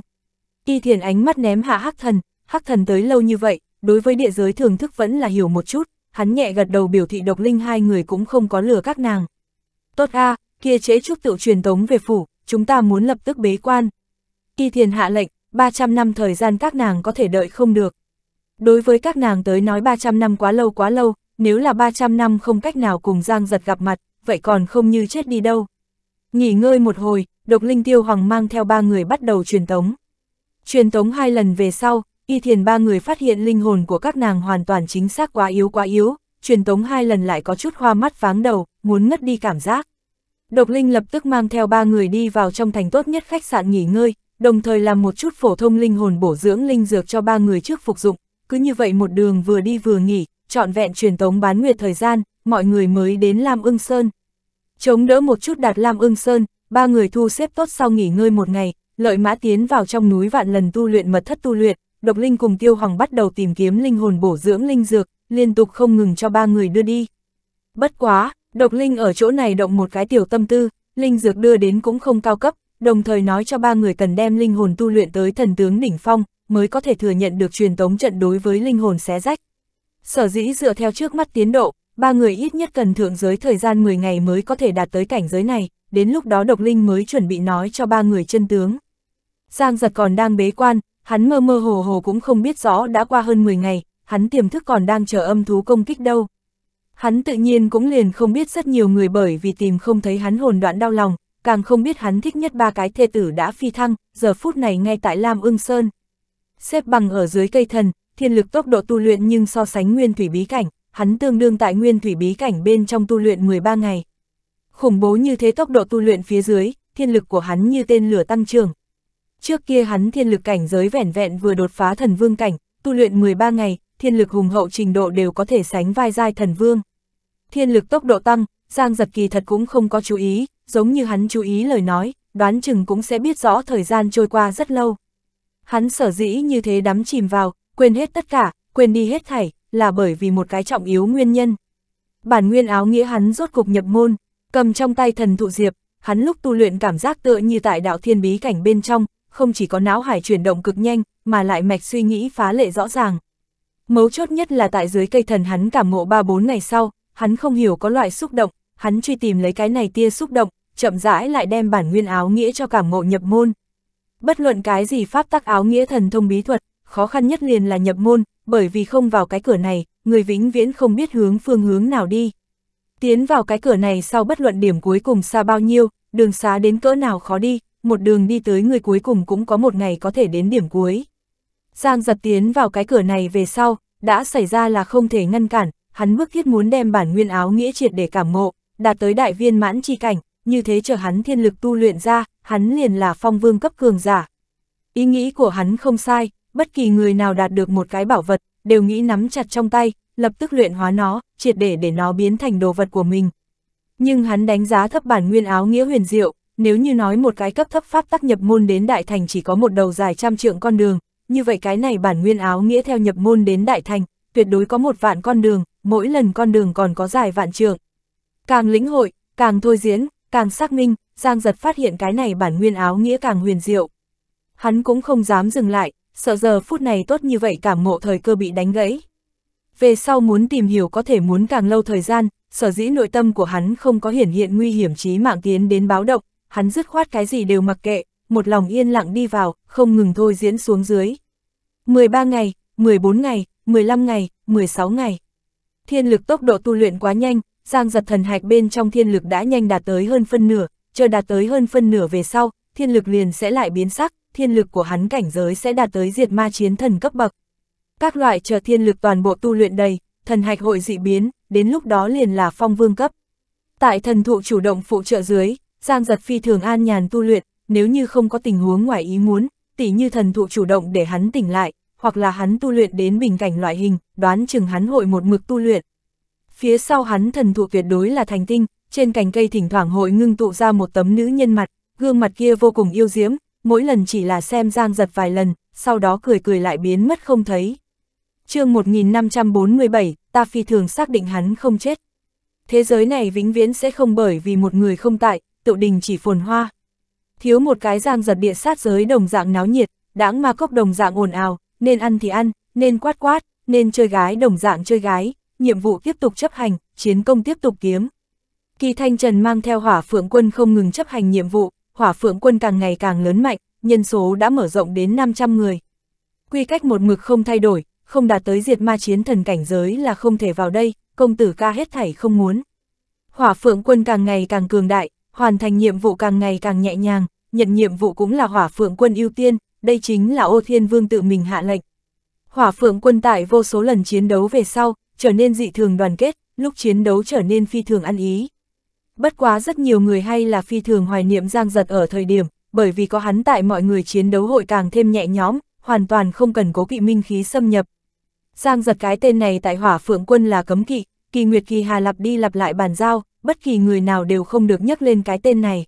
Y thiền ánh mắt ném hạ hắc thần, hắc thần tới lâu như vậy, đối với địa giới thưởng thức vẫn là hiểu một chút, hắn nhẹ gật đầu biểu thị độc linh hai người cũng không có lừa các nàng. Tốt a kia chế trúc tự truyền tống về phủ, chúng ta muốn lập tức bế quan. Y thiền hạ lệnh, 300 năm thời gian các nàng có thể đợi không được. Đối với các nàng tới nói 300 năm quá lâu quá lâu, nếu là 300 năm không cách nào cùng Giang giật gặp mặt, vậy còn không như chết đi đâu. Nghỉ ngơi một hồi, độc linh tiêu hoàng mang theo ba người bắt đầu truyền tống. Truyền tống hai lần về sau, y thiền ba người phát hiện linh hồn của các nàng hoàn toàn chính xác quá yếu quá yếu, truyền tống hai lần lại có chút hoa mắt váng đầu, muốn ngất đi cảm giác. Độc linh lập tức mang theo ba người đi vào trong thành tốt nhất khách sạn nghỉ ngơi, đồng thời làm một chút phổ thông linh hồn bổ dưỡng linh dược cho ba người trước phục dụng, cứ như vậy một đường vừa đi vừa nghỉ, trọn vẹn truyền tống bán nguyệt thời gian, mọi người mới đến Lam Ưng Sơn. Chống đỡ một chút đạt Lam Ưng Sơn, ba người thu xếp tốt sau nghỉ ngơi một ngày, lợi mã tiến vào trong núi vạn lần tu luyện mật thất tu luyện, độc linh cùng tiêu Hoàng bắt đầu tìm kiếm linh hồn bổ dưỡng linh dược, liên tục không ngừng cho ba người đưa đi. Bất quá, độc linh ở chỗ này động một cái tiểu tâm tư, linh dược đưa đến cũng không cao cấp, đồng thời nói cho ba người cần đem linh hồn tu luyện tới thần tướng đỉnh phong, mới có thể thừa nhận được truyền tống trận đối với linh hồn xé rách. Sở dĩ dựa theo trước mắt tiến độ, ba người ít nhất cần thượng giới thời gian 10 ngày mới có thể đạt tới cảnh giới này, đến lúc đó độc linh mới chuẩn bị nói cho ba người chân tướng. Giang giật còn đang bế quan, hắn mơ mơ hồ hồ cũng không biết rõ đã qua hơn 10 ngày, hắn tiềm thức còn đang chờ âm thú công kích đâu. Hắn tự nhiên cũng liền không biết rất nhiều người bởi vì tìm không thấy hắn hồn đoạn đau lòng, càng không biết hắn thích nhất ba cái thê tử đã phi thăng, giờ phút này ngay tại Lam Ưng Sơn. Xếp bằng ở dưới cây thần, thiên lực tốc độ tu luyện nhưng so sánh nguyên thủy bí cảnh, hắn tương đương tại nguyên thủy bí cảnh bên trong tu luyện 13 ngày. Khủng bố như thế tốc độ tu luyện phía dưới, thiên lực của hắn như tên lửa tăng trưởng. Trước kia hắn thiên lực cảnh giới vẻn vẹn vừa đột phá thần vương cảnh, tu luyện 13 ngày, thiên lực hùng hậu trình độ đều có thể sánh vai giai thần vương. Thiên lực tốc độ tăng, Giang giật kỳ thật cũng không có chú ý, giống như hắn chú ý lời nói, đoán chừng cũng sẽ biết rõ thời gian trôi qua rất lâu. Hắn sở dĩ như thế đắm chìm vào, quên hết tất cả, quên đi hết thảy, là bởi vì một cái trọng yếu nguyên nhân. Bản nguyên áo nghĩa hắn rốt cục nhập môn, cầm trong tay thần thụ diệp, hắn lúc tu luyện cảm giác tựa như tại đạo thiên bí cảnh bên trong, không chỉ có não hải chuyển động cực nhanh, mà lại mạch suy nghĩ phá lệ rõ ràng. Mấu chốt nhất là tại dưới cây thần hắn cảm ngộ 3-4 ngày sau, hắn không hiểu có loại xúc động, hắn truy tìm lấy cái này tia xúc động, chậm rãi lại đem bản nguyên áo nghĩa cho cảm ngộ nhập môn. Bất luận cái gì pháp tắc áo nghĩa thần thông bí thuật, khó khăn nhất liền là nhập môn, bởi vì không vào cái cửa này, người vĩnh viễn không biết hướng phương hướng nào đi. Tiến vào cái cửa này sau bất luận điểm cuối cùng xa bao nhiêu, đường xá đến cỡ nào khó đi, một đường đi tới người cuối cùng cũng có một ngày có thể đến điểm cuối. Giang giật tiến vào cái cửa này về sau, đã xảy ra là không thể ngăn cản, hắn bức thiết muốn đem bản nguyên áo nghĩa triệt để cảm ngộ, đạt tới đại viên mãn chi cảnh, như thế chờ hắn thiên lực tu luyện ra, hắn liền là phong vương cấp cường giả. Ý nghĩ của hắn không sai, bất kỳ người nào đạt được một cái bảo vật, đều nghĩ nắm chặt trong tay, lập tức luyện hóa nó, triệt để để nó biến thành đồ vật của mình. Nhưng hắn đánh giá thấp bản nguyên áo nghĩa huyền diệu, nếu như nói một cái cấp thấp pháp tắc nhập môn đến đại thành chỉ có một đầu dài trăm trượng con đường, như vậy cái này bản nguyên áo nghĩa theo nhập môn đến đại thành, tuyệt đối có một vạn con đường, mỗi lần con đường còn có dài vạn trượng. Càng lĩnh hội, càng thôi diễn, càng xác minh, Giang Giật phát hiện cái này bản nguyên áo nghĩa càng huyền diệu. Hắn cũng không dám dừng lại, sợ giờ phút này tốt như vậy cảm ngộ thời cơ bị đánh gãy. Về sau muốn tìm hiểu có thể muốn càng lâu thời gian, sở dĩ nội tâm của hắn không có hiển hiện nguy hiểm chí mạng tiến đến báo động, hắn dứt khoát cái gì đều mặc kệ, một lòng yên lặng đi vào, không ngừng thôi diễn xuống dưới. 13 ngày, 14 ngày, 15 ngày, 16 ngày. Thiên lực tốc độ tu luyện quá nhanh, Giang giật thần hạch bên trong thiên lực đã nhanh đạt tới hơn phân nửa, chờ đạt tới hơn phân nửa về sau, thiên lực liền sẽ lại biến sắc, thiên lực của hắn cảnh giới sẽ đạt tới diệt ma chiến thần cấp bậc. Các loại chờ thiên lực toàn bộ tu luyện đầy, thần hạch hội dị biến, đến lúc đó liền là phong vương cấp. Tại thần thụ chủ động phụ trợ dưới, Giang giật phi thường an nhàn tu luyện, nếu như không có tình huống ngoài ý muốn, tỉ như thần thụ chủ động để hắn tỉnh lại, hoặc là hắn tu luyện đến bình cảnh loại hình, đoán chừng hắn hội một mực tu luyện. Phía sau hắn thần thụ tuyệt đối là thành tinh, trên cành cây thỉnh thoảng hội ngưng tụ ra một tấm nữ nhân mặt, gương mặt kia vô cùng yêu diễm, mỗi lần chỉ là xem Giang giật vài lần, sau đó cười cười lại biến mất không thấy. chương 1547, ta phi thường xác định hắn không chết. Thế giới này vĩnh viễn sẽ không bởi vì một người không tại, tự đình chỉ phồn hoa. Thiếu một cái Giang giật địa sát giới đồng dạng náo nhiệt, đáng ma cốc đồng dạng ồn ào, nên ăn thì ăn, nên quát quát, nên chơi gái đồng dạng chơi gái, nhiệm vụ tiếp tục chấp hành, chiến công tiếp tục kiếm. Kỳ Thanh Trần mang theo hỏa phượng quân không ngừng chấp hành nhiệm vụ, hỏa phượng quân càng ngày càng lớn mạnh, nhân số đã mở rộng đến 500 người. Quy cách một mực không thay đổi, không đạt tới diệt ma chiến thần cảnh giới là không thể vào đây, công tử ca hết thảy không muốn. Hỏa phượng quân càng ngày càng cường đại, hoàn thành nhiệm vụ càng ngày càng nhẹ nhàng, nhận nhiệm vụ cũng là hỏa phượng quân ưu tiên, đây chính là ô thiên vương tự mình hạ lệnh. Hỏa phượng quân tại vô số lần chiến đấu về sau, trở nên dị thường đoàn kết, lúc chiến đấu trở nên phi thường ăn ý, bất quá rất nhiều người hay là phi thường hoài niệm Giang Giật ở thời điểm, bởi vì có hắn tại mọi người chiến đấu hội càng thêm nhẹ nhõm, hoàn toàn không cần cố kỵ minh khí xâm nhập. Giang Giật cái tên này tại Hỏa Phượng Quân là cấm kỵ, Kỳ Nguyệt Kỳ Hà lặp đi lặp lại bàn giao, bất kỳ người nào đều không được nhắc lên cái tên này.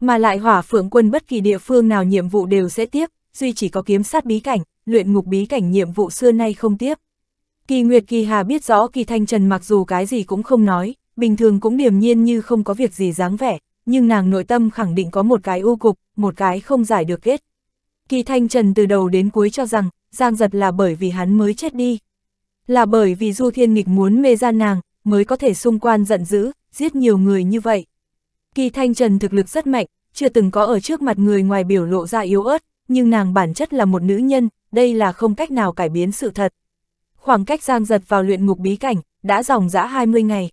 Mà lại Hỏa Phượng Quân bất kỳ địa phương nào nhiệm vụ đều sẽ tiếp, duy chỉ có kiếm sát bí cảnh, luyện ngục bí cảnh nhiệm vụ xưa nay không tiếp. Kỳ Nguyệt Kỳ Hà biết rõ Kỳ Thanh Trần mặc dù cái gì cũng không nói, bình thường cũng điềm nhiên như không có việc gì dáng vẻ, nhưng nàng nội tâm khẳng định có một cái u cục, một cái không giải được kết. Kỳ Thanh Trần từ đầu đến cuối cho rằng, Giang Giật là bởi vì hắn mới chết đi. Là bởi vì Du Thiên Nghịch muốn mê gian nàng, mới có thể xung quan giận dữ, giết nhiều người như vậy. Kỳ Thanh Trần thực lực rất mạnh, chưa từng có ở trước mặt người ngoài biểu lộ ra yếu ớt, nhưng nàng bản chất là một nữ nhân, đây là không cách nào cải biến sự thật. Khoảng cách Giang Giật vào luyện ngục bí cảnh, đã dòng dã 20 ngày.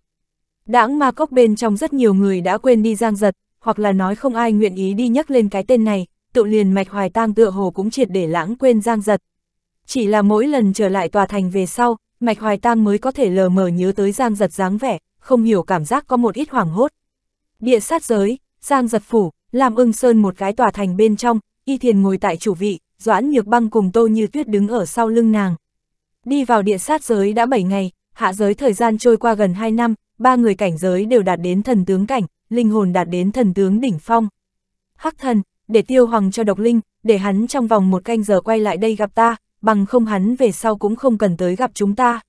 Đãng ma cốc bên trong rất nhiều người đã quên đi giang giật, hoặc là nói không ai nguyện ý đi nhắc lên cái tên này, tự liền mạch hoài tang tựa hồ cũng triệt để lãng quên giang giật. Chỉ là mỗi lần trở lại tòa thành về sau, mạch hoài tang mới có thể lờ mờ nhớ tới giang giật dáng vẻ, không hiểu cảm giác có một ít hoảng hốt. Địa sát giới, giang giật phủ, làm ưng sơn một cái tòa thành bên trong, y thiền ngồi tại chủ vị, doãn nhược băng cùng tô như tuyết đứng ở sau lưng nàng. Đi vào địa sát giới đã 7 ngày, hạ giới thời gian trôi qua gần 2 năm, ba người cảnh giới đều đạt đến thần tướng cảnh, linh hồn đạt đến thần tướng đỉnh phong. Hắc thần, để tiêu hoàng cho độc linh, để hắn trong vòng một canh giờ quay lại đây gặp ta, bằng không hắn về sau cũng không cần tới gặp chúng ta.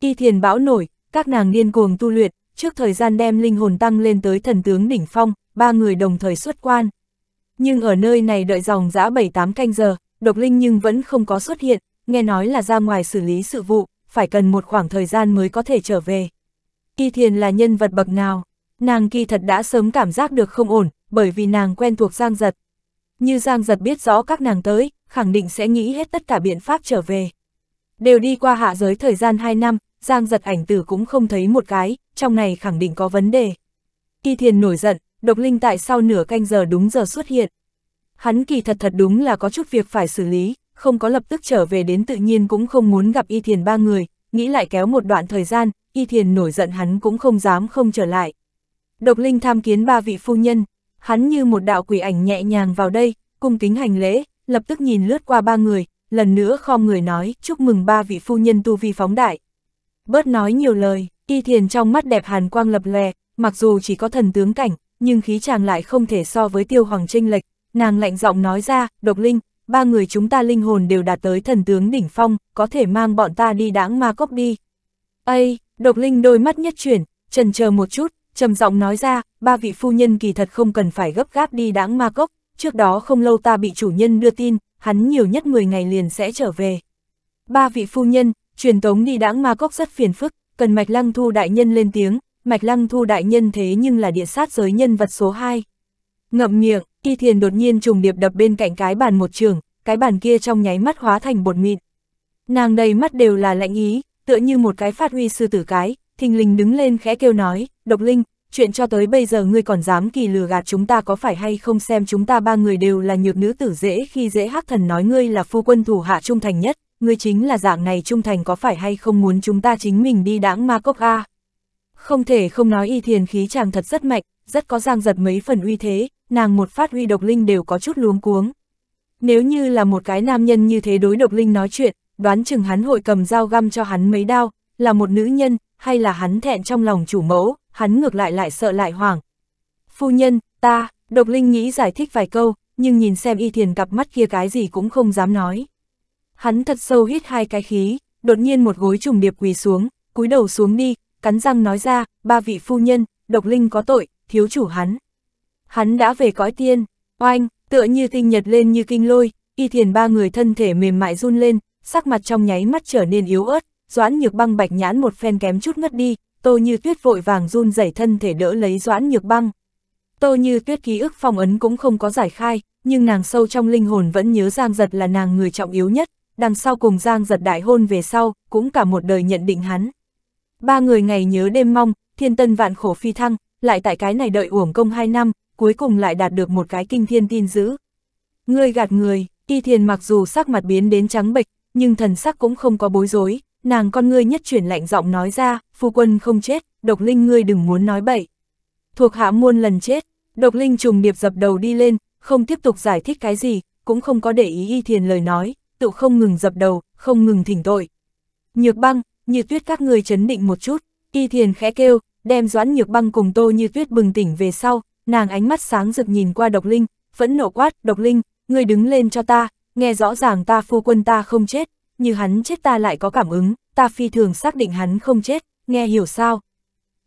Y thiền bão nổi, các nàng điên cuồng tu luyện, trước thời gian đem linh hồn tăng lên tới thần tướng đỉnh phong, ba người đồng thời xuất quan. Nhưng ở nơi này đợi dòng dã 7-8 canh giờ, độc linh nhưng vẫn không có xuất hiện, nghe nói là ra ngoài xử lý sự vụ, phải cần một khoảng thời gian mới có thể trở về. Kỳ thiền là nhân vật bậc nào? Nàng kỳ thật đã sớm cảm giác được không ổn, bởi vì nàng quen thuộc Giang Giật. Như Giang Giật biết rõ các nàng tới, khẳng định sẽ nghĩ hết tất cả biện pháp trở về. Đều đi qua hạ giới thời gian 2 năm, Giang Giật ảnh tử cũng không thấy một cái, trong này khẳng định có vấn đề. Kỳ thiền nổi giận, độc linh tại sau nửa canh giờ đúng giờ xuất hiện. Hắn kỳ thật thật đúng là có chút việc phải xử lý, không có lập tức trở về đến tự nhiên cũng không muốn gặp y thiền ba người, nghĩ lại kéo một đoạn thời gian, y thiền nổi giận hắn cũng không dám không trở lại. Độc linh tham kiến ba vị phu nhân, hắn như một đạo quỷ ảnh nhẹ nhàng vào đây, cung kính hành lễ, lập tức nhìn lướt qua ba người, lần nữa khom người nói chúc mừng ba vị phu nhân tu vi phóng đại. Bớt nói nhiều lời, y thiền trong mắt đẹp hàn quang lập lè, mặc dù chỉ có thần tướng cảnh, nhưng khí chàng lại không thể so với tiêu hoàng trinh lệch, nàng lạnh giọng nói ra, độc linh, ba người chúng ta linh hồn đều đạt tới thần tướng đỉnh phong, có thể mang bọn ta đi đãng ma cốc đi. Ây, Độc linh đôi mắt nhất chuyển, trần chờ một chút, trầm giọng nói ra, ba vị phu nhân kỳ thật không cần phải gấp gáp đi đáng ma cốc, trước đó không lâu ta bị chủ nhân đưa tin, hắn nhiều nhất 10 ngày liền sẽ trở về. Ba vị phu nhân, truyền tống đi đáng ma cốc rất phiền phức, cần mạch lăng thu đại nhân lên tiếng, mạch lăng thu đại nhân thế nhưng là địa sát giới nhân vật số 2. Ngậm miệng, y thiền đột nhiên trùng điệp đập bên cạnh cái bàn một trường, cái bàn kia trong nháy mắt hóa thành bột mịn. Nàng đầy mắt đều là lạnh ý, tựa như một cái phát huy sư tử cái, thình lình đứng lên khẽ kêu nói, độc linh, chuyện cho tới bây giờ ngươi còn dám kỳ lừa gạt chúng ta có phải hay không xem chúng ta ba người đều là nhược nữ tử dễ khi dễ hắc thần nói ngươi là phu quân thủ hạ trung thành nhất, ngươi chính là dạng này trung thành có phải hay không muốn chúng ta chính mình đi đãng ma cốc a Không thể không nói y thiền khí chàng thật rất mạnh, rất có giang giật mấy phần uy thế, nàng một phát huy độc linh đều có chút luống cuống. Nếu như là một cái nam nhân như thế đối độc linh nói chuyện, đoán chừng hắn hội cầm dao găm cho hắn mấy đao, là một nữ nhân, hay là hắn thẹn trong lòng chủ mẫu, hắn ngược lại lại sợ lại hoảng. Phu nhân, ta, độc linh nghĩ giải thích vài câu, nhưng nhìn xem y thiền cặp mắt kia cái gì cũng không dám nói. Hắn thật sâu hít hai cái khí, đột nhiên một gối trùng điệp quỳ xuống, cúi đầu xuống đi, cắn răng nói ra, ba vị phu nhân, độc linh có tội, thiếu chủ hắn. Hắn đã về cõi tiên, oanh, tựa như tinh nhật lên như kinh lôi, y thiền ba người thân thể mềm mại run lên, sắc mặt trong nháy mắt trở nên yếu ớt, Doãn Nhược Băng bạch nhãn một phen kém chút ngất đi, Tô Như Tuyết vội vàng run rẩy thân thể đỡ lấy Doãn Nhược Băng. Tô Như Tuyết ký ức phong ấn cũng không có giải khai, nhưng nàng sâu trong linh hồn vẫn nhớ Giang Giật là nàng người trọng yếu nhất, đằng sau cùng Giang Giật đại hôn về sau, cũng cả một đời nhận định hắn. Ba người ngày nhớ đêm mong, thiên tân vạn khổ phi thăng, lại tại cái này đợi uổng công hai năm, cuối cùng lại đạt được một cái kinh thiên tin dữ. người gạt người, y thiền mặc dù sắc mặt biến đến trắng bệch, nhưng thần sắc cũng không có bối rối, nàng con ngươi nhất chuyển lạnh giọng nói ra, phu quân không chết, độc linh ngươi đừng muốn nói bậy. Thuộc hạ muôn lần chết, độc linh trùng điệp dập đầu đi lên, không tiếp tục giải thích cái gì, cũng không có để ý y thiền lời nói, tự không ngừng dập đầu, không ngừng thỉnh tội. Nhược băng, như tuyết các người chấn định một chút, y thiền khẽ kêu, đem doãn nhược băng cùng tô như tuyết bừng tỉnh về sau, nàng ánh mắt sáng rực nhìn qua độc linh, phẫn nộ quát, độc linh, ngươi đứng lên cho ta, nghe rõ ràng ta phu quân ta không chết, như hắn chết ta lại có cảm ứng, ta phi thường xác định hắn không chết, nghe hiểu sao?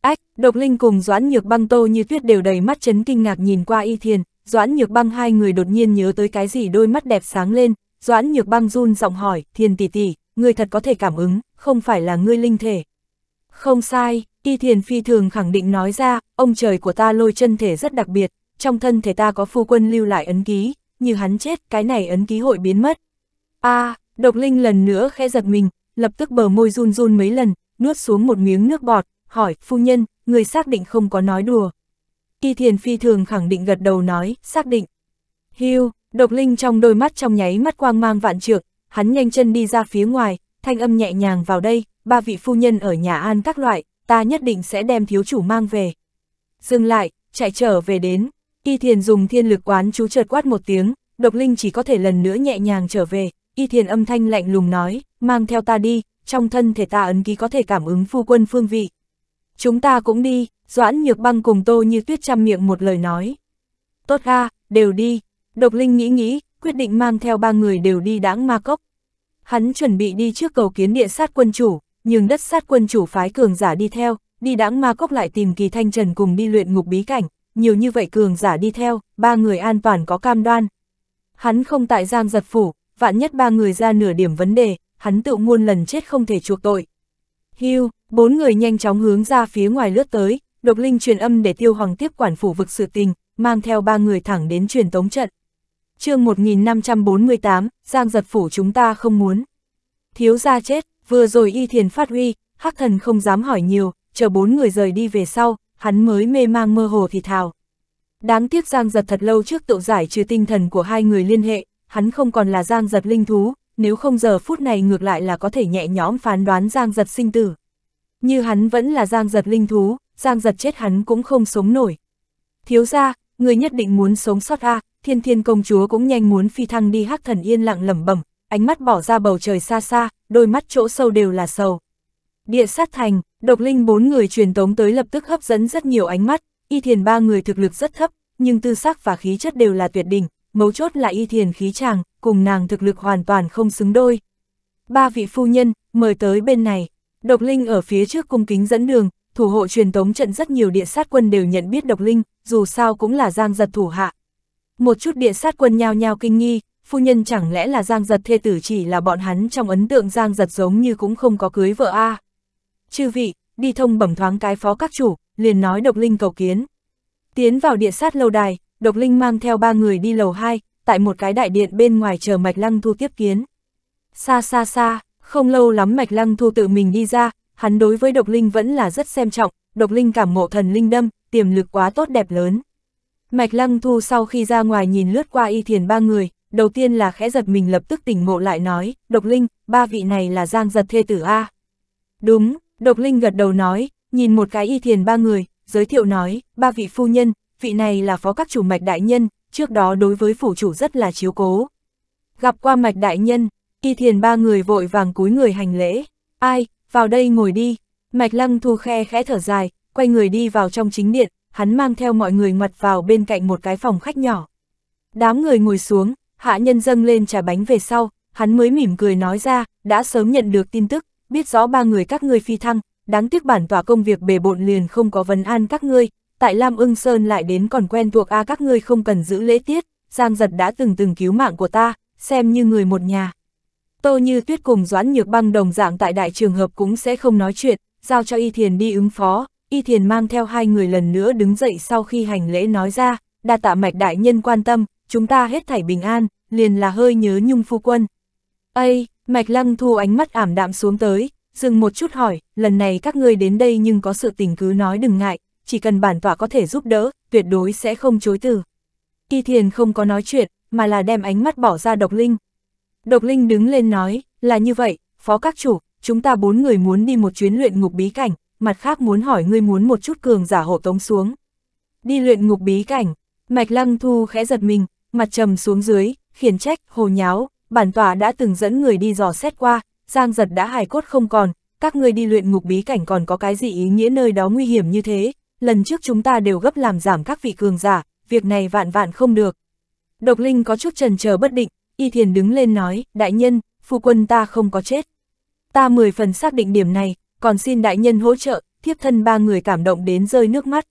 Ách, Độc Linh cùng Doãn Nhược Băng Tô như tuyết đều đầy mắt chấn kinh ngạc nhìn qua Y Thiền, Doãn Nhược Băng hai người đột nhiên nhớ tới cái gì đôi mắt đẹp sáng lên, Doãn Nhược Băng run giọng hỏi, Thiền tỷ tỷ, người thật có thể cảm ứng, không phải là ngươi linh thể. Không sai, Y Thiền phi thường khẳng định nói ra, ông trời của ta lôi chân thể rất đặc biệt, trong thân thể ta có phu quân lưu lại ấn ký, như hắn chết, cái này ấn ký hội biến mất. a à, độc linh lần nữa khẽ giật mình, lập tức bờ môi run run mấy lần, nuốt xuống một miếng nước bọt, hỏi, phu nhân, người xác định không có nói đùa. Kỳ thiền phi thường khẳng định gật đầu nói, xác định. Hiu, độc linh trong đôi mắt trong nháy mắt quang mang vạn trượng, hắn nhanh chân đi ra phía ngoài, thanh âm nhẹ nhàng vào đây, ba vị phu nhân ở nhà an các loại, ta nhất định sẽ đem thiếu chủ mang về. Dừng lại, chạy trở về đến, Y Thiền dùng thiên lực quán chú chợt quát một tiếng, độc linh chỉ có thể lần nữa nhẹ nhàng trở về, Y Thiền âm thanh lạnh lùng nói, mang theo ta đi, trong thân thể ta ấn ký có thể cảm ứng phu quân phương vị. Chúng ta cũng đi, Doãn Nhược Băng cùng Tô Như Tuyết chăm miệng một lời nói. Tốt ha, đều đi. Độc Linh nghĩ nghĩ, quyết định mang theo ba người đều đi đáng ma cốc. Hắn chuẩn bị đi trước cầu kiến địa sát quân chủ, nhưng đất sát quân chủ phái cường giả đi theo, đi đáng ma cốc lại tìm kỳ thanh trần cùng đi luyện ngục bí cảnh nhiều như vậy cường giả đi theo, ba người an toàn có cam đoan. Hắn không tại giang giật phủ, vạn nhất ba người ra nửa điểm vấn đề, hắn tự muôn lần chết không thể chuộc tội. Hưu, bốn người nhanh chóng hướng ra phía ngoài lướt tới, độc linh truyền âm để tiêu hoàng tiếp quản phủ vực sự tình, mang theo ba người thẳng đến truyền tống trận. chương 1548, giang giật phủ chúng ta không muốn. Thiếu gia chết, vừa rồi y thiền phát huy, hắc thần không dám hỏi nhiều, chờ bốn người rời đi về sau, hắn mới mê mang mơ hồ thì thào. Đáng tiếc Giang Giật thật lâu trước tự giải trừ tinh thần của hai người liên hệ, hắn không còn là Giang Giật linh thú, nếu không giờ phút này ngược lại là có thể nhẹ nhõm phán đoán Giang Giật sinh tử. Như hắn vẫn là Giang Giật linh thú, Giang Giật chết hắn cũng không sống nổi. Thiếu ra, người nhất định muốn sống sót a thiên thiên công chúa cũng nhanh muốn phi thăng đi hắc thần yên lặng lẩm bẩm ánh mắt bỏ ra bầu trời xa xa, đôi mắt chỗ sâu đều là sầu địa sát thành, độc linh bốn người truyền tống tới lập tức hấp dẫn rất nhiều ánh mắt, y thiền ba người thực lực rất thấp, nhưng tư sắc và khí chất đều là tuyệt đỉnh, mấu chốt là y thiền khí chàng, cùng nàng thực lực hoàn toàn không xứng đôi. Ba vị phu nhân, mời tới bên này, độc linh ở phía trước cung kính dẫn đường, thủ hộ truyền tống trận rất nhiều địa sát quân đều nhận biết độc linh, dù sao cũng là giang giật thủ hạ. Một chút địa sát quân nhao nhao kinh nghi, phu nhân chẳng lẽ là giang giật thê tử chỉ là bọn hắn trong ấn tượng giang giật giống như cũng không có cưới vợ a à chư vị, đi thông bẩm thoáng cái phó các chủ, liền nói độc linh cầu kiến. Tiến vào địa sát lâu đài, độc linh mang theo ba người đi lầu 2, tại một cái đại điện bên ngoài chờ Mạch Lăng Thu tiếp kiến. Xa xa xa, không lâu lắm Mạch Lăng Thu tự mình đi ra, hắn đối với độc linh vẫn là rất xem trọng, độc linh cảm ngộ thần linh đâm, tiềm lực quá tốt đẹp lớn. Mạch Lăng Thu sau khi ra ngoài nhìn lướt qua y thiền ba người, đầu tiên là khẽ giật mình lập tức tỉnh ngộ lại nói, độc linh, ba vị này là Giang giật thê tử A. Đúng, Độc Linh gật đầu nói, nhìn một cái y thiền ba người, giới thiệu nói, ba vị phu nhân, vị này là phó các chủ mạch đại nhân, trước đó đối với phủ chủ rất là chiếu cố. Gặp qua mạch đại nhân, y thiền ba người vội vàng cúi người hành lễ, ai, vào đây ngồi đi, mạch lăng thu khe khẽ thở dài, quay người đi vào trong chính điện, hắn mang theo mọi người ngoặt vào bên cạnh một cái phòng khách nhỏ. Đám người ngồi xuống, hạ nhân dâng lên trà bánh về sau, hắn mới mỉm cười nói ra, đã sớm nhận được tin tức, biết rõ ba người các ngươi phi thăng, đáng tiếc bản tỏa công việc bề bộn liền không có vấn an các ngươi, tại Lam ưng Sơn lại đến còn quen thuộc a các ngươi không cần giữ lễ tiết, Giang giật đã từng từng cứu mạng của ta, xem như người một nhà. Tô như tuyết cùng doãn nhược băng đồng dạng tại đại trường hợp cũng sẽ không nói chuyện, giao cho Y Thiền đi ứng phó, Y Thiền mang theo hai người lần nữa đứng dậy sau khi hành lễ nói ra, đa tạ mạch đại nhân quan tâm, chúng ta hết thảy bình an, liền là hơi nhớ nhung phu quân. Ây, Mạch Lăng thu ánh mắt ảm đạm xuống tới, dừng một chút hỏi, lần này các ngươi đến đây nhưng có sự tình cứ nói đừng ngại, chỉ cần bản tọa có thể giúp đỡ, tuyệt đối sẽ không chối từ. Y Thiền không có nói chuyện, mà là đem ánh mắt bỏ ra Độc Linh. Độc Linh đứng lên nói, là như vậy, phó các chủ, chúng ta bốn người muốn đi một chuyến luyện ngục bí cảnh, mặt khác muốn hỏi ngươi muốn một chút cường giả hộ tống xuống. Đi luyện ngục bí cảnh, Mạch Lăng Thu khẽ giật mình, mặt trầm xuống dưới, khiển trách, hồ nháo, bản tọa đã từng dẫn người đi dò xét qua, giang giật đã hài cốt không còn, các ngươi đi luyện ngục bí cảnh còn có cái gì ý nghĩa nơi đó nguy hiểm như thế, lần trước chúng ta đều gấp làm giảm các vị cường giả, việc này vạn vạn không được. Độc Linh có chút trần chờ bất định, Y Thiền đứng lên nói, đại nhân, phu quân ta không có chết. Ta mười phần xác định điểm này, còn xin đại nhân hỗ trợ, thiếp thân ba người cảm động đến rơi nước mắt.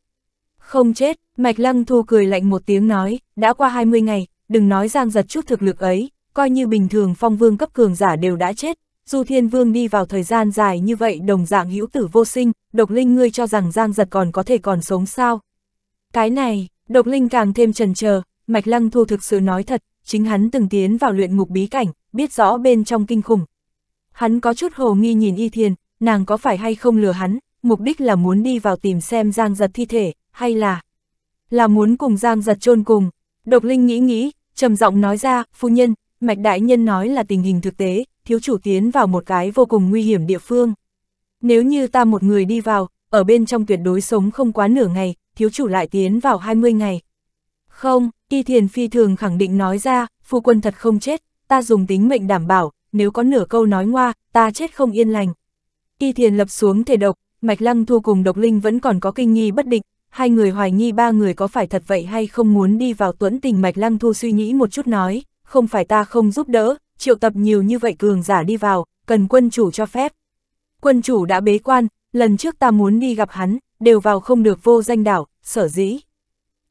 Không chết, Mạch Lăng Thu cười lạnh một tiếng nói, đã qua 20 ngày, đừng nói giang giật chút thực lực ấy, coi như bình thường phong vương cấp cường giả đều đã chết, dù thiên vương đi vào thời gian dài như vậy đồng dạng hữu tử vô sinh, độc linh ngươi cho rằng giang giật còn có thể còn sống sao. Cái này, độc linh càng thêm trần chờ mạch lăng thu thực sự nói thật, chính hắn từng tiến vào luyện ngục bí cảnh, biết rõ bên trong kinh khủng. Hắn có chút hồ nghi nhìn y thiền, nàng có phải hay không lừa hắn, mục đích là muốn đi vào tìm xem giang giật thi thể, hay là là muốn cùng giang giật chôn cùng. Độc linh nghĩ nghĩ, trầm giọng nói ra, phu nhân, Mạch Đại Nhân nói là tình hình thực tế, thiếu chủ tiến vào một cái vô cùng nguy hiểm địa phương. Nếu như ta một người đi vào, ở bên trong tuyệt đối sống không quá nửa ngày, thiếu chủ lại tiến vào 20 ngày. Không, Y Thiền Phi thường khẳng định nói ra, phu quân thật không chết, ta dùng tính mệnh đảm bảo, nếu có nửa câu nói ngoa, ta chết không yên lành. Y Thiền lập xuống thể độc, Mạch Lăng Thu cùng Độc Linh vẫn còn có kinh nghi bất định, hai người hoài nghi ba người có phải thật vậy hay không muốn đi vào tuẫn tình Mạch Lăng Thu suy nghĩ một chút nói, không phải ta không giúp đỡ, triệu tập nhiều như vậy cường giả đi vào, cần quân chủ cho phép. Quân chủ đã bế quan, lần trước ta muốn đi gặp hắn, đều vào không được vô danh đảo, sở dĩ.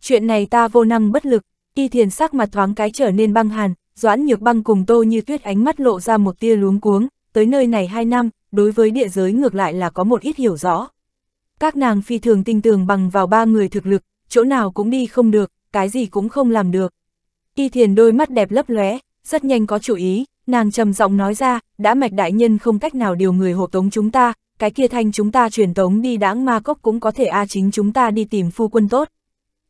Chuyện này ta vô năng bất lực, y thiền sắc mặt thoáng cái trở nên băng hàn, doãn nhược băng cùng tô như tuyết ánh mắt lộ ra một tia luống cuống, tới nơi này hai năm, đối với địa giới ngược lại là có một ít hiểu rõ. Các nàng phi thường tinh tường bằng vào ba người thực lực, chỗ nào cũng đi không được, cái gì cũng không làm được. Y Thiền đôi mắt đẹp lấp lóe, rất nhanh có chủ ý, nàng trầm giọng nói ra, đã mạch đại nhân không cách nào điều người hộ tống chúng ta, cái kia thanh chúng ta truyền tống đi đãng ma cốc cũng có thể A chính chúng ta đi tìm phu quân tốt.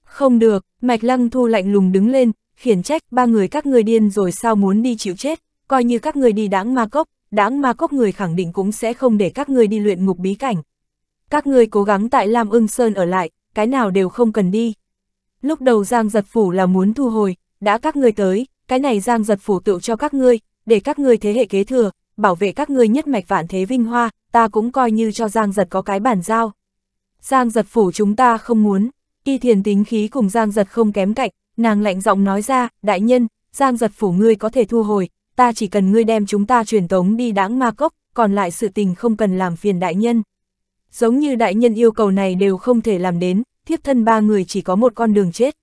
Không được, mạch lăng thu lạnh lùng đứng lên, khiển trách ba người các người điên rồi sao muốn đi chịu chết, coi như các người đi đãng ma cốc, đãng ma cốc người khẳng định cũng sẽ không để các người đi luyện ngục bí cảnh. Các người cố gắng tại Lam ưng Sơn ở lại, cái nào đều không cần đi. Lúc đầu Giang giật phủ là muốn thu hồi, đã các ngươi tới, cái này giang giật phủ tựu cho các ngươi, để các ngươi thế hệ kế thừa, bảo vệ các ngươi nhất mạch vạn thế vinh hoa, ta cũng coi như cho giang giật có cái bản giao. Giang giật phủ chúng ta không muốn, y thiền tính khí cùng giang giật không kém cạnh, nàng lạnh giọng nói ra, đại nhân, giang giật phủ ngươi có thể thu hồi, ta chỉ cần ngươi đem chúng ta truyền tống đi đáng ma cốc, còn lại sự tình không cần làm phiền đại nhân. Giống như đại nhân yêu cầu này đều không thể làm đến, thiếp thân ba người chỉ có một con đường chết.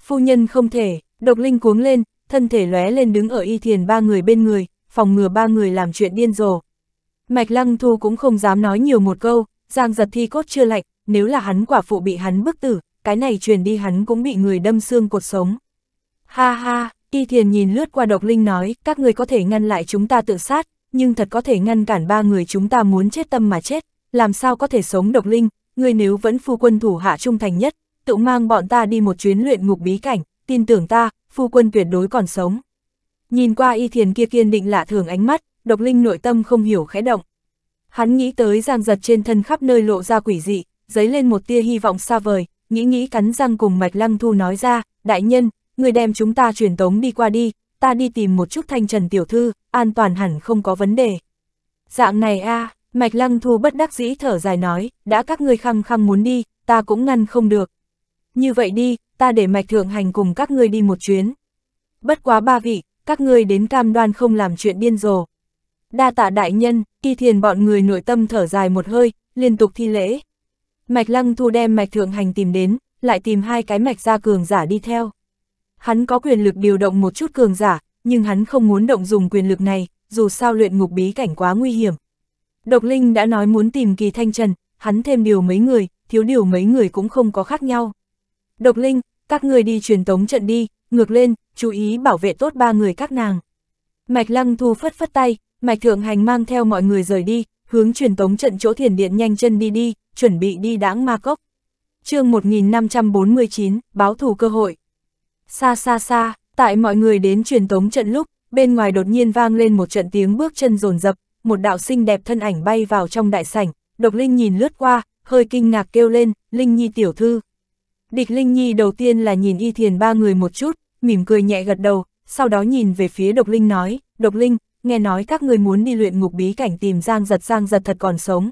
Phu nhân không thể, Độc linh cuống lên, thân thể lóe lên đứng ở y thiền ba người bên người, phòng ngừa ba người làm chuyện điên rồ. Mạch lăng thu cũng không dám nói nhiều một câu, giang giật thi cốt chưa lạnh, nếu là hắn quả phụ bị hắn bức tử, cái này truyền đi hắn cũng bị người đâm xương cột sống. Ha ha, y thiền nhìn lướt qua độc linh nói, các người có thể ngăn lại chúng ta tự sát, nhưng thật có thể ngăn cản ba người chúng ta muốn chết tâm mà chết, làm sao có thể sống độc linh, người nếu vẫn phu quân thủ hạ trung thành nhất, tự mang bọn ta đi một chuyến luyện ngục bí cảnh, tin tưởng ta, phu quân tuyệt đối còn sống. Nhìn qua y thiền kia kiên định lạ thường ánh mắt, độc linh nội tâm không hiểu khẽ động. Hắn nghĩ tới giang giật trên thân khắp nơi lộ ra quỷ dị, dấy lên một tia hy vọng xa vời, nghĩ nghĩ cắn răng cùng mạch lăng thu nói ra, đại nhân, người đem chúng ta truyền tống đi qua đi, ta đi tìm một chút thanh trần tiểu thư, an toàn hẳn không có vấn đề. Dạng này a mạch lăng thu bất đắc dĩ thở dài nói, đã các ngươi khăng khăng muốn đi, ta cũng ngăn không được. Như vậy đi, ta để mạch thượng hành cùng các ngươi đi một chuyến. Bất quá ba vị, các ngươi đến cam đoan không làm chuyện điên rồ. Đa tạ đại nhân, kỳ thiền bọn người nội tâm thở dài một hơi, liên tục thi lễ. Mạch lăng thu đem mạch thượng hành tìm đến, lại tìm hai cái mạch ra cường giả đi theo. Hắn có quyền lực điều động một chút cường giả, nhưng hắn không muốn động dùng quyền lực này, dù sao luyện ngục bí cảnh quá nguy hiểm. Độc Linh đã nói muốn tìm kỳ thanh trần, hắn thêm điều mấy người, thiếu điều mấy người cũng không có khác nhau. Độc Linh, các người đi truyền tống trận đi, ngược lên, chú ý bảo vệ tốt ba người các nàng. Mạch Lăng Thu phất phất tay, Mạch Thượng Hành mang theo mọi người rời đi, hướng truyền tống trận chỗ thiền điện nhanh chân đi đi, chuẩn bị đi đáng ma cốc. chương 1549, báo thù cơ hội. Xa xa xa, tại mọi người đến truyền tống trận lúc, bên ngoài đột nhiên vang lên một trận tiếng bước chân rồn rập, một đạo sinh đẹp thân ảnh bay vào trong đại sảnh, Độc Linh nhìn lướt qua, hơi kinh ngạc kêu lên, Linh Nhi tiểu thư, Địch Linh Nhi đầu tiên là nhìn y thiền ba người một chút, mỉm cười nhẹ gật đầu, sau đó nhìn về phía Độc Linh nói, Độc Linh, nghe nói các người muốn đi luyện ngục bí cảnh tìm Giang giật Giang giật thật còn sống.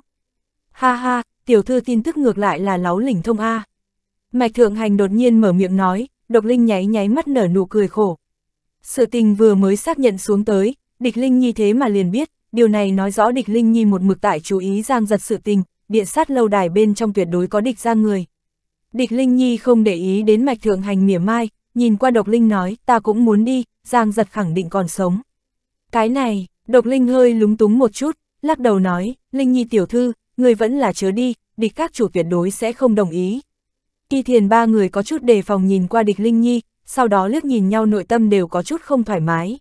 Ha ha, tiểu thư tin tức ngược lại là láo lỉnh thông A. Mạch Thượng Hành đột nhiên mở miệng nói, Độc Linh nháy nháy mắt nở nụ cười khổ. Sự tình vừa mới xác nhận xuống tới, Địch Linh Nhi thế mà liền biết, điều này nói rõ Địch Linh Nhi một mực tại chú ý Giang giật sự tình, địa sát lâu đài bên trong tuyệt đối có địch ra người. Địch Linh Nhi không để ý đến mạch thượng hành mỉa mai, nhìn qua Độc Linh nói, ta cũng muốn đi, Giang giật khẳng định còn sống. Cái này, Độc Linh hơi lúng túng một chút, lắc đầu nói, Linh Nhi tiểu thư, người vẫn là chớ đi, địch các chủ tuyệt đối sẽ không đồng ý. Kỳ thiền ba người có chút đề phòng nhìn qua địch Linh Nhi, sau đó liếc nhìn nhau nội tâm đều có chút không thoải mái.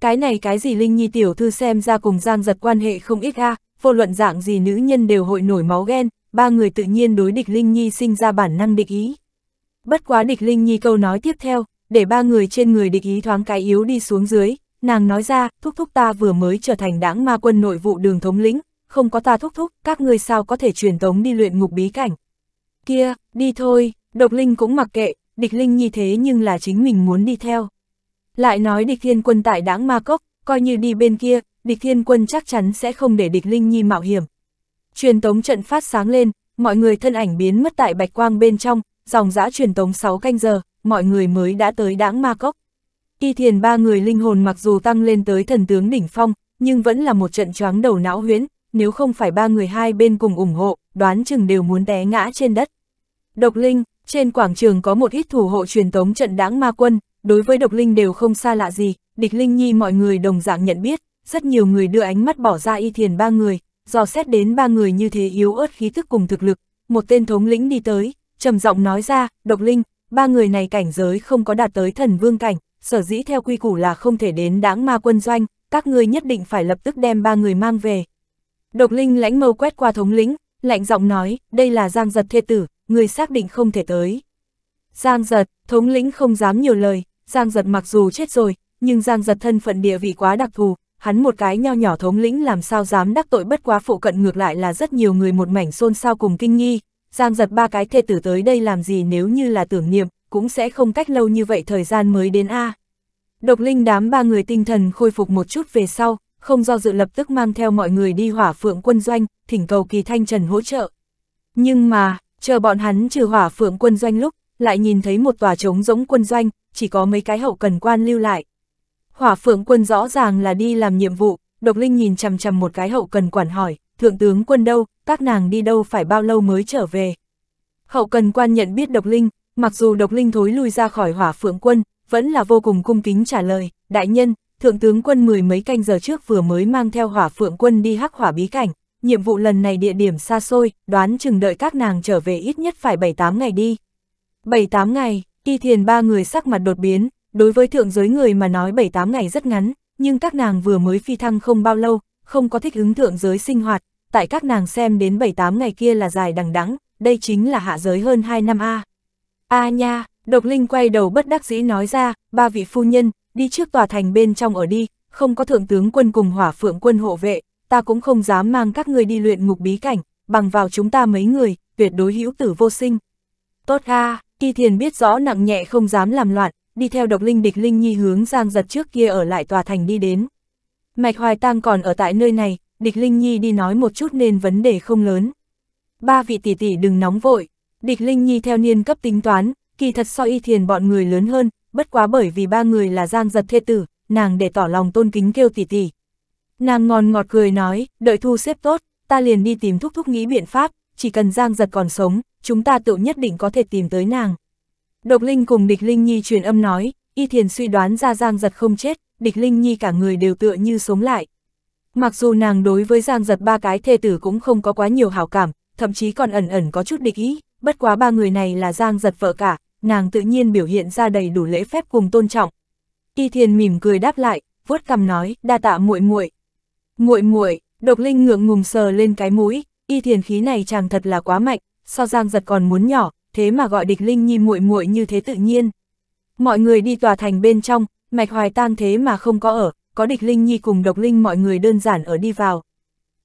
Cái này cái gì Linh Nhi tiểu thư xem ra cùng Giang giật quan hệ không ít ha vô luận dạng gì nữ nhân đều hội nổi máu ghen, ba người tự nhiên đối địch Linh Nhi sinh ra bản năng địch ý. Bất quá địch Linh Nhi câu nói tiếp theo, để ba người trên người địch ý thoáng cái yếu đi xuống dưới, nàng nói ra, thúc thúc ta vừa mới trở thành đáng ma quân nội vụ đường thống lĩnh, không có ta thúc thúc, các ngươi sao có thể truyền tống đi luyện ngục bí cảnh. Kia, đi thôi, độc linh cũng mặc kệ, địch linh nhi thế nhưng là chính mình muốn đi theo. Lại nói địch thiên quân tại đáng ma cốc, coi như đi bên kia, địch thiên quân chắc chắn sẽ không để địch linh nhi mạo hiểm, Truyền tống trận phát sáng lên, mọi người thân ảnh biến mất tại bạch quang bên trong, dòng dã truyền tống 6 canh giờ, mọi người mới đã tới đãng ma cốc. Y thiền ba người linh hồn mặc dù tăng lên tới thần tướng đỉnh phong, nhưng vẫn là một trận choáng đầu não huyễn, nếu không phải ba người hai bên cùng ủng hộ, đoán chừng đều muốn té ngã trên đất. Độc linh, trên quảng trường có một ít thủ hộ truyền tống trận đãng ma quân, đối với độc linh đều không xa lạ gì, địch linh nhi mọi người đồng dạng nhận biết, rất nhiều người đưa ánh mắt bỏ ra y thiền ba người, dò xét đến ba người như thế yếu ớt khí thức cùng thực lực, một tên thống lĩnh đi tới, trầm giọng nói ra, độc linh, ba người này cảnh giới không có đạt tới thần vương cảnh, sở dĩ theo quy củ là không thể đến đáng ma quân doanh, các ngươi nhất định phải lập tức đem ba người mang về. Độc linh lãnh mâu quét qua thống lĩnh, lạnh giọng nói, đây là giang giật thê tử, người xác định không thể tới. Giang giật, thống lĩnh không dám nhiều lời, giang giật mặc dù chết rồi, nhưng giang giật thân phận địa vị quá đặc thù, hắn một cái nho nhỏ thống lĩnh làm sao dám đắc tội bất quá phụ cận ngược lại là rất nhiều người một mảnh xôn xao cùng kinh nghi, giang giật ba cái thê tử tới đây làm gì nếu như là tưởng niệm, cũng sẽ không cách lâu như vậy thời gian mới đến A. Độc linh đám ba người tinh thần khôi phục một chút về sau, không do dự lập tức mang theo mọi người đi hỏa phượng quân doanh, thỉnh cầu kỳ thanh trần hỗ trợ. Nhưng mà, chờ bọn hắn trừ hỏa phượng quân doanh lúc, lại nhìn thấy một tòa trống rỗng quân doanh, chỉ có mấy cái hậu cần quan lưu lại, Hỏa phượng quân rõ ràng là đi làm nhiệm vụ, độc linh nhìn chằm chằm một cái hậu cần quản hỏi, thượng tướng quân đâu, các nàng đi đâu phải bao lâu mới trở về. Hậu cần quan nhận biết độc linh, mặc dù độc linh thối lui ra khỏi hỏa phượng quân, vẫn là vô cùng cung kính trả lời, đại nhân, thượng tướng quân mười mấy canh giờ trước vừa mới mang theo hỏa phượng quân đi hắc hỏa bí cảnh, nhiệm vụ lần này địa điểm xa xôi, đoán chừng đợi các nàng trở về ít nhất phải 7-8 ngày đi. 7-8 ngày, y thiền ba người sắc mặt đột biến, Đối với thượng giới người mà nói 7-8 ngày rất ngắn, nhưng các nàng vừa mới phi thăng không bao lâu, không có thích ứng thượng giới sinh hoạt, tại các nàng xem đến 7-8 ngày kia là dài đằng đẵng đây chính là hạ giới hơn 2 năm A. A nha, độc linh quay đầu bất đắc dĩ nói ra, ba vị phu nhân, đi trước tòa thành bên trong ở đi, không có thượng tướng quân cùng hỏa phượng quân hộ vệ, ta cũng không dám mang các người đi luyện ngục bí cảnh, bằng vào chúng ta mấy người, tuyệt đối hữu tử vô sinh. Tốt ha, kỳ thiền biết rõ nặng nhẹ không dám làm loạn, đi theo độc linh địch Linh Nhi hướng Giang giật trước kia ở lại tòa thành đi đến. Mạch Hoài Tăng còn ở tại nơi này, địch Linh Nhi đi nói một chút nên vấn đề không lớn. Ba vị tỷ tỷ đừng nóng vội, địch Linh Nhi theo niên cấp tính toán, kỳ thật so y thiền bọn người lớn hơn, bất quá bởi vì ba người là Giang giật thê tử, nàng để tỏ lòng tôn kính kêu tỷ tỷ. Nàng ngon ngọt cười nói, đợi thu xếp tốt, ta liền đi tìm thúc thúc nghĩ biện pháp, chỉ cần Giang giật còn sống, chúng ta tự nhất định có thể tìm tới nàng. Độc Linh cùng Địch Linh Nhi truyền âm nói, y thiền suy đoán ra Giang Giật không chết, Địch Linh Nhi cả người đều tựa như sống lại. Mặc dù nàng đối với Giang Giật ba cái thê tử cũng không có quá nhiều hảo cảm, thậm chí còn ẩn ẩn có chút địch ý, bất quá ba người này là Giang Giật vợ cả, nàng tự nhiên biểu hiện ra đầy đủ lễ phép cùng tôn trọng. Y thiền mỉm cười đáp lại, vuốt cằm nói, đa tạ muội muội. Muội muội, Độc Linh ngượng ngùng sờ lên cái mũi, y thiền khí này chàng thật là quá mạnh, so Giang Giật còn muốn nhỏ, thế mà gọi địch linh nhi muội muội như thế tự nhiên. Mọi người đi tòa thành bên trong, mạch hoài tang thế mà không có ở, có địch linh nhi cùng độc linh mọi người đơn giản ở đi vào.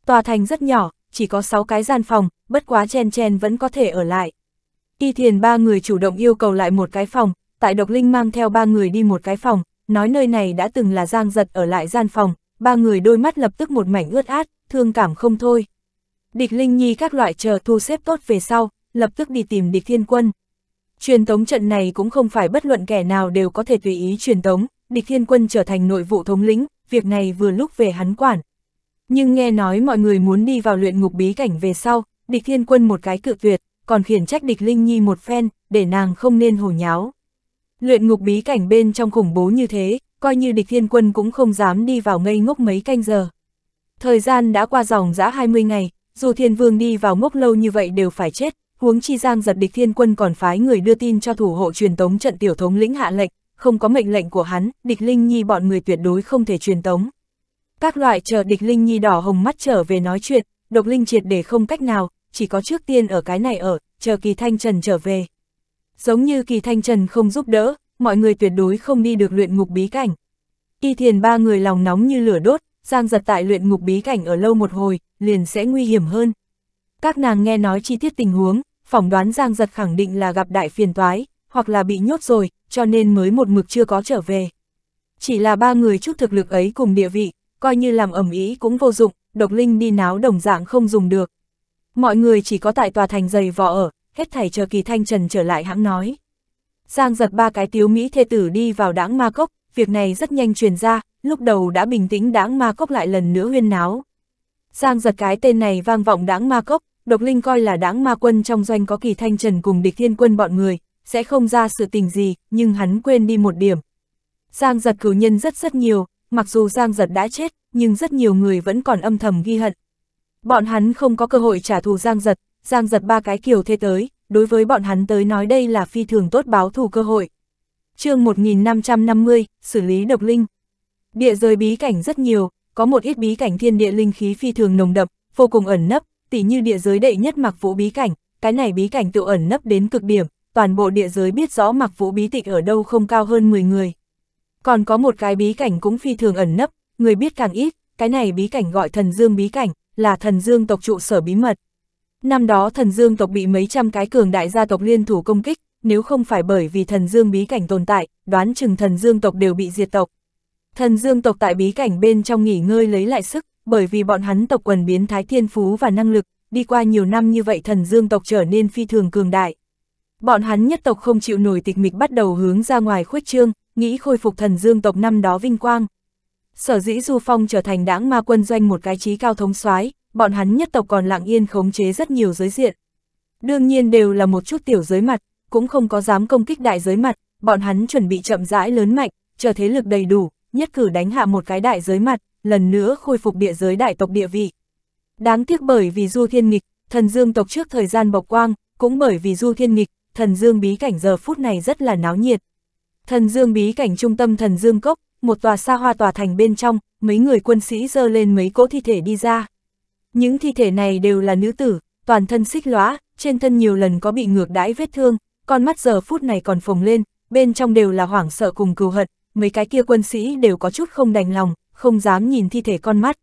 Tòa thành rất nhỏ, chỉ có 6 cái gian phòng, bất quá chen chen vẫn có thể ở lại. Y thiền ba người chủ động yêu cầu lại một cái phòng, tại độc linh mang theo ba người đi một cái phòng, nói nơi này đã từng là giang giật ở lại gian phòng, ba người đôi mắt lập tức một mảnh ướt át, thương cảm không thôi. Địch Linh Nhi các loại chờ thu xếp tốt về sau, lập tức đi tìm địch thiên quân. Truyền tống trận này cũng không phải bất luận kẻ nào đều có thể tùy ý truyền tống, địch thiên quân trở thành nội vụ thống lĩnh, việc này vừa lúc về hắn quản. Nhưng nghe nói mọi người muốn đi vào luyện ngục bí cảnh về sau, địch thiên quân một cái cự tuyệt, còn khiển trách địch Linh Nhi một phen, để nàng không nên hồ nháo. Luyện ngục bí cảnh bên trong khủng bố như thế, coi như địch thiên quân cũng không dám đi vào ngây ngốc mấy canh giờ. Thời gian đã qua dòng dã 20 ngày, dù thiên vương đi vào ngốc lâu như vậy đều phải chết, huống chi Giang giật địch thiên quân còn phái người đưa tin cho thủ hộ truyền tống trận tiểu thống lĩnh hạ lệnh, không có mệnh lệnh của hắn, địch Linh Nhi bọn người tuyệt đối không thể truyền tống. Các loại chờ địch Linh Nhi đỏ hồng mắt trở về nói chuyện, độc linh triệt để không cách nào, chỉ có trước tiên ở cái này ở, chờ kỳ thanh trần trở về. Giống như kỳ thanh trần không giúp đỡ, mọi người tuyệt đối không đi được luyện ngục bí cảnh. Y thiền ba người lòng nóng như lửa đốt, giang giật tại luyện ngục bí cảnh ở lâu một hồi, liền sẽ nguy hiểm hơn. Các nàng nghe nói chi tiết tình huống, phỏng đoán Giang Giật khẳng định là gặp đại phiền toái, hoặc là bị nhốt rồi, cho nên mới một mực chưa có trở về. Chỉ là ba người chút thực lực ấy cùng địa vị, coi như làm ẩm ý cũng vô dụng, độc linh đi náo đồng dạng không dùng được. Mọi người chỉ có tại tòa thành dày vò ở, hết thảy chờ kỳ thanh trần trở lại hãng nói. Giang giật ba cái tiếu Mỹ thê tử đi vào đãng ma cốc, việc này rất nhanh truyền ra, lúc đầu đã bình tĩnh đãng ma cốc lại lần nữa huyên náo. Giang giật cái tên này vang vọng đãng ma cốc, Độc Linh coi là đáng ma quân trong doanh có kỳ thanh trần cùng địch thiên quân bọn người, sẽ không ra sự tình gì, nhưng hắn quên đi một điểm. Giang giật cử nhân rất rất nhiều, mặc dù Giang giật đã chết, nhưng rất nhiều người vẫn còn âm thầm ghi hận. Bọn hắn không có cơ hội trả thù Giang giật, Giang giật ba cái kiều thế tới, đối với bọn hắn tới nói đây là phi thường tốt báo thù cơ hội. chương 1550, xử lý độc linh. Địa rời bí cảnh rất nhiều, có một ít bí cảnh thiên địa linh khí phi thường nồng đậm, vô cùng ẩn nấp, tỉ như địa giới đệ nhất mặc vũ bí cảnh, cái này bí cảnh tự ẩn nấp đến cực điểm, toàn bộ địa giới biết rõ mặc vũ bí tịch ở đâu không cao hơn 10 người. Còn có một cái bí cảnh cũng phi thường ẩn nấp, người biết càng ít, cái này bí cảnh gọi thần dương bí cảnh, là thần dương tộc trụ sở bí mật. Năm đó thần dương tộc bị mấy trăm cái cường đại gia tộc liên thủ công kích, nếu không phải bởi vì thần dương bí cảnh tồn tại, đoán chừng thần dương tộc đều bị diệt tộc. Thần dương tộc tại bí cảnh bên trong nghỉ ngơi lấy lại sức, bởi vì bọn hắn tộc quần biến thái thiên phú và năng lực, đi qua nhiều năm như vậy thần dương tộc trở nên phi thường cường đại. Bọn hắn nhất tộc không chịu nổi tịch mịch bắt đầu hướng ra ngoài khuếch trương, nghĩ khôi phục thần dương tộc năm đó vinh quang. Sở dĩ Du Phong trở thành đảng ma quân doanh một cái trí cao thống soái, bọn hắn nhất tộc còn lặng yên khống chế rất nhiều giới diện. Đương nhiên đều là một chút tiểu giới mặt, cũng không có dám công kích đại giới mặt, bọn hắn chuẩn bị chậm rãi lớn mạnh, chờ thế lực đầy đủ, nhất cử đánh hạ một cái đại giới mặt lần nữa khôi phục địa giới đại tộc địa vị. Đáng tiếc bởi vì Du Thiên Nghịch, thần dương tộc trước thời gian bộc quang, cũng bởi vì Du Thiên Nghịch, thần dương bí cảnh giờ phút này rất là náo nhiệt. Thần dương bí cảnh trung tâm thần dương cốc, một tòa xa hoa tòa thành bên trong, mấy người quân sĩ dơ lên mấy cỗ thi thể đi ra. Những thi thể này đều là nữ tử, toàn thân xích lóa, trên thân nhiều lần có bị ngược đãi vết thương, con mắt giờ phút này còn phồng lên, bên trong đều là hoảng sợ cùng cừu hận, mấy cái kia quân sĩ đều có chút không đành lòng, không dám nhìn thi thể con mắt.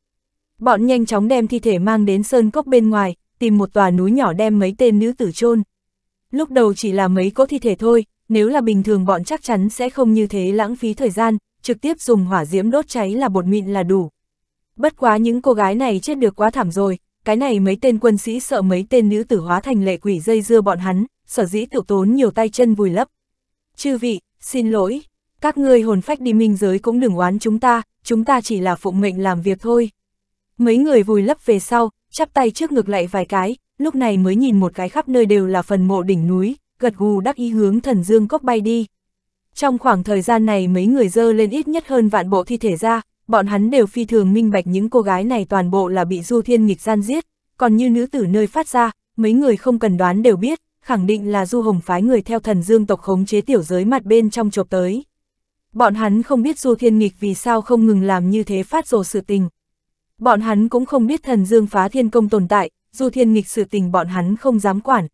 Bọn nhanh chóng đem thi thể mang đến sơn cốc bên ngoài, tìm một tòa núi nhỏ đem mấy tên nữ tử chôn. Lúc đầu chỉ là mấy cỗ thi thể thôi, nếu là bình thường bọn chắc chắn sẽ không như thế lãng phí thời gian, trực tiếp dùng hỏa diễm đốt cháy là bột mịn là đủ. Bất quá những cô gái này chết được quá thảm rồi, cái này mấy tên quân sĩ sợ mấy tên nữ tử hóa thành lệ quỷ dây dưa bọn hắn, sở dĩ tiểu tốn nhiều tay chân vùi lấp. Chư vị, xin lỗi, các ngươi hồn phách đi minh giới cũng đừng oán chúng ta, chúng ta chỉ là phụng mệnh làm việc thôi. Mấy người vùi lấp về sau, chắp tay trước ngực lại vài cái, lúc này mới nhìn một cái khắp nơi đều là phần mộ đỉnh núi, gật gù đắc ý hướng thần dương cốc bay đi. Trong khoảng thời gian này mấy người dơ lên ít nhất hơn vạn bộ thi thể ra, bọn hắn đều phi thường minh bạch những cô gái này toàn bộ là bị du thiên nghịch gian giết, còn như nữ tử nơi phát ra, mấy người không cần đoán đều biết, khẳng định là du hồng phái người theo thần dương tộc khống chế tiểu giới mặt bên trong chộp tới. Bọn hắn không biết Du Thiên Nghịch vì sao không ngừng làm như thế phát rồ sự tình. Bọn hắn cũng không biết thần dương phá thiên công tồn tại, Du Thiên Nghịch sự tình bọn hắn không dám quản.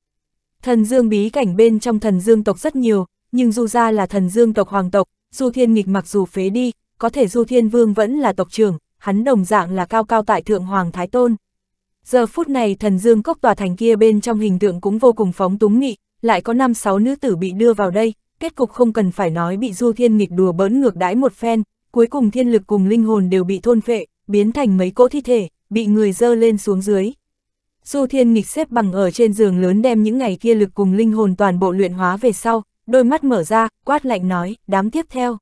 Thần dương bí cảnh bên trong thần dương tộc rất nhiều, nhưng Du ra là thần dương tộc hoàng tộc, Du Thiên Nghịch mặc dù phế đi, có thể Du Thiên Vương vẫn là tộc trưởng, hắn đồng dạng là cao cao tại thượng hoàng thái tôn. Giờ phút này thần dương cốc tòa thành kia bên trong hình tượng cũng vô cùng phóng túng nghị, lại có năm sáu nữ tử bị đưa vào đây, kết cục không cần phải nói bị Du Thiên nghịch đùa bỡn ngược đãi một phen, cuối cùng thiên lực cùng linh hồn đều bị thôn phệ, biến thành mấy cỗ thi thể, bị người dơ lên xuống dưới. Du Thiên nghịch xếp bằng ở trên giường lớn đem những ngày kia lực cùng linh hồn toàn bộ luyện hóa về sau, đôi mắt mở ra, quát lạnh nói, đám tiếp theo.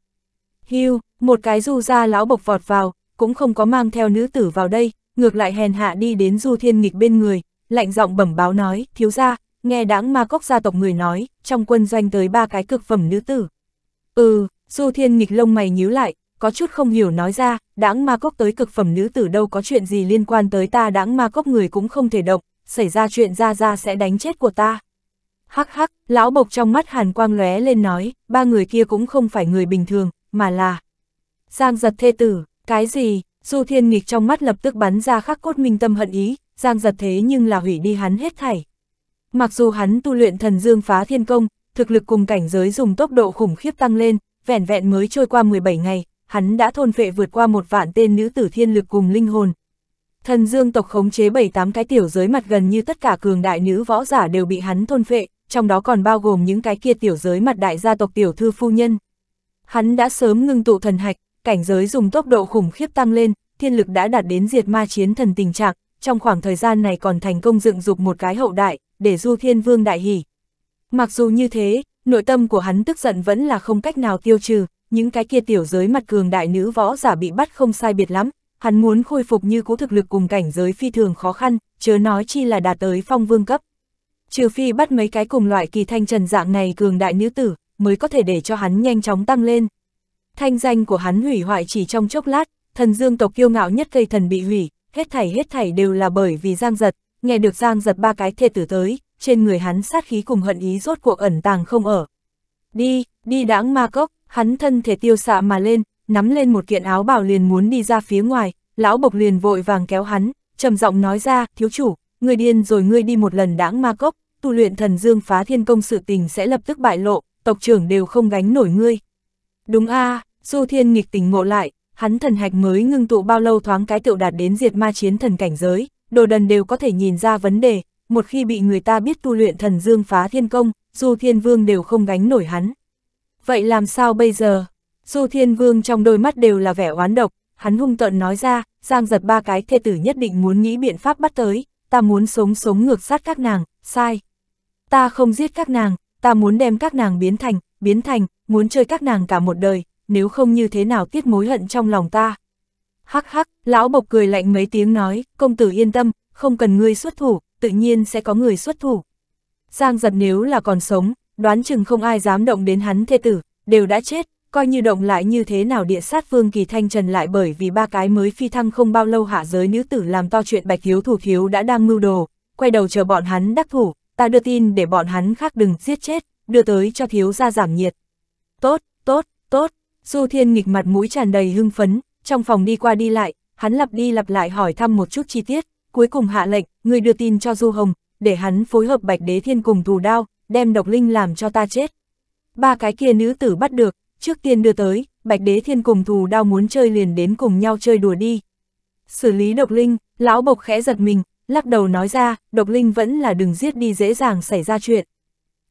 Hưu, một cái du ra lão bộc vọt vào, cũng không có mang theo nữ tử vào đây, ngược lại hèn hạ đi đến Du Thiên nghịch bên người, lạnh giọng bẩm báo nói, thiếu ra, nghe đáng ma cốc gia tộc người nói, trong quân doanh tới ba cái cực phẩm nữ tử. Ừ, Du Thiên nghịch lông mày nhíu lại, có chút không hiểu nói ra, đáng ma cốc tới cực phẩm nữ tử đâu có chuyện gì liên quan tới ta đáng ma cốc người cũng không thể động, xảy ra chuyện ra ra sẽ đánh chết của ta. Hắc hắc, lão bộc trong mắt hàn quang lóe lên nói, ba người kia cũng không phải người bình thường, mà là... Giang giật thê tử, cái gì, Du Thiên nghịch trong mắt lập tức bắn ra khắc cốt minh tâm hận ý, Giang giật thế nhưng là hủy đi hắn hết thảy. Mặc dù hắn tu luyện thần dương phá thiên công, thực lực cùng cảnh giới dùng tốc độ khủng khiếp tăng lên, vẻn vẹn mới trôi qua 17 ngày, hắn đã thôn phệ vượt qua một vạn tên nữ tử thiên lực cùng linh hồn. Thần dương tộc khống chế 7-8 cái tiểu giới mặt gần như tất cả cường đại nữ võ giả đều bị hắn thôn phệ, trong đó còn bao gồm những cái kia tiểu giới mặt đại gia tộc tiểu thư phu nhân. Hắn đã sớm ngưng tụ thần hạch, cảnh giới dùng tốc độ khủng khiếp tăng lên, thiên lực đã đạt đến diệt ma chiến thần tình trạng, trong khoảng thời gian này còn thành công dựng dục một cái hậu đại, để Du Thiên Vương đại hỉ. Mặc dù như thế, nội tâm của hắn tức giận vẫn là không cách nào tiêu trừ, những cái kia tiểu giới mặt cường đại nữ võ giả bị bắt không sai biệt lắm, hắn muốn khôi phục như cũ thực lực cùng cảnh giới phi thường khó khăn, chớ nói chi là đạt tới phong vương cấp. Trừ phi bắt mấy cái cùng loại kỳ thanh trần dạng này cường đại nữ tử, mới có thể để cho hắn nhanh chóng tăng lên. Thanh danh của hắn hủy hoại chỉ trong chốc lát, thần dương tộc kiêu ngạo nhất cây thần bị hủy, hết thảy hết thảy đều là bởi vì giang giật, nghe được Giang giật ba cái thê tử tới, trên người hắn sát khí cùng hận ý rốt cuộc ẩn tàng không ở. Đi, đi đãng ma cốc, hắn thân thể tiêu xạ mà lên, nắm lên một kiện áo bảo liền muốn đi ra phía ngoài, lão bộc liền vội vàng kéo hắn, trầm giọng nói ra, thiếu chủ, người điên rồi ngươi đi một lần đãng ma cốc, tu luyện thần dương phá thiên công sự tình sẽ lập tức bại lộ, tộc trưởng đều không gánh nổi ngươi. Đúng a à, Du Thiên nghịch tình ngộ lại, hắn thần hạch mới ngưng tụ bao lâu thoáng cái tựu đạt đến diệt ma chiến thần cảnh giới đồ đần đều có thể nhìn ra vấn đề, một khi bị người ta biết tu luyện thần dương phá thiên công, Du Thiên Vương đều không gánh nổi hắn. Vậy làm sao bây giờ? Du Thiên Vương trong đôi mắt đều là vẻ oán độc, hắn hung tợn nói ra, giang giật ba cái thê tử nhất định muốn nghĩ biện pháp bắt tới, ta muốn sống sống ngược sát các nàng, sai. Ta không giết các nàng, ta muốn đem các nàng biến thành, biến thành, muốn chơi các nàng cả một đời, nếu không như thế nào tiết mối hận trong lòng ta hắc hắc, lão bộc cười lạnh mấy tiếng nói, công tử yên tâm, không cần ngươi xuất thủ, tự nhiên sẽ có người xuất thủ. Giang giật nếu là còn sống, đoán chừng không ai dám động đến hắn thê tử, đều đã chết, coi như động lại như thế nào địa sát vương kỳ thanh trần lại bởi vì ba cái mới phi thăng không bao lâu hạ giới nữ tử làm to chuyện bạch thiếu thủ thiếu đã đang mưu đồ, quay đầu chờ bọn hắn đắc thủ, ta đưa tin để bọn hắn khác đừng giết chết, đưa tới cho thiếu ra giảm nhiệt. Tốt, tốt, tốt, Du Thiên nghịch mặt mũi tràn đầy hưng phấn, trong phòng đi qua đi lại, hắn lặp đi lặp lại hỏi thăm một chút chi tiết, cuối cùng hạ lệnh, người đưa tin cho Du Hồng, để hắn phối hợp Bạch Đế Thiên cùng thù đao, đem độc linh làm cho ta chết. Ba cái kia nữ tử bắt được, trước tiên đưa tới, Bạch Đế Thiên cùng thù đao muốn chơi liền đến cùng nhau chơi đùa đi. Xử lý độc linh, lão bộc khẽ giật mình, lắc đầu nói ra, độc linh vẫn là đừng giết đi dễ dàng xảy ra chuyện.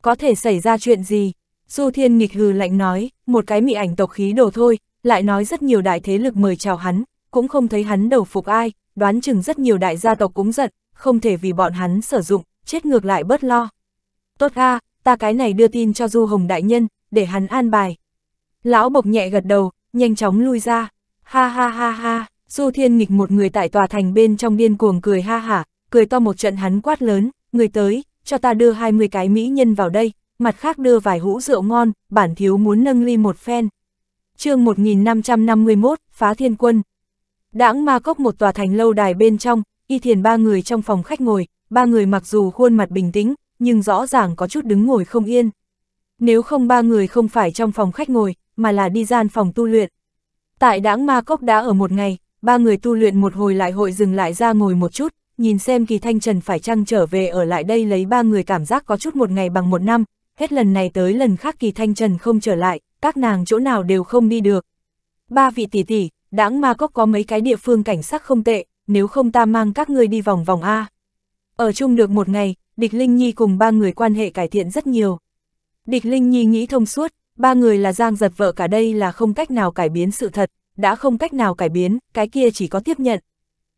Có thể xảy ra chuyện gì? Du Thiên nghịch hừ lạnh nói, một cái mị ảnh tộc khí đồ thôi, lại nói rất nhiều đại thế lực mời chào hắn, cũng không thấy hắn đầu phục ai, đoán chừng rất nhiều đại gia tộc cũng giận, không thể vì bọn hắn sử dụng, chết ngược lại bớt lo. Tốt ga ta cái này đưa tin cho Du Hồng Đại Nhân, để hắn an bài. Lão Bộc nhẹ gật đầu, nhanh chóng lui ra. Ha ha ha ha, Du Thiên nghịch một người tại tòa thành bên trong điên cuồng cười ha hả, cười to một trận hắn quát lớn, người tới, cho ta đưa 20 cái mỹ nhân vào đây, mặt khác đưa vài hũ rượu ngon, bản thiếu muốn nâng ly một phen chương 1551, Phá Thiên Quân. Đãng ma cốc một tòa thành lâu đài bên trong, y thiền ba người trong phòng khách ngồi, ba người mặc dù khuôn mặt bình tĩnh, nhưng rõ ràng có chút đứng ngồi không yên. Nếu không ba người không phải trong phòng khách ngồi, mà là đi gian phòng tu luyện. Tại đãng ma cốc đã ở một ngày, ba người tu luyện một hồi lại hội dừng lại ra ngồi một chút, nhìn xem kỳ thanh trần phải chăng trở về ở lại đây lấy ba người cảm giác có chút một ngày bằng một năm, hết lần này tới lần khác kỳ thanh trần không trở lại, các nàng chỗ nào đều không đi được. Ba vị tỷ tỷ, đãng ma cốc có mấy cái địa phương cảnh sắc không tệ, nếu không ta mang các ngươi đi vòng vòng A. Ở chung được một ngày, Địch Linh Nhi cùng ba người quan hệ cải thiện rất nhiều. Địch Linh Nhi nghĩ thông suốt, ba người là giang giật vợ cả đây là không cách nào cải biến sự thật, đã không cách nào cải biến, cái kia chỉ có tiếp nhận.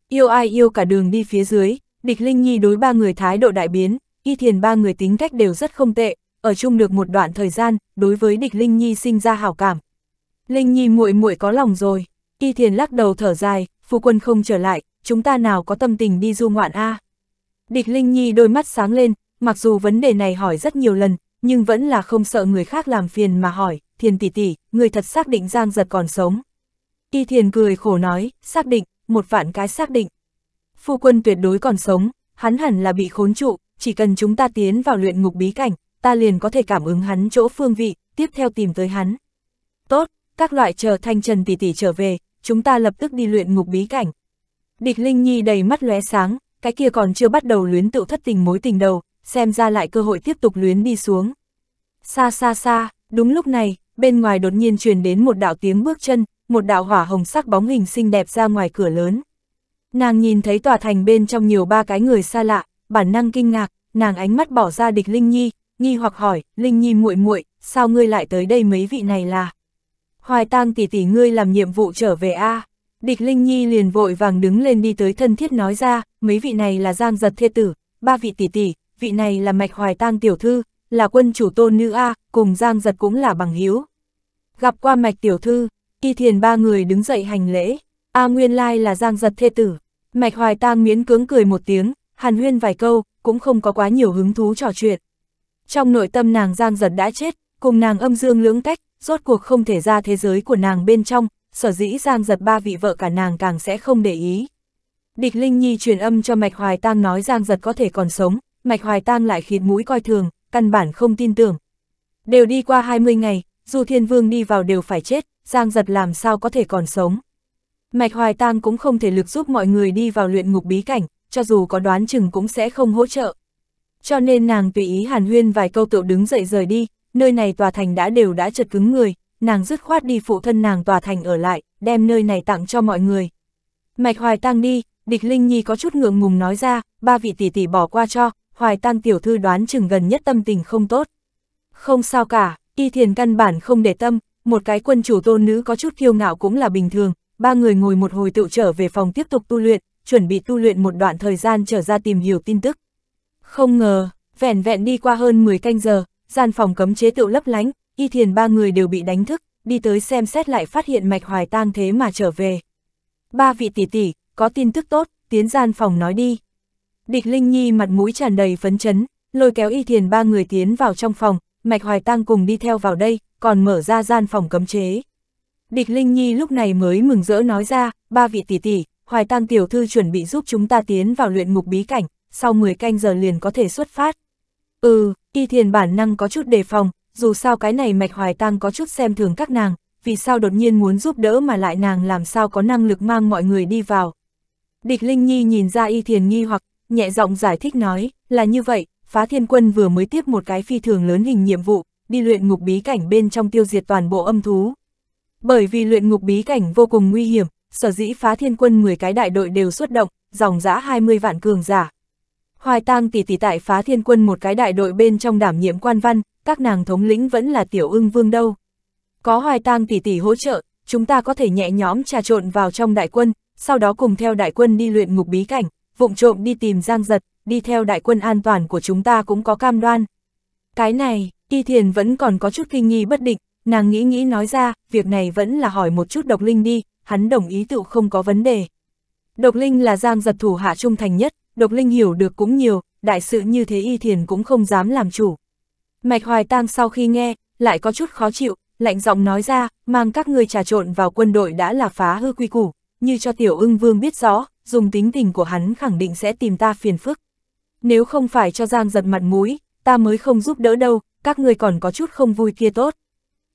Yêu ai yêu cả đường đi phía dưới, Địch Linh Nhi đối ba người thái độ đại biến, y thiền ba người tính cách đều rất không tệ, ở chung được một đoạn thời gian, đối với địch Linh Nhi sinh ra hảo cảm. Linh Nhi muội muội có lòng rồi, y thiền lắc đầu thở dài, phu quân không trở lại, chúng ta nào có tâm tình đi du ngoạn a Địch Linh Nhi đôi mắt sáng lên, mặc dù vấn đề này hỏi rất nhiều lần, nhưng vẫn là không sợ người khác làm phiền mà hỏi, thiền tỷ tỷ, người thật xác định Giang giật còn sống. Y thiền cười khổ nói, xác định, một vạn cái xác định. Phu quân tuyệt đối còn sống, hắn hẳn là bị khốn trụ, chỉ cần chúng ta tiến vào luyện ngục bí cảnh, ta liền có thể cảm ứng hắn chỗ phương vị, tiếp theo tìm tới hắn. Tốt, các loại chờ thanh trần tỷ tỷ trở về, chúng ta lập tức đi luyện ngục bí cảnh. Địch Linh Nhi đầy mắt lóe sáng, cái kia còn chưa bắt đầu luyến tự thất tình mối tình đầu, xem ra lại cơ hội tiếp tục luyến đi xuống. Xa xa xa, đúng lúc này, bên ngoài đột nhiên truyền đến một đạo tiếng bước chân, một đạo hỏa hồng sắc bóng hình xinh đẹp ra ngoài cửa lớn. Nàng nhìn thấy tòa thành bên trong nhiều ba cái người xa lạ, bản năng kinh ngạc, nàng ánh mắt bỏ ra địch Linh Nhi, nghi hoặc hỏi, Linh Nhi muội muội, sao ngươi lại tới đây mấy vị này là? Hoài Tang tỷ tỷ ngươi làm nhiệm vụ trở về a. Địch Linh Nhi liền vội vàng đứng lên đi tới thân thiết nói ra, mấy vị này là Giang Giật Thê Tử, ba vị tỷ tỷ, vị này là Mạch Hoài Tang Tiểu Thư, là quân chủ tôn nữ A, cùng Giang Giật cũng là bằng hữu. Gặp qua Mạch Tiểu Thư, y thiền ba người đứng dậy hành lễ, A Nguyên Lai là Giang Giật Thê Tử. Mạch Hoài Tang miễn cưỡng cười một tiếng, hàn huyên vài câu, cũng không có quá nhiều hứng thú trò chuyện. Trong nội tâm nàng Giang Giật đã chết, cùng nàng âm dương lưỡng cách, rốt cuộc không thể ra thế giới của nàng bên trong, sở dĩ Giang Giật ba vị vợ cả nàng càng sẽ không để ý. Địch Linh Nhi truyền âm cho Mạch Hoài Tang nói Giang Giật có thể còn sống, Mạch Hoài Tang lại khịt mũi coi thường, căn bản không tin tưởng. Đều đi qua 20 ngày, dù Thiên Vương đi vào đều phải chết, Giang Giật làm sao có thể còn sống. Mạch Hoài Tang cũng không thể lực giúp mọi người đi vào luyện ngục bí cảnh, cho dù có đoán chừng cũng sẽ không hỗ trợ cho nên nàng tùy ý hàn huyên vài câu tựu đứng dậy rời đi, nơi này tòa thành đã đều đã chật cứng người, nàng dứt khoát đi phụ thân nàng tòa thành ở lại, đem nơi này tặng cho mọi người. Mạch hoài tăng đi, địch linh nhi có chút ngượng ngùng nói ra, ba vị tỷ tỷ bỏ qua cho, hoài tăng tiểu thư đoán chừng gần nhất tâm tình không tốt. Không sao cả, y thiền căn bản không để tâm, một cái quân chủ tôn nữ có chút kiêu ngạo cũng là bình thường, ba người ngồi một hồi tựu trở về phòng tiếp tục tu luyện, chuẩn bị tu luyện một đoạn thời gian trở ra tìm hiểu tin tức. Không ngờ, vẻn vẹn đi qua hơn 10 canh giờ, gian phòng cấm chế tựu lấp lánh, y thiền ba người đều bị đánh thức, đi tới xem xét lại phát hiện mạch hoài tang thế mà trở về. Ba vị tỷ tỷ, có tin tức tốt, tiến gian phòng nói đi. Địch Linh Nhi mặt mũi tràn đầy phấn chấn, lôi kéo y thiền ba người tiến vào trong phòng, mạch hoài tang cùng đi theo vào đây, còn mở ra gian phòng cấm chế. Địch Linh Nhi lúc này mới mừng rỡ nói ra, ba vị tỷ tỷ, hoài tang tiểu thư chuẩn bị giúp chúng ta tiến vào luyện ngục bí cảnh, sau 10 canh giờ liền có thể xuất phát. Ừ, y thiền bản năng có chút đề phòng, dù sao cái này mạch hoài tăng có chút xem thường các nàng, vì sao đột nhiên muốn giúp đỡ mà lại nàng làm sao có năng lực mang mọi người đi vào. Địch Linh Nhi nhìn ra y thiền nghi hoặc, nhẹ giọng giải thích nói, là như vậy, phá thiên quân vừa mới tiếp một cái phi thường lớn hình nhiệm vụ, đi luyện ngục bí cảnh bên trong tiêu diệt toàn bộ âm thú. Bởi vì luyện ngục bí cảnh vô cùng nguy hiểm, sở dĩ phá thiên quân 10 cái đại đội đều xuất động, dòng dã 20 vạn cường giả. Hoài tang tỷ tỷ tại phá thiên quân một cái đại đội bên trong đảm nhiệm quan văn, các nàng thống lĩnh vẫn là tiểu ưng vương đâu. Có hoài tang tỷ tỷ hỗ trợ, chúng ta có thể nhẹ nhóm trà trộn vào trong đại quân, sau đó cùng theo đại quân đi luyện ngục bí cảnh, vụng trộm đi tìm giang giật, đi theo đại quân an toàn của chúng ta cũng có cam đoan. Cái này, y thiền vẫn còn có chút kinh nghi bất định, nàng nghĩ nghĩ nói ra, việc này vẫn là hỏi một chút độc linh đi, hắn đồng ý tự không có vấn đề. Độc linh là giang giật thủ hạ trung thành nhất, Độc Linh hiểu được cũng nhiều, đại sự như thế y thiền cũng không dám làm chủ. Mạch Hoài Tăng sau khi nghe, lại có chút khó chịu, lạnh giọng nói ra, mang các ngươi trà trộn vào quân đội đã là phá hư quy củ, như cho tiểu ưng vương biết rõ, dùng tính tình của hắn khẳng định sẽ tìm ta phiền phức. Nếu không phải cho Giang giật mặt mũi, ta mới không giúp đỡ đâu, các ngươi còn có chút không vui kia tốt.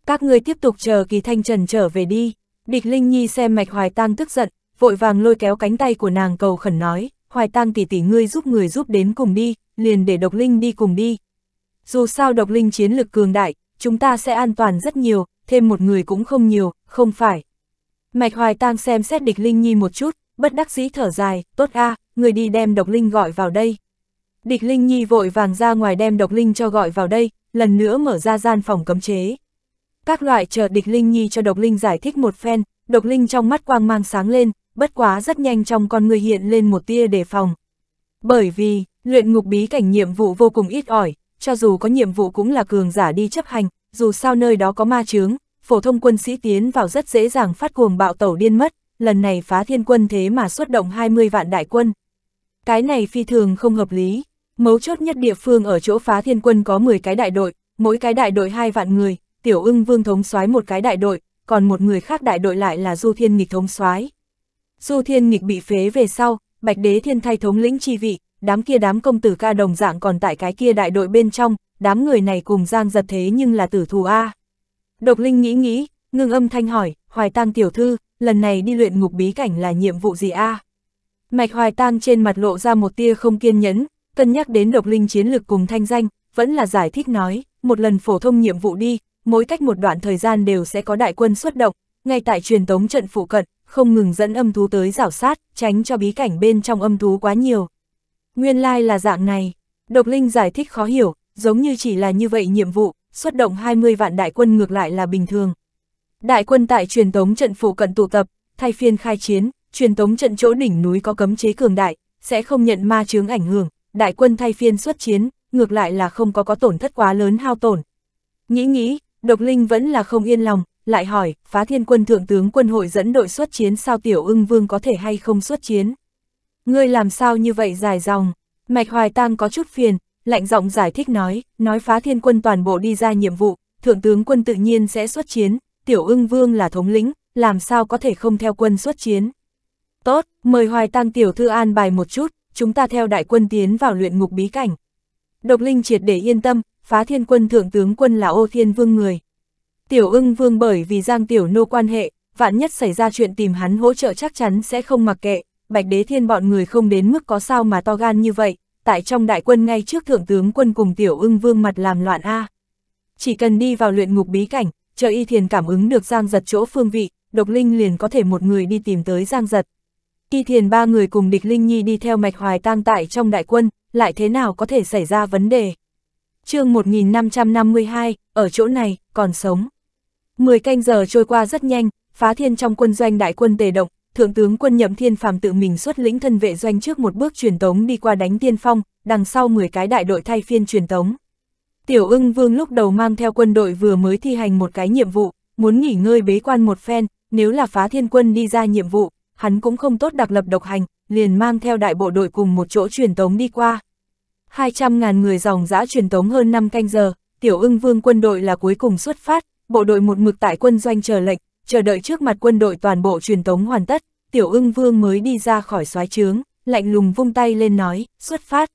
Các ngươi tiếp tục chờ kỳ thanh trần trở về đi. Địch Linh Nhi xem Mạch Hoài Tăng tức giận, vội vàng lôi kéo cánh tay của nàng cầu khẩn nói hoài Tăng tỷ tỷ ngươi giúp người giúp đến cùng đi, liền để độc linh đi cùng đi. Dù sao độc linh chiến lực cường đại, chúng ta sẽ an toàn rất nhiều, thêm một người cũng không nhiều, không phải. Mạch hoài Tăng xem xét địch linh nhi một chút, bất đắc dĩ thở dài, tốt a người đi đem độc linh gọi vào đây. Địch linh nhi vội vàng ra ngoài đem độc linh cho gọi vào đây, lần nữa mở ra gian phòng cấm chế. Các loại chờ địch linh nhi cho độc linh giải thích một phen, độc linh trong mắt quang mang sáng lên, bất quá rất nhanh trong con người hiện lên một tia đề phòng. Bởi vì, luyện ngục bí cảnh nhiệm vụ vô cùng ít ỏi, cho dù có nhiệm vụ cũng là cường giả đi chấp hành, dù sao nơi đó có ma chướng, phổ thông quân sĩ tiến vào rất dễ dàng phát cuồng bạo tẩu điên mất, lần này phá thiên quân thế mà xuất động 20 vạn đại quân. Cái này phi thường không hợp lý, mấu chốt nhất địa phương ở chỗ phá thiên quân có 10 cái đại đội, mỗi cái đại đội 2 vạn người, tiểu ưng vương thống soái một cái đại đội, còn một người khác đại đội lại là du thiên nghịch thống soái Du Thiên Nghịch bị phế về sau, Bạch Đế Thiên thay thống lĩnh chi vị, đám kia đám công tử ca đồng dạng còn tại cái kia đại đội bên trong, đám người này cùng Giang Giật thế nhưng là tử thù a. Độc Linh nghĩ nghĩ, ngưng âm thanh hỏi, Hoài Tang tiểu thư, lần này đi luyện ngục bí cảnh là nhiệm vụ gì a? À? Mạch Hoài Tang trên mặt lộ ra một tia không kiên nhẫn, cân nhắc đến Độc Linh chiến lược cùng thanh danh, vẫn là giải thích nói, một lần phổ thông nhiệm vụ đi, mỗi cách một đoạn thời gian đều sẽ có đại quân xuất động, ngay tại truyền tống trận phụ cận, không ngừng dẫn âm thú tới rảo sát, tránh cho bí cảnh bên trong âm thú quá nhiều. Nguyên lai là dạng này, độc linh giải thích khó hiểu, giống như chỉ là như vậy nhiệm vụ, xuất động 20 vạn đại quân ngược lại là bình thường. Đại quân tại truyền tống trận phụ cận tụ tập, thay phiên khai chiến, truyền tống trận chỗ đỉnh núi có cấm chế cường đại, sẽ không nhận ma chướng ảnh hưởng, đại quân thay phiên xuất chiến, ngược lại là không có có tổn thất quá lớn hao tổn. Nghĩ nghĩ, độc linh vẫn là không yên lòng, lại hỏi, phá thiên quân thượng tướng quân hội dẫn đội xuất chiến sao tiểu ưng vương có thể hay không xuất chiến. Ngươi làm sao như vậy dài dòng, mạch hoài tang có chút phiền, lạnh giọng giải thích nói, nói phá thiên quân toàn bộ đi ra nhiệm vụ, thượng tướng quân tự nhiên sẽ xuất chiến, tiểu ưng vương là thống lĩnh, làm sao có thể không theo quân xuất chiến. Tốt, mời hoài tang tiểu thư an bài một chút, chúng ta theo đại quân tiến vào luyện ngục bí cảnh. Độc linh triệt để yên tâm, phá thiên quân thượng tướng quân là ô thiên vương người, Tiểu ưng vương bởi vì Giang Tiểu Nô quan hệ, vạn nhất xảy ra chuyện tìm hắn hỗ trợ chắc chắn sẽ không mặc kệ, Bạch Đế Thiên bọn người không đến mức có sao mà to gan như vậy, tại trong đại quân ngay trước thượng tướng quân cùng Tiểu ưng vương mặt làm loạn A. Chỉ cần đi vào luyện ngục bí cảnh, chờ y thiền cảm ứng được Giang giật chỗ phương vị, độc linh liền có thể một người đi tìm tới Giang giật. Y thiền ba người cùng địch linh nhi đi theo mạch hoài tang tại trong đại quân, lại thế nào có thể xảy ra vấn đề. chương 1552, ở chỗ này, còn sống. 10 canh giờ trôi qua rất nhanh, phá thiên trong quân doanh đại quân tề động, Thượng tướng quân Nhậm Thiên Phàm tự mình xuất lĩnh thân vệ doanh trước một bước truyền tống đi qua đánh tiên phong, đằng sau 10 cái đại đội thay phiên truyền tống. Tiểu ưng vương lúc đầu mang theo quân đội vừa mới thi hành một cái nhiệm vụ, muốn nghỉ ngơi bế quan một phen, nếu là phá thiên quân đi ra nhiệm vụ, hắn cũng không tốt đặc lập độc hành, liền mang theo đại bộ đội cùng một chỗ truyền tống đi qua. 200.000 người dòng dã truyền tống hơn 5 canh giờ, tiểu ưng vương quân đội là cuối cùng xuất phát, bộ đội một mực tại quân doanh chờ lệnh, chờ đợi trước mặt quân đội toàn bộ truyền tống hoàn tất, tiểu ưng vương mới đi ra khỏi soái trướng, lạnh lùng vung tay lên nói, xuất phát.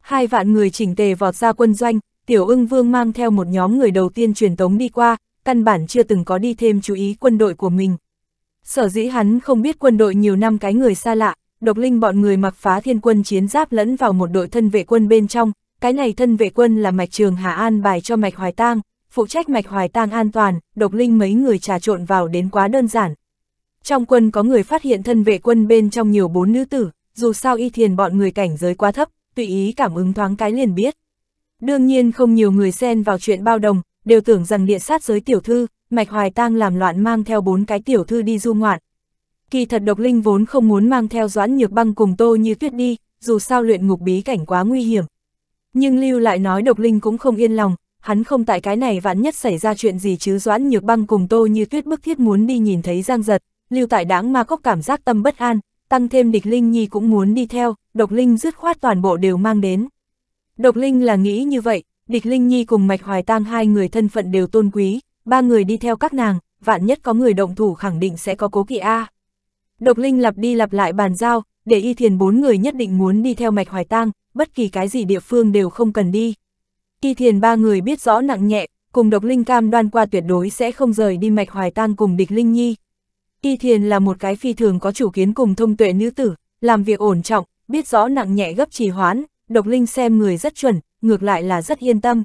Hai vạn người chỉnh tề vọt ra quân doanh, tiểu ưng vương mang theo một nhóm người đầu tiên truyền tống đi qua, căn bản chưa từng có đi thêm chú ý quân đội của mình. Sở dĩ hắn không biết quân đội nhiều năm cái người xa lạ, độc linh bọn người mặc phá thiên quân chiến giáp lẫn vào một đội thân vệ quân bên trong, cái này thân vệ quân là mạch trường Hà An bài cho mạch Hoài Tang, phụ trách mạch hoài tang an toàn, độc linh mấy người trà trộn vào đến quá đơn giản. Trong quân có người phát hiện thân vệ quân bên trong nhiều bốn nữ tử, dù sao y thiền bọn người cảnh giới quá thấp, tùy ý cảm ứng thoáng cái liền biết. Đương nhiên không nhiều người xen vào chuyện bao đồng, đều tưởng rằng địa sát giới tiểu thư, mạch hoài tang làm loạn mang theo bốn cái tiểu thư đi du ngoạn. Kỳ thật độc linh vốn không muốn mang theo doãn nhược băng cùng tô như tuyết đi, dù sao luyện ngục bí cảnh quá nguy hiểm. Nhưng lưu lại nói độc linh cũng không yên lòng, hắn không tại cái này vạn nhất xảy ra chuyện gì chứ Doãn Nhược Băng cùng Tô Như Tuyết bức thiết muốn đi nhìn thấy Giang Giật, lưu tại đáng ma cốc cảm giác tâm bất an, tăng thêm địch Linh Nhi cũng muốn đi theo, độc Linh dứt khoát toàn bộ đều mang đến. Độc Linh là nghĩ như vậy, địch Linh Nhi cùng Mạch Hoài Tang hai người thân phận đều tôn quý, ba người đi theo các nàng, vạn nhất có người động thủ khẳng định sẽ có cố kỵ A. Độc Linh lặp đi lặp lại bàn giao, để y thiền bốn người nhất định muốn đi theo Mạch Hoài Tang, bất kỳ cái gì địa phương đều không cần đi. Kỳ thiền ba người biết rõ nặng nhẹ, cùng độc linh cam đoan qua tuyệt đối sẽ không rời đi mạch hoài tang cùng địch linh nhi. Kỳ thiền là một cái phi thường có chủ kiến cùng thông tuệ nữ tử, làm việc ổn trọng, biết rõ nặng nhẹ gấp trì hoãn, độc linh xem người rất chuẩn, ngược lại là rất yên tâm.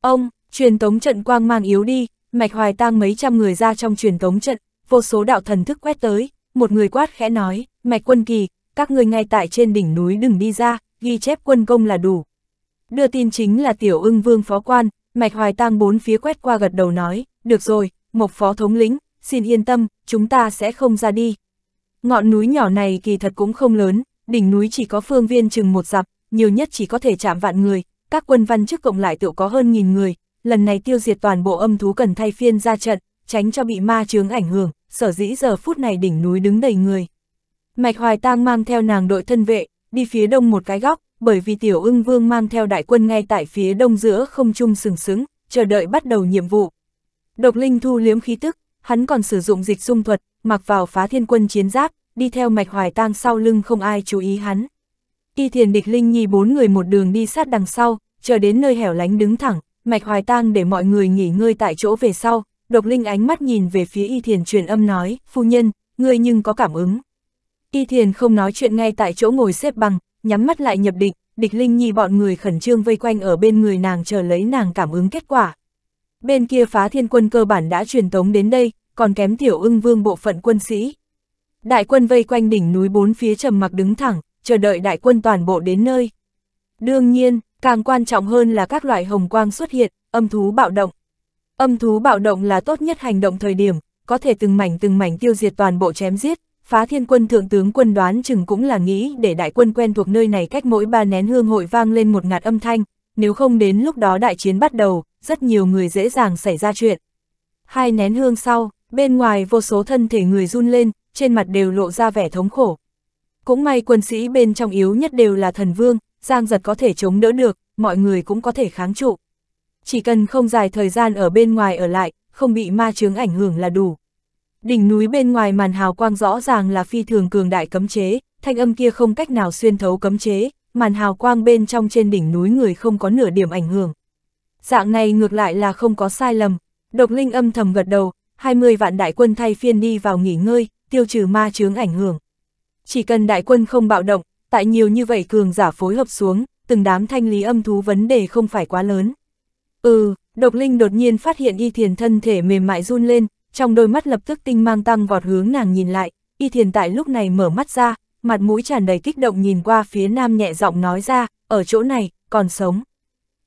Ông, truyền tống trận quang mang yếu đi, mạch hoài tang mấy trăm người ra trong truyền tống trận, vô số đạo thần thức quét tới, một người quát khẽ nói, mạch quân kỳ, các người ngay tại trên đỉnh núi đừng đi ra, ghi chép quân công là đủ. Đưa tin chính là tiểu ưng vương phó quan, Mạch Hoài tang bốn phía quét qua gật đầu nói, được rồi, Mộc phó thống lĩnh, xin yên tâm, chúng ta sẽ không ra đi. Ngọn núi nhỏ này kỳ thật cũng không lớn, đỉnh núi chỉ có phương viên chừng một dặm, nhiều nhất chỉ có thể chạm vạn người, các quân văn chức cộng lại tự có hơn nghìn người, lần này tiêu diệt toàn bộ âm thú cần thay phiên ra trận, tránh cho bị ma chướng ảnh hưởng, sở dĩ giờ phút này đỉnh núi đứng đầy người. Mạch Hoài Tang mang theo nàng đội thân vệ, đi phía đông một cái góc, bởi vì tiểu ưng vương mang theo đại quân ngay tại phía đông giữa không trung sừng sững, chờ đợi bắt đầu nhiệm vụ. Độc linh thu liếm khí tức, hắn còn sử dụng dịch dung thuật, mặc vào phá thiên quân chiến giáp, đi theo mạch hoài tang sau lưng không ai chú ý hắn. Y thiền địch linh nhi bốn người một đường đi sát đằng sau, chờ đến nơi hẻo lánh đứng thẳng, mạch hoài tang để mọi người nghỉ ngơi tại chỗ về sau, độc linh ánh mắt nhìn về phía y thiền truyền âm nói, phu nhân, ngươi nhưng có cảm ứng. Y thiền không nói chuyện ngay tại chỗ ngồi xếp bằng, nhắm mắt lại nhập định, địch linh nhi bọn người khẩn trương vây quanh ở bên người nàng chờ lấy nàng cảm ứng kết quả. Bên kia phá thiên quân cơ bản đã truyền tống đến đây, còn kém tiểu ưng vương bộ phận quân sĩ. Đại quân vây quanh đỉnh núi bốn phía trầm mặc đứng thẳng, chờ đợi đại quân toàn bộ đến nơi. Đương nhiên, càng quan trọng hơn là các loại hồng quang xuất hiện, âm thú bạo động. Âm thú bạo động là tốt nhất hành động thời điểm, có thể từng mảnh từng mảnh tiêu diệt toàn bộ chém giết, Phá thiên quân thượng tướng quân đoán chừng cũng là nghĩ để đại quân quen thuộc nơi này cách mỗi ba nén hương hội vang lên một ngạt âm thanh, nếu không đến lúc đó đại chiến bắt đầu, rất nhiều người dễ dàng xảy ra chuyện. Hai nén hương sau, bên ngoài vô số thân thể người run lên, trên mặt đều lộ ra vẻ thống khổ. Cũng may quân sĩ bên trong yếu nhất đều là thần vương, Giang giật có thể chống đỡ được, mọi người cũng có thể kháng trụ. Chỉ cần không dài thời gian ở bên ngoài ở lại, không bị ma chướng ảnh hưởng là đủ. Đỉnh núi bên ngoài màn hào quang rõ ràng là phi thường cường đại cấm chế, thanh âm kia không cách nào xuyên thấu cấm chế, màn hào quang bên trong trên đỉnh núi người không có nửa điểm ảnh hưởng. Dạng này ngược lại là không có sai lầm, độc linh âm thầm gật đầu, 20 vạn đại quân thay phiên đi vào nghỉ ngơi, tiêu trừ ma chướng ảnh hưởng. Chỉ cần đại quân không bạo động, tại nhiều như vậy cường giả phối hợp xuống, từng đám thanh lý âm thú vấn đề không phải quá lớn. Ừ, độc linh đột nhiên phát hiện y thiền thân thể mềm mại run lên, trong đôi mắt lập tức tinh mang tăng vọt hướng nàng nhìn lại, y thiền tại lúc này mở mắt ra, mặt mũi tràn đầy kích động nhìn qua phía nam nhẹ giọng nói ra, ở chỗ này, còn sống.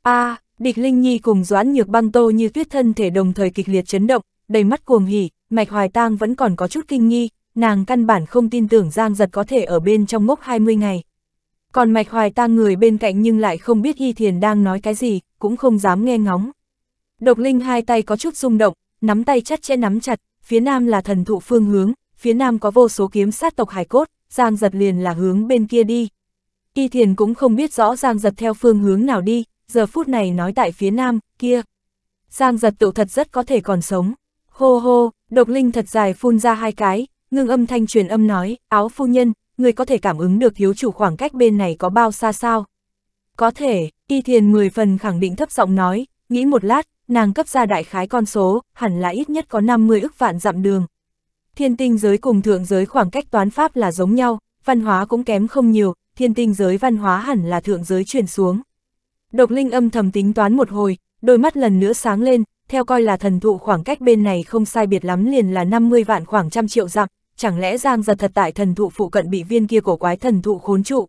a à, địch Linh Nhi cùng doãn nhược băng tô như tuyết thân thể đồng thời kịch liệt chấn động, đầy mắt cuồng hỉ, mạch hoài tang vẫn còn có chút kinh nghi, nàng căn bản không tin tưởng Giang Giật có thể ở bên trong mốc 20 ngày. Còn mạch hoài tang người bên cạnh nhưng lại không biết y thiền đang nói cái gì, cũng không dám nghe ngóng. Độc Linh hai tay có chút rung động, nắm tay chắt chẽ nắm chặt, phía nam là thần thụ phương hướng, phía nam có vô số kiếm sát tộc hải cốt, Giang giật liền là hướng bên kia đi. Y Thiền cũng không biết rõ Giang giật theo phương hướng nào đi, giờ phút này nói tại phía nam, kia. Giang giật tự thật rất có thể còn sống. Hô hô, độc linh thật dài phun ra hai cái, ngưng âm thanh truyền âm nói, áo phu nhân, người có thể cảm ứng được thiếu chủ khoảng cách bên này có bao xa sao. Có thể, Y Thiền mười phần khẳng định thấp giọng nói, nghĩ một lát, nàng cấp ra đại khái con số, hẳn là ít nhất có 50 ức vạn dặm đường. Thiên tinh giới cùng thượng giới khoảng cách toán pháp là giống nhau, văn hóa cũng kém không nhiều, thiên tinh giới văn hóa hẳn là thượng giới chuyển xuống. Độc linh âm thầm tính toán một hồi, đôi mắt lần nữa sáng lên, theo coi là thần thụ khoảng cách bên này không sai biệt lắm liền là 50 vạn khoảng trăm triệu dặm, chẳng lẽ Giang giật thật tại thần thụ phụ cận bị viên kia cổ quái thần thụ khốn trụ.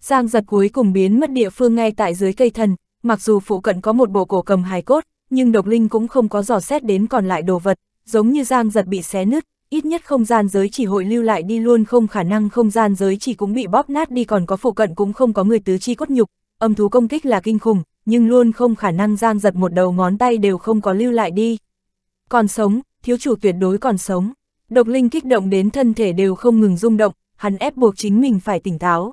Giang giật cuối cùng biến mất địa phương ngay tại dưới cây thần, mặc dù phụ cận có một bộ cổ cầm hài cốt, nhưng độc linh cũng không có dò xét đến còn lại đồ vật, giống như giang giật bị xé nứt, ít nhất không gian giới chỉ hội lưu lại đi luôn không khả năng không gian giới chỉ cũng bị bóp nát đi còn có phụ cận cũng không có người tứ chi cốt nhục, âm thú công kích là kinh khủng, nhưng luôn không khả năng giang giật một đầu ngón tay đều không có lưu lại đi. Còn sống, thiếu chủ tuyệt đối còn sống. Độc linh kích động đến thân thể đều không ngừng rung động, hắn ép buộc chính mình phải tỉnh táo.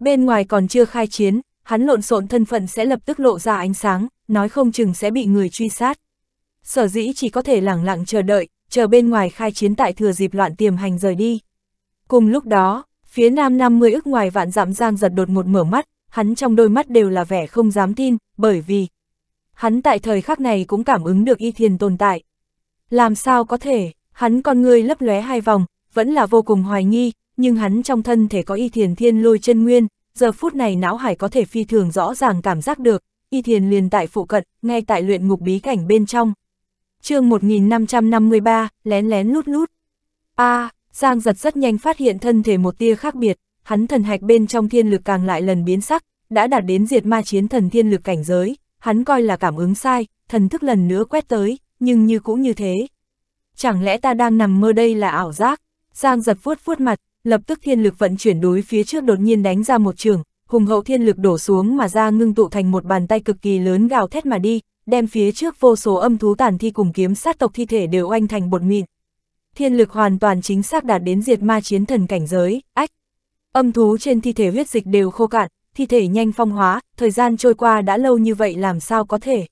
Bên ngoài còn chưa khai chiến, hắn lộn xộn thân phận sẽ lập tức lộ ra ánh sáng, nói không chừng sẽ bị người truy sát. Sở dĩ chỉ có thể lẳng lặng chờ đợi, chờ bên ngoài khai chiến tại thừa dịp loạn tiềm hành rời đi. Cùng lúc đó, phía nam 50 ức ngoài vạn dặm giang giật đột một mở mắt, hắn trong đôi mắt đều là vẻ không dám tin, bởi vì hắn tại thời khắc này cũng cảm ứng được y thiền tồn tại. Làm sao có thể, hắn con người lấp lóe hai vòng, vẫn là vô cùng hoài nghi, nhưng hắn trong thân thể có y thiền thiên lôi chân nguyên, giờ phút này não hải có thể phi thường rõ ràng cảm giác được, y thiền liền tại phụ cận, ngay tại luyện ngục bí cảnh bên trong. chương 1553, lén lén lút lút. a à, Giang giật rất nhanh phát hiện thân thể một tia khác biệt, hắn thần hạch bên trong thiên lực càng lại lần biến sắc, đã đạt đến diệt ma chiến thần thiên lực cảnh giới, hắn coi là cảm ứng sai, thần thức lần nữa quét tới, nhưng như cũng như thế. Chẳng lẽ ta đang nằm mơ đây là ảo giác? Giang giật vuốt vuốt mặt, lập tức thiên lực vận chuyển đối phía trước đột nhiên đánh ra một trường, hùng hậu thiên lực đổ xuống mà ra ngưng tụ thành một bàn tay cực kỳ lớn gào thét mà đi, đem phía trước vô số âm thú tàn thi cùng kiếm sát tộc thi thể đều oanh thành bột mịn. Thiên lực hoàn toàn chính xác đạt đến diệt ma chiến thần cảnh giới, ách. Âm thú trên thi thể huyết dịch đều khô cạn, thi thể nhanh phong hóa, thời gian trôi qua đã lâu như vậy làm sao có thể.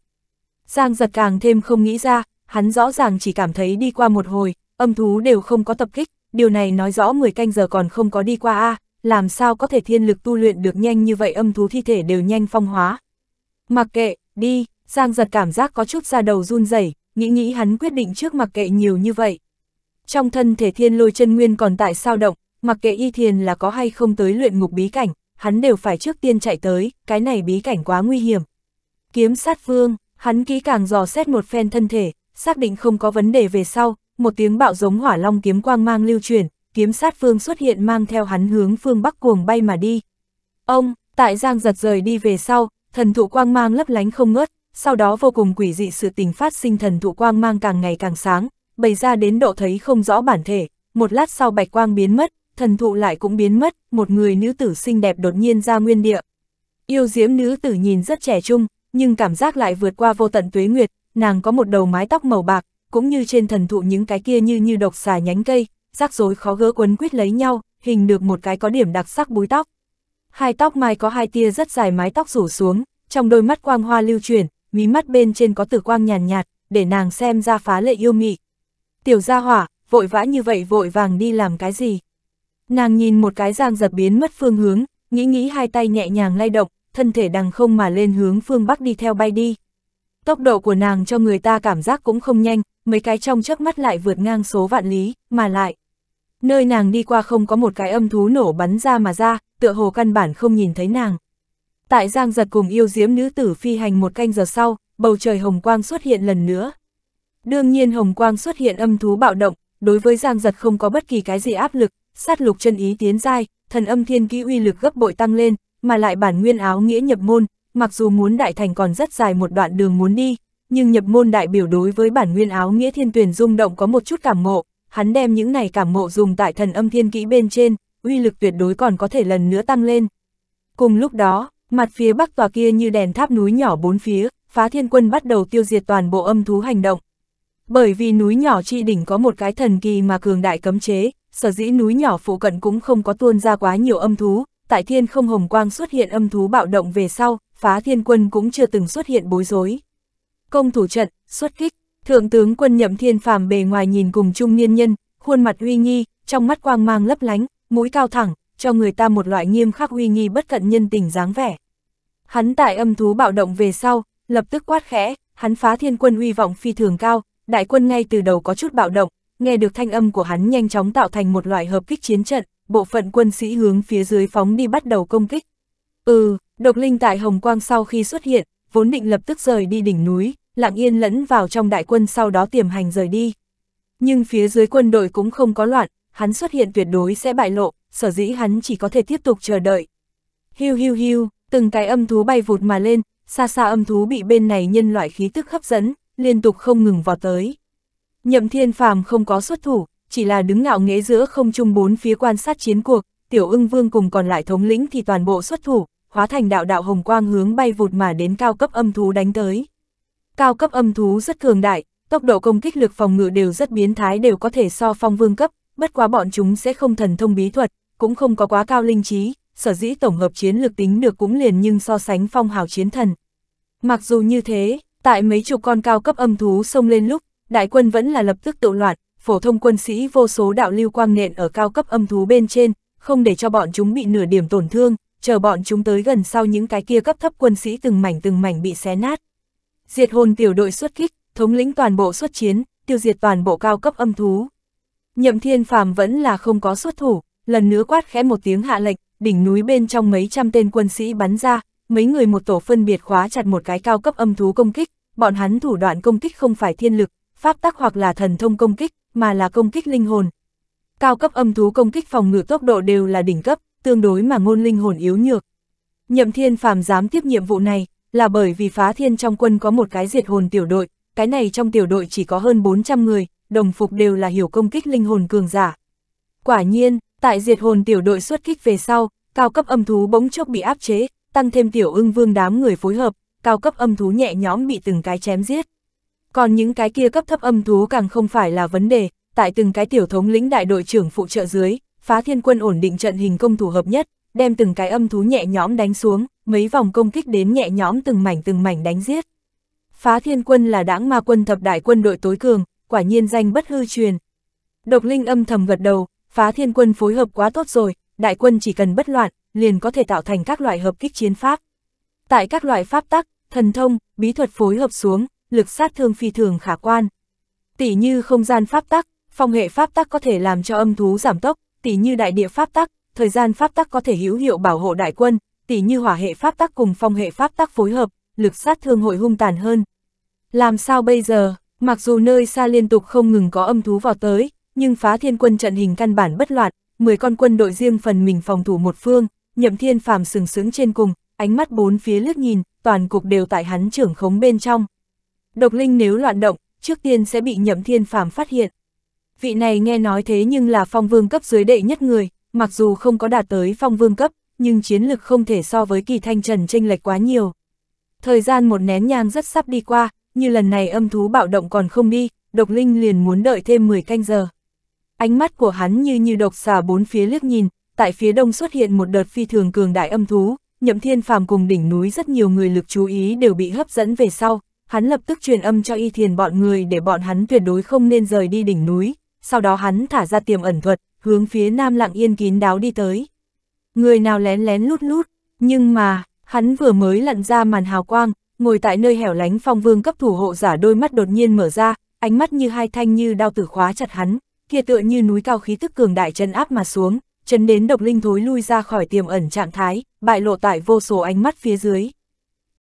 Giang giật càng thêm không nghĩ ra, hắn rõ ràng chỉ cảm thấy đi qua một hồi, âm thú đều không có tập kích, điều này nói rõ 10 canh giờ còn không có đi qua a, làm sao có thể thiên lực tu luyện được nhanh như vậy âm thú thi thể đều nhanh phong hóa. Mặc kệ, đi, Giang giật cảm giác có chút ra đầu run rẩy nghĩ nghĩ hắn quyết định trước mặc kệ nhiều như vậy. Trong thân thể thiên lôi chân nguyên còn tại sao động, mặc kệ y thiền là có hay không tới luyện ngục bí cảnh, hắn đều phải trước tiên chạy tới, cái này bí cảnh quá nguy hiểm. Kiếm sát vương, hắn kỹ càng dò xét một phen thân thể, xác định không có vấn đề về sau, một tiếng bạo giống hỏa long kiếm quang mang lưu chuyển, kiếm sát phương xuất hiện mang theo hắn hướng phương bắc cuồng bay mà đi. Ông, tại Giang giật rời đi về sau, thần thụ quang mang lấp lánh không ngớt, sau đó vô cùng quỷ dị sự tình phát sinh thần thụ quang mang càng ngày càng sáng, bày ra đến độ thấy không rõ bản thể, một lát sau bạch quang biến mất, thần thụ lại cũng biến mất, một người nữ tử xinh đẹp đột nhiên ra nguyên địa. Yêu diễm nữ tử nhìn rất trẻ trung, nhưng cảm giác lại vượt qua vô tận tuế nguyệt, nàng có một đầu mái tóc màu bạc, cũng như trên thần thụ những cái kia như như độc xà nhánh cây, rắc rối khó gỡ quấn quýt lấy nhau, hình được một cái có điểm đặc sắc búi tóc. Hai tóc mai có hai tia rất dài mái tóc rủ xuống, trong đôi mắt quang hoa lưu chuyển, mí mắt bên trên có tử quang nhàn nhạt, để nàng xem ra phá lệ yêu mị. Tiểu gia hỏa, vội vã như vậy vội vàng đi làm cái gì? Nàng nhìn một cái giang giật biến mất phương hướng, nghĩ nghĩ hai tay nhẹ nhàng lay động, thân thể đằng không mà lên hướng phương bắc đi theo bay đi. Tốc độ của nàng cho người ta cảm giác cũng không nhanh, mấy cái trong chớp mắt lại vượt ngang số vạn lý, mà lại. Nơi nàng đi qua không có một cái âm thú nổ bắn ra mà ra, tựa hồ căn bản không nhìn thấy nàng. Tại Giang Giật cùng yêu diễm nữ tử phi hành một canh giờ sau, bầu trời hồng quang xuất hiện lần nữa. Đương nhiên hồng quang xuất hiện âm thú bạo động, đối với Giang Giật không có bất kỳ cái gì áp lực, sát lục chân ý tiến dai, thần âm thiên kỹ uy lực gấp bội tăng lên, mà lại bản nguyên áo nghĩa nhập môn, mặc dù muốn đại thành còn rất dài một đoạn đường muốn đi, nhưng nhập môn đại biểu đối với bản nguyên áo nghĩa thiên tuyển rung động có một chút cảm ngộ, hắn đem những này cảm ngộ dùng tại thần âm thiên kỹ bên trên, uy lực tuyệt đối còn có thể lần nữa tăng lên. Cùng lúc đó, mặt phía bắc tòa kia như đèn tháp núi nhỏ bốn phía, phá thiên quân bắt đầu tiêu diệt toàn bộ âm thú hành động. Bởi vì núi nhỏ chi đỉnh có một cái thần kỳ mà cường đại cấm chế, sở dĩ núi nhỏ phụ cận cũng không có tuôn ra quá nhiều âm thú, tại thiên không hồng quang xuất hiện âm thú bạo động về sau, phá thiên quân cũng chưa từng xuất hiện bối rối. Công thủ trận, xuất kích, thượng tướng quân nhậm thiên phàm bề ngoài nhìn cùng trung niên nhân, khuôn mặt uy nghi, trong mắt quang mang lấp lánh, mũi cao thẳng, cho người ta một loại nghiêm khắc uy nghi bất cận nhân tình dáng vẻ. Hắn tại âm thú bạo động về sau, lập tức quát khẽ, hắn phá thiên quân uy vọng phi thường cao, đại quân ngay từ đầu có chút bạo động, nghe được thanh âm của hắn nhanh chóng tạo thành một loại hợp kích chiến trận, bộ phận quân sĩ hướng phía dưới phóng đi bắt đầu công kích. Ừ, Độc linh tại Hồng Quang sau khi xuất hiện, vốn định lập tức rời đi đỉnh núi, lặng yên lẫn vào trong đại quân sau đó tiềm hành rời đi. Nhưng phía dưới quân đội cũng không có loạn, hắn xuất hiện tuyệt đối sẽ bại lộ, sở dĩ hắn chỉ có thể tiếp tục chờ đợi. Hiu hiu hiu, từng cái âm thú bay vụt mà lên, xa xa âm thú bị bên này nhân loại khí tức hấp dẫn, liên tục không ngừng vào tới. Nhậm thiên phàm không có xuất thủ, chỉ là đứng ngạo nghễ giữa không trung bốn phía quan sát chiến cuộc, tiểu ưng vương cùng còn lại thống lĩnh thì toàn bộ xuất thủ, hóa thành đạo đạo hồng quang hướng bay vụt mà đến cao cấp âm thú đánh tới. Cao cấp âm thú rất cường đại, tốc độ công kích lực phòng ngự đều rất biến thái đều có thể so phong vương cấp, bất quá bọn chúng sẽ không thần thông bí thuật, cũng không có quá cao linh trí, sở dĩ tổng hợp chiến lược tính được cũng liền nhưng so sánh phong hào chiến thần. Mặc dù như thế, tại mấy chục con cao cấp âm thú xông lên lúc, đại quân vẫn là lập tức tự loạn, phổ thông quân sĩ vô số đạo lưu quang nện ở cao cấp âm thú bên trên, không để cho bọn chúng bị nửa điểm tổn thương, chờ bọn chúng tới gần sau những cái kia cấp thấp quân sĩ từng mảnh từng mảnh bị xé nát. Diệt hồn tiểu đội xuất kích, thống lĩnh toàn bộ xuất chiến, tiêu diệt toàn bộ cao cấp âm thú. Nhậm thiên phàm vẫn là không có xuất thủ, lần nữa quát khẽ một tiếng hạ lệnh, đỉnh núi bên trong mấy trăm tên quân sĩ bắn ra, mấy người một tổ phân biệt khóa chặt một cái cao cấp âm thú công kích, bọn hắn thủ đoạn công kích không phải thiên lực, pháp tắc hoặc là thần thông công kích, mà là công kích linh hồn. Cao cấp âm thú công kích phòng ngự tốc độ đều là đỉnh cấp, tương đối mà ngôn linh hồn yếu nhược. Nhậm thiên phàm dám tiếp nhiệm vụ này, là bởi vì phá thiên trong quân có một cái diệt hồn tiểu đội, cái này trong tiểu đội chỉ có hơn 400 người, đồng phục đều là hiểu công kích linh hồn cường giả. Quả nhiên, tại diệt hồn tiểu đội xuất kích về sau, cao cấp âm thú bỗng chốc bị áp chế, tăng thêm tiểu ưng vương đám người phối hợp, cao cấp âm thú nhẹ nhõm bị từng cái chém giết. Còn những cái kia cấp thấp âm thú càng không phải là vấn đề, tại từng cái tiểu thống lĩnh đại đội trưởng phụ trợ dưới, phá thiên quân ổn định trận hình công thủ hợp nhất, đem từng cái âm thú nhẹ nhõm đánh xuống, mấy vòng công kích đến nhẹ nhõm từng mảnh từng mảnh đánh giết. Phá thiên quân là đảng ma quân thập đại quân đội tối cường, quả nhiên danh bất hư truyền. Độc linh âm thầm gật đầu, phá thiên quân phối hợp quá tốt rồi, đại quân chỉ cần bất loạn, liền có thể tạo thành các loại hợp kích chiến pháp. Tại các loại pháp tắc, thần thông, bí thuật phối hợp xuống, lực sát thương phi thường khả quan. Tỷ như không gian pháp tắc, phong hệ pháp tắc có thể làm cho âm thú giảm tốc, tỉ như đại địa pháp tắc, thời gian pháp tắc có thể hữu hiệu bảo hộ đại quân, tỉ như hỏa hệ pháp tắc cùng phong hệ pháp tắc phối hợp, lực sát thương hội hung tàn hơn. Làm sao bây giờ, mặc dù nơi xa liên tục không ngừng có âm thú vào tới, nhưng phá thiên quân trận hình căn bản bất loạn, 10 con quân đội riêng phần mình phòng thủ một phương, nhậm thiên phàm sừng sững trên cùng, ánh mắt bốn phía liếc nhìn, toàn cục đều tại hắn trưởng khống bên trong. Độc linh nếu loạn động, trước tiên sẽ bị nhậm thiên phàm phát hiện vị này nghe nói thế nhưng là phong vương cấp dưới đệ nhất người, mặc dù không có đạt tới phong vương cấp, nhưng chiến lực không thể so với kỳ thanh trần tranh lệch quá nhiều. Thời gian một nén nhang rất sắp đi qua, như lần này âm thú bạo động còn không đi, độc linh liền muốn đợi thêm 10 canh giờ. Ánh mắt của hắn như như độc xà bốn phía liếc nhìn, tại phía đông xuất hiện một đợt phi thường cường đại âm thú, nhậm thiên phàm cùng đỉnh núi rất nhiều người lực chú ý đều bị hấp dẫn về sau, hắn lập tức truyền âm cho y thiền bọn người để bọn hắn tuyệt đối không nên rời đi đỉnh núi, sau đó hắn thả ra tiềm ẩn thuật, hướng phía Nam Lặng Yên kín đáo đi tới. Người nào lén lén lút lút, nhưng mà, hắn vừa mới lặn ra màn hào quang, ngồi tại nơi hẻo lánh phong vương cấp thủ hộ giả đôi mắt đột nhiên mở ra, ánh mắt như hai thanh như đao tử khóa chặt hắn, kia tựa như núi cao khí tức cường đại chân áp mà xuống, chân đến độc linh thối lui ra khỏi tiềm ẩn trạng thái, bại lộ tại vô số ánh mắt phía dưới.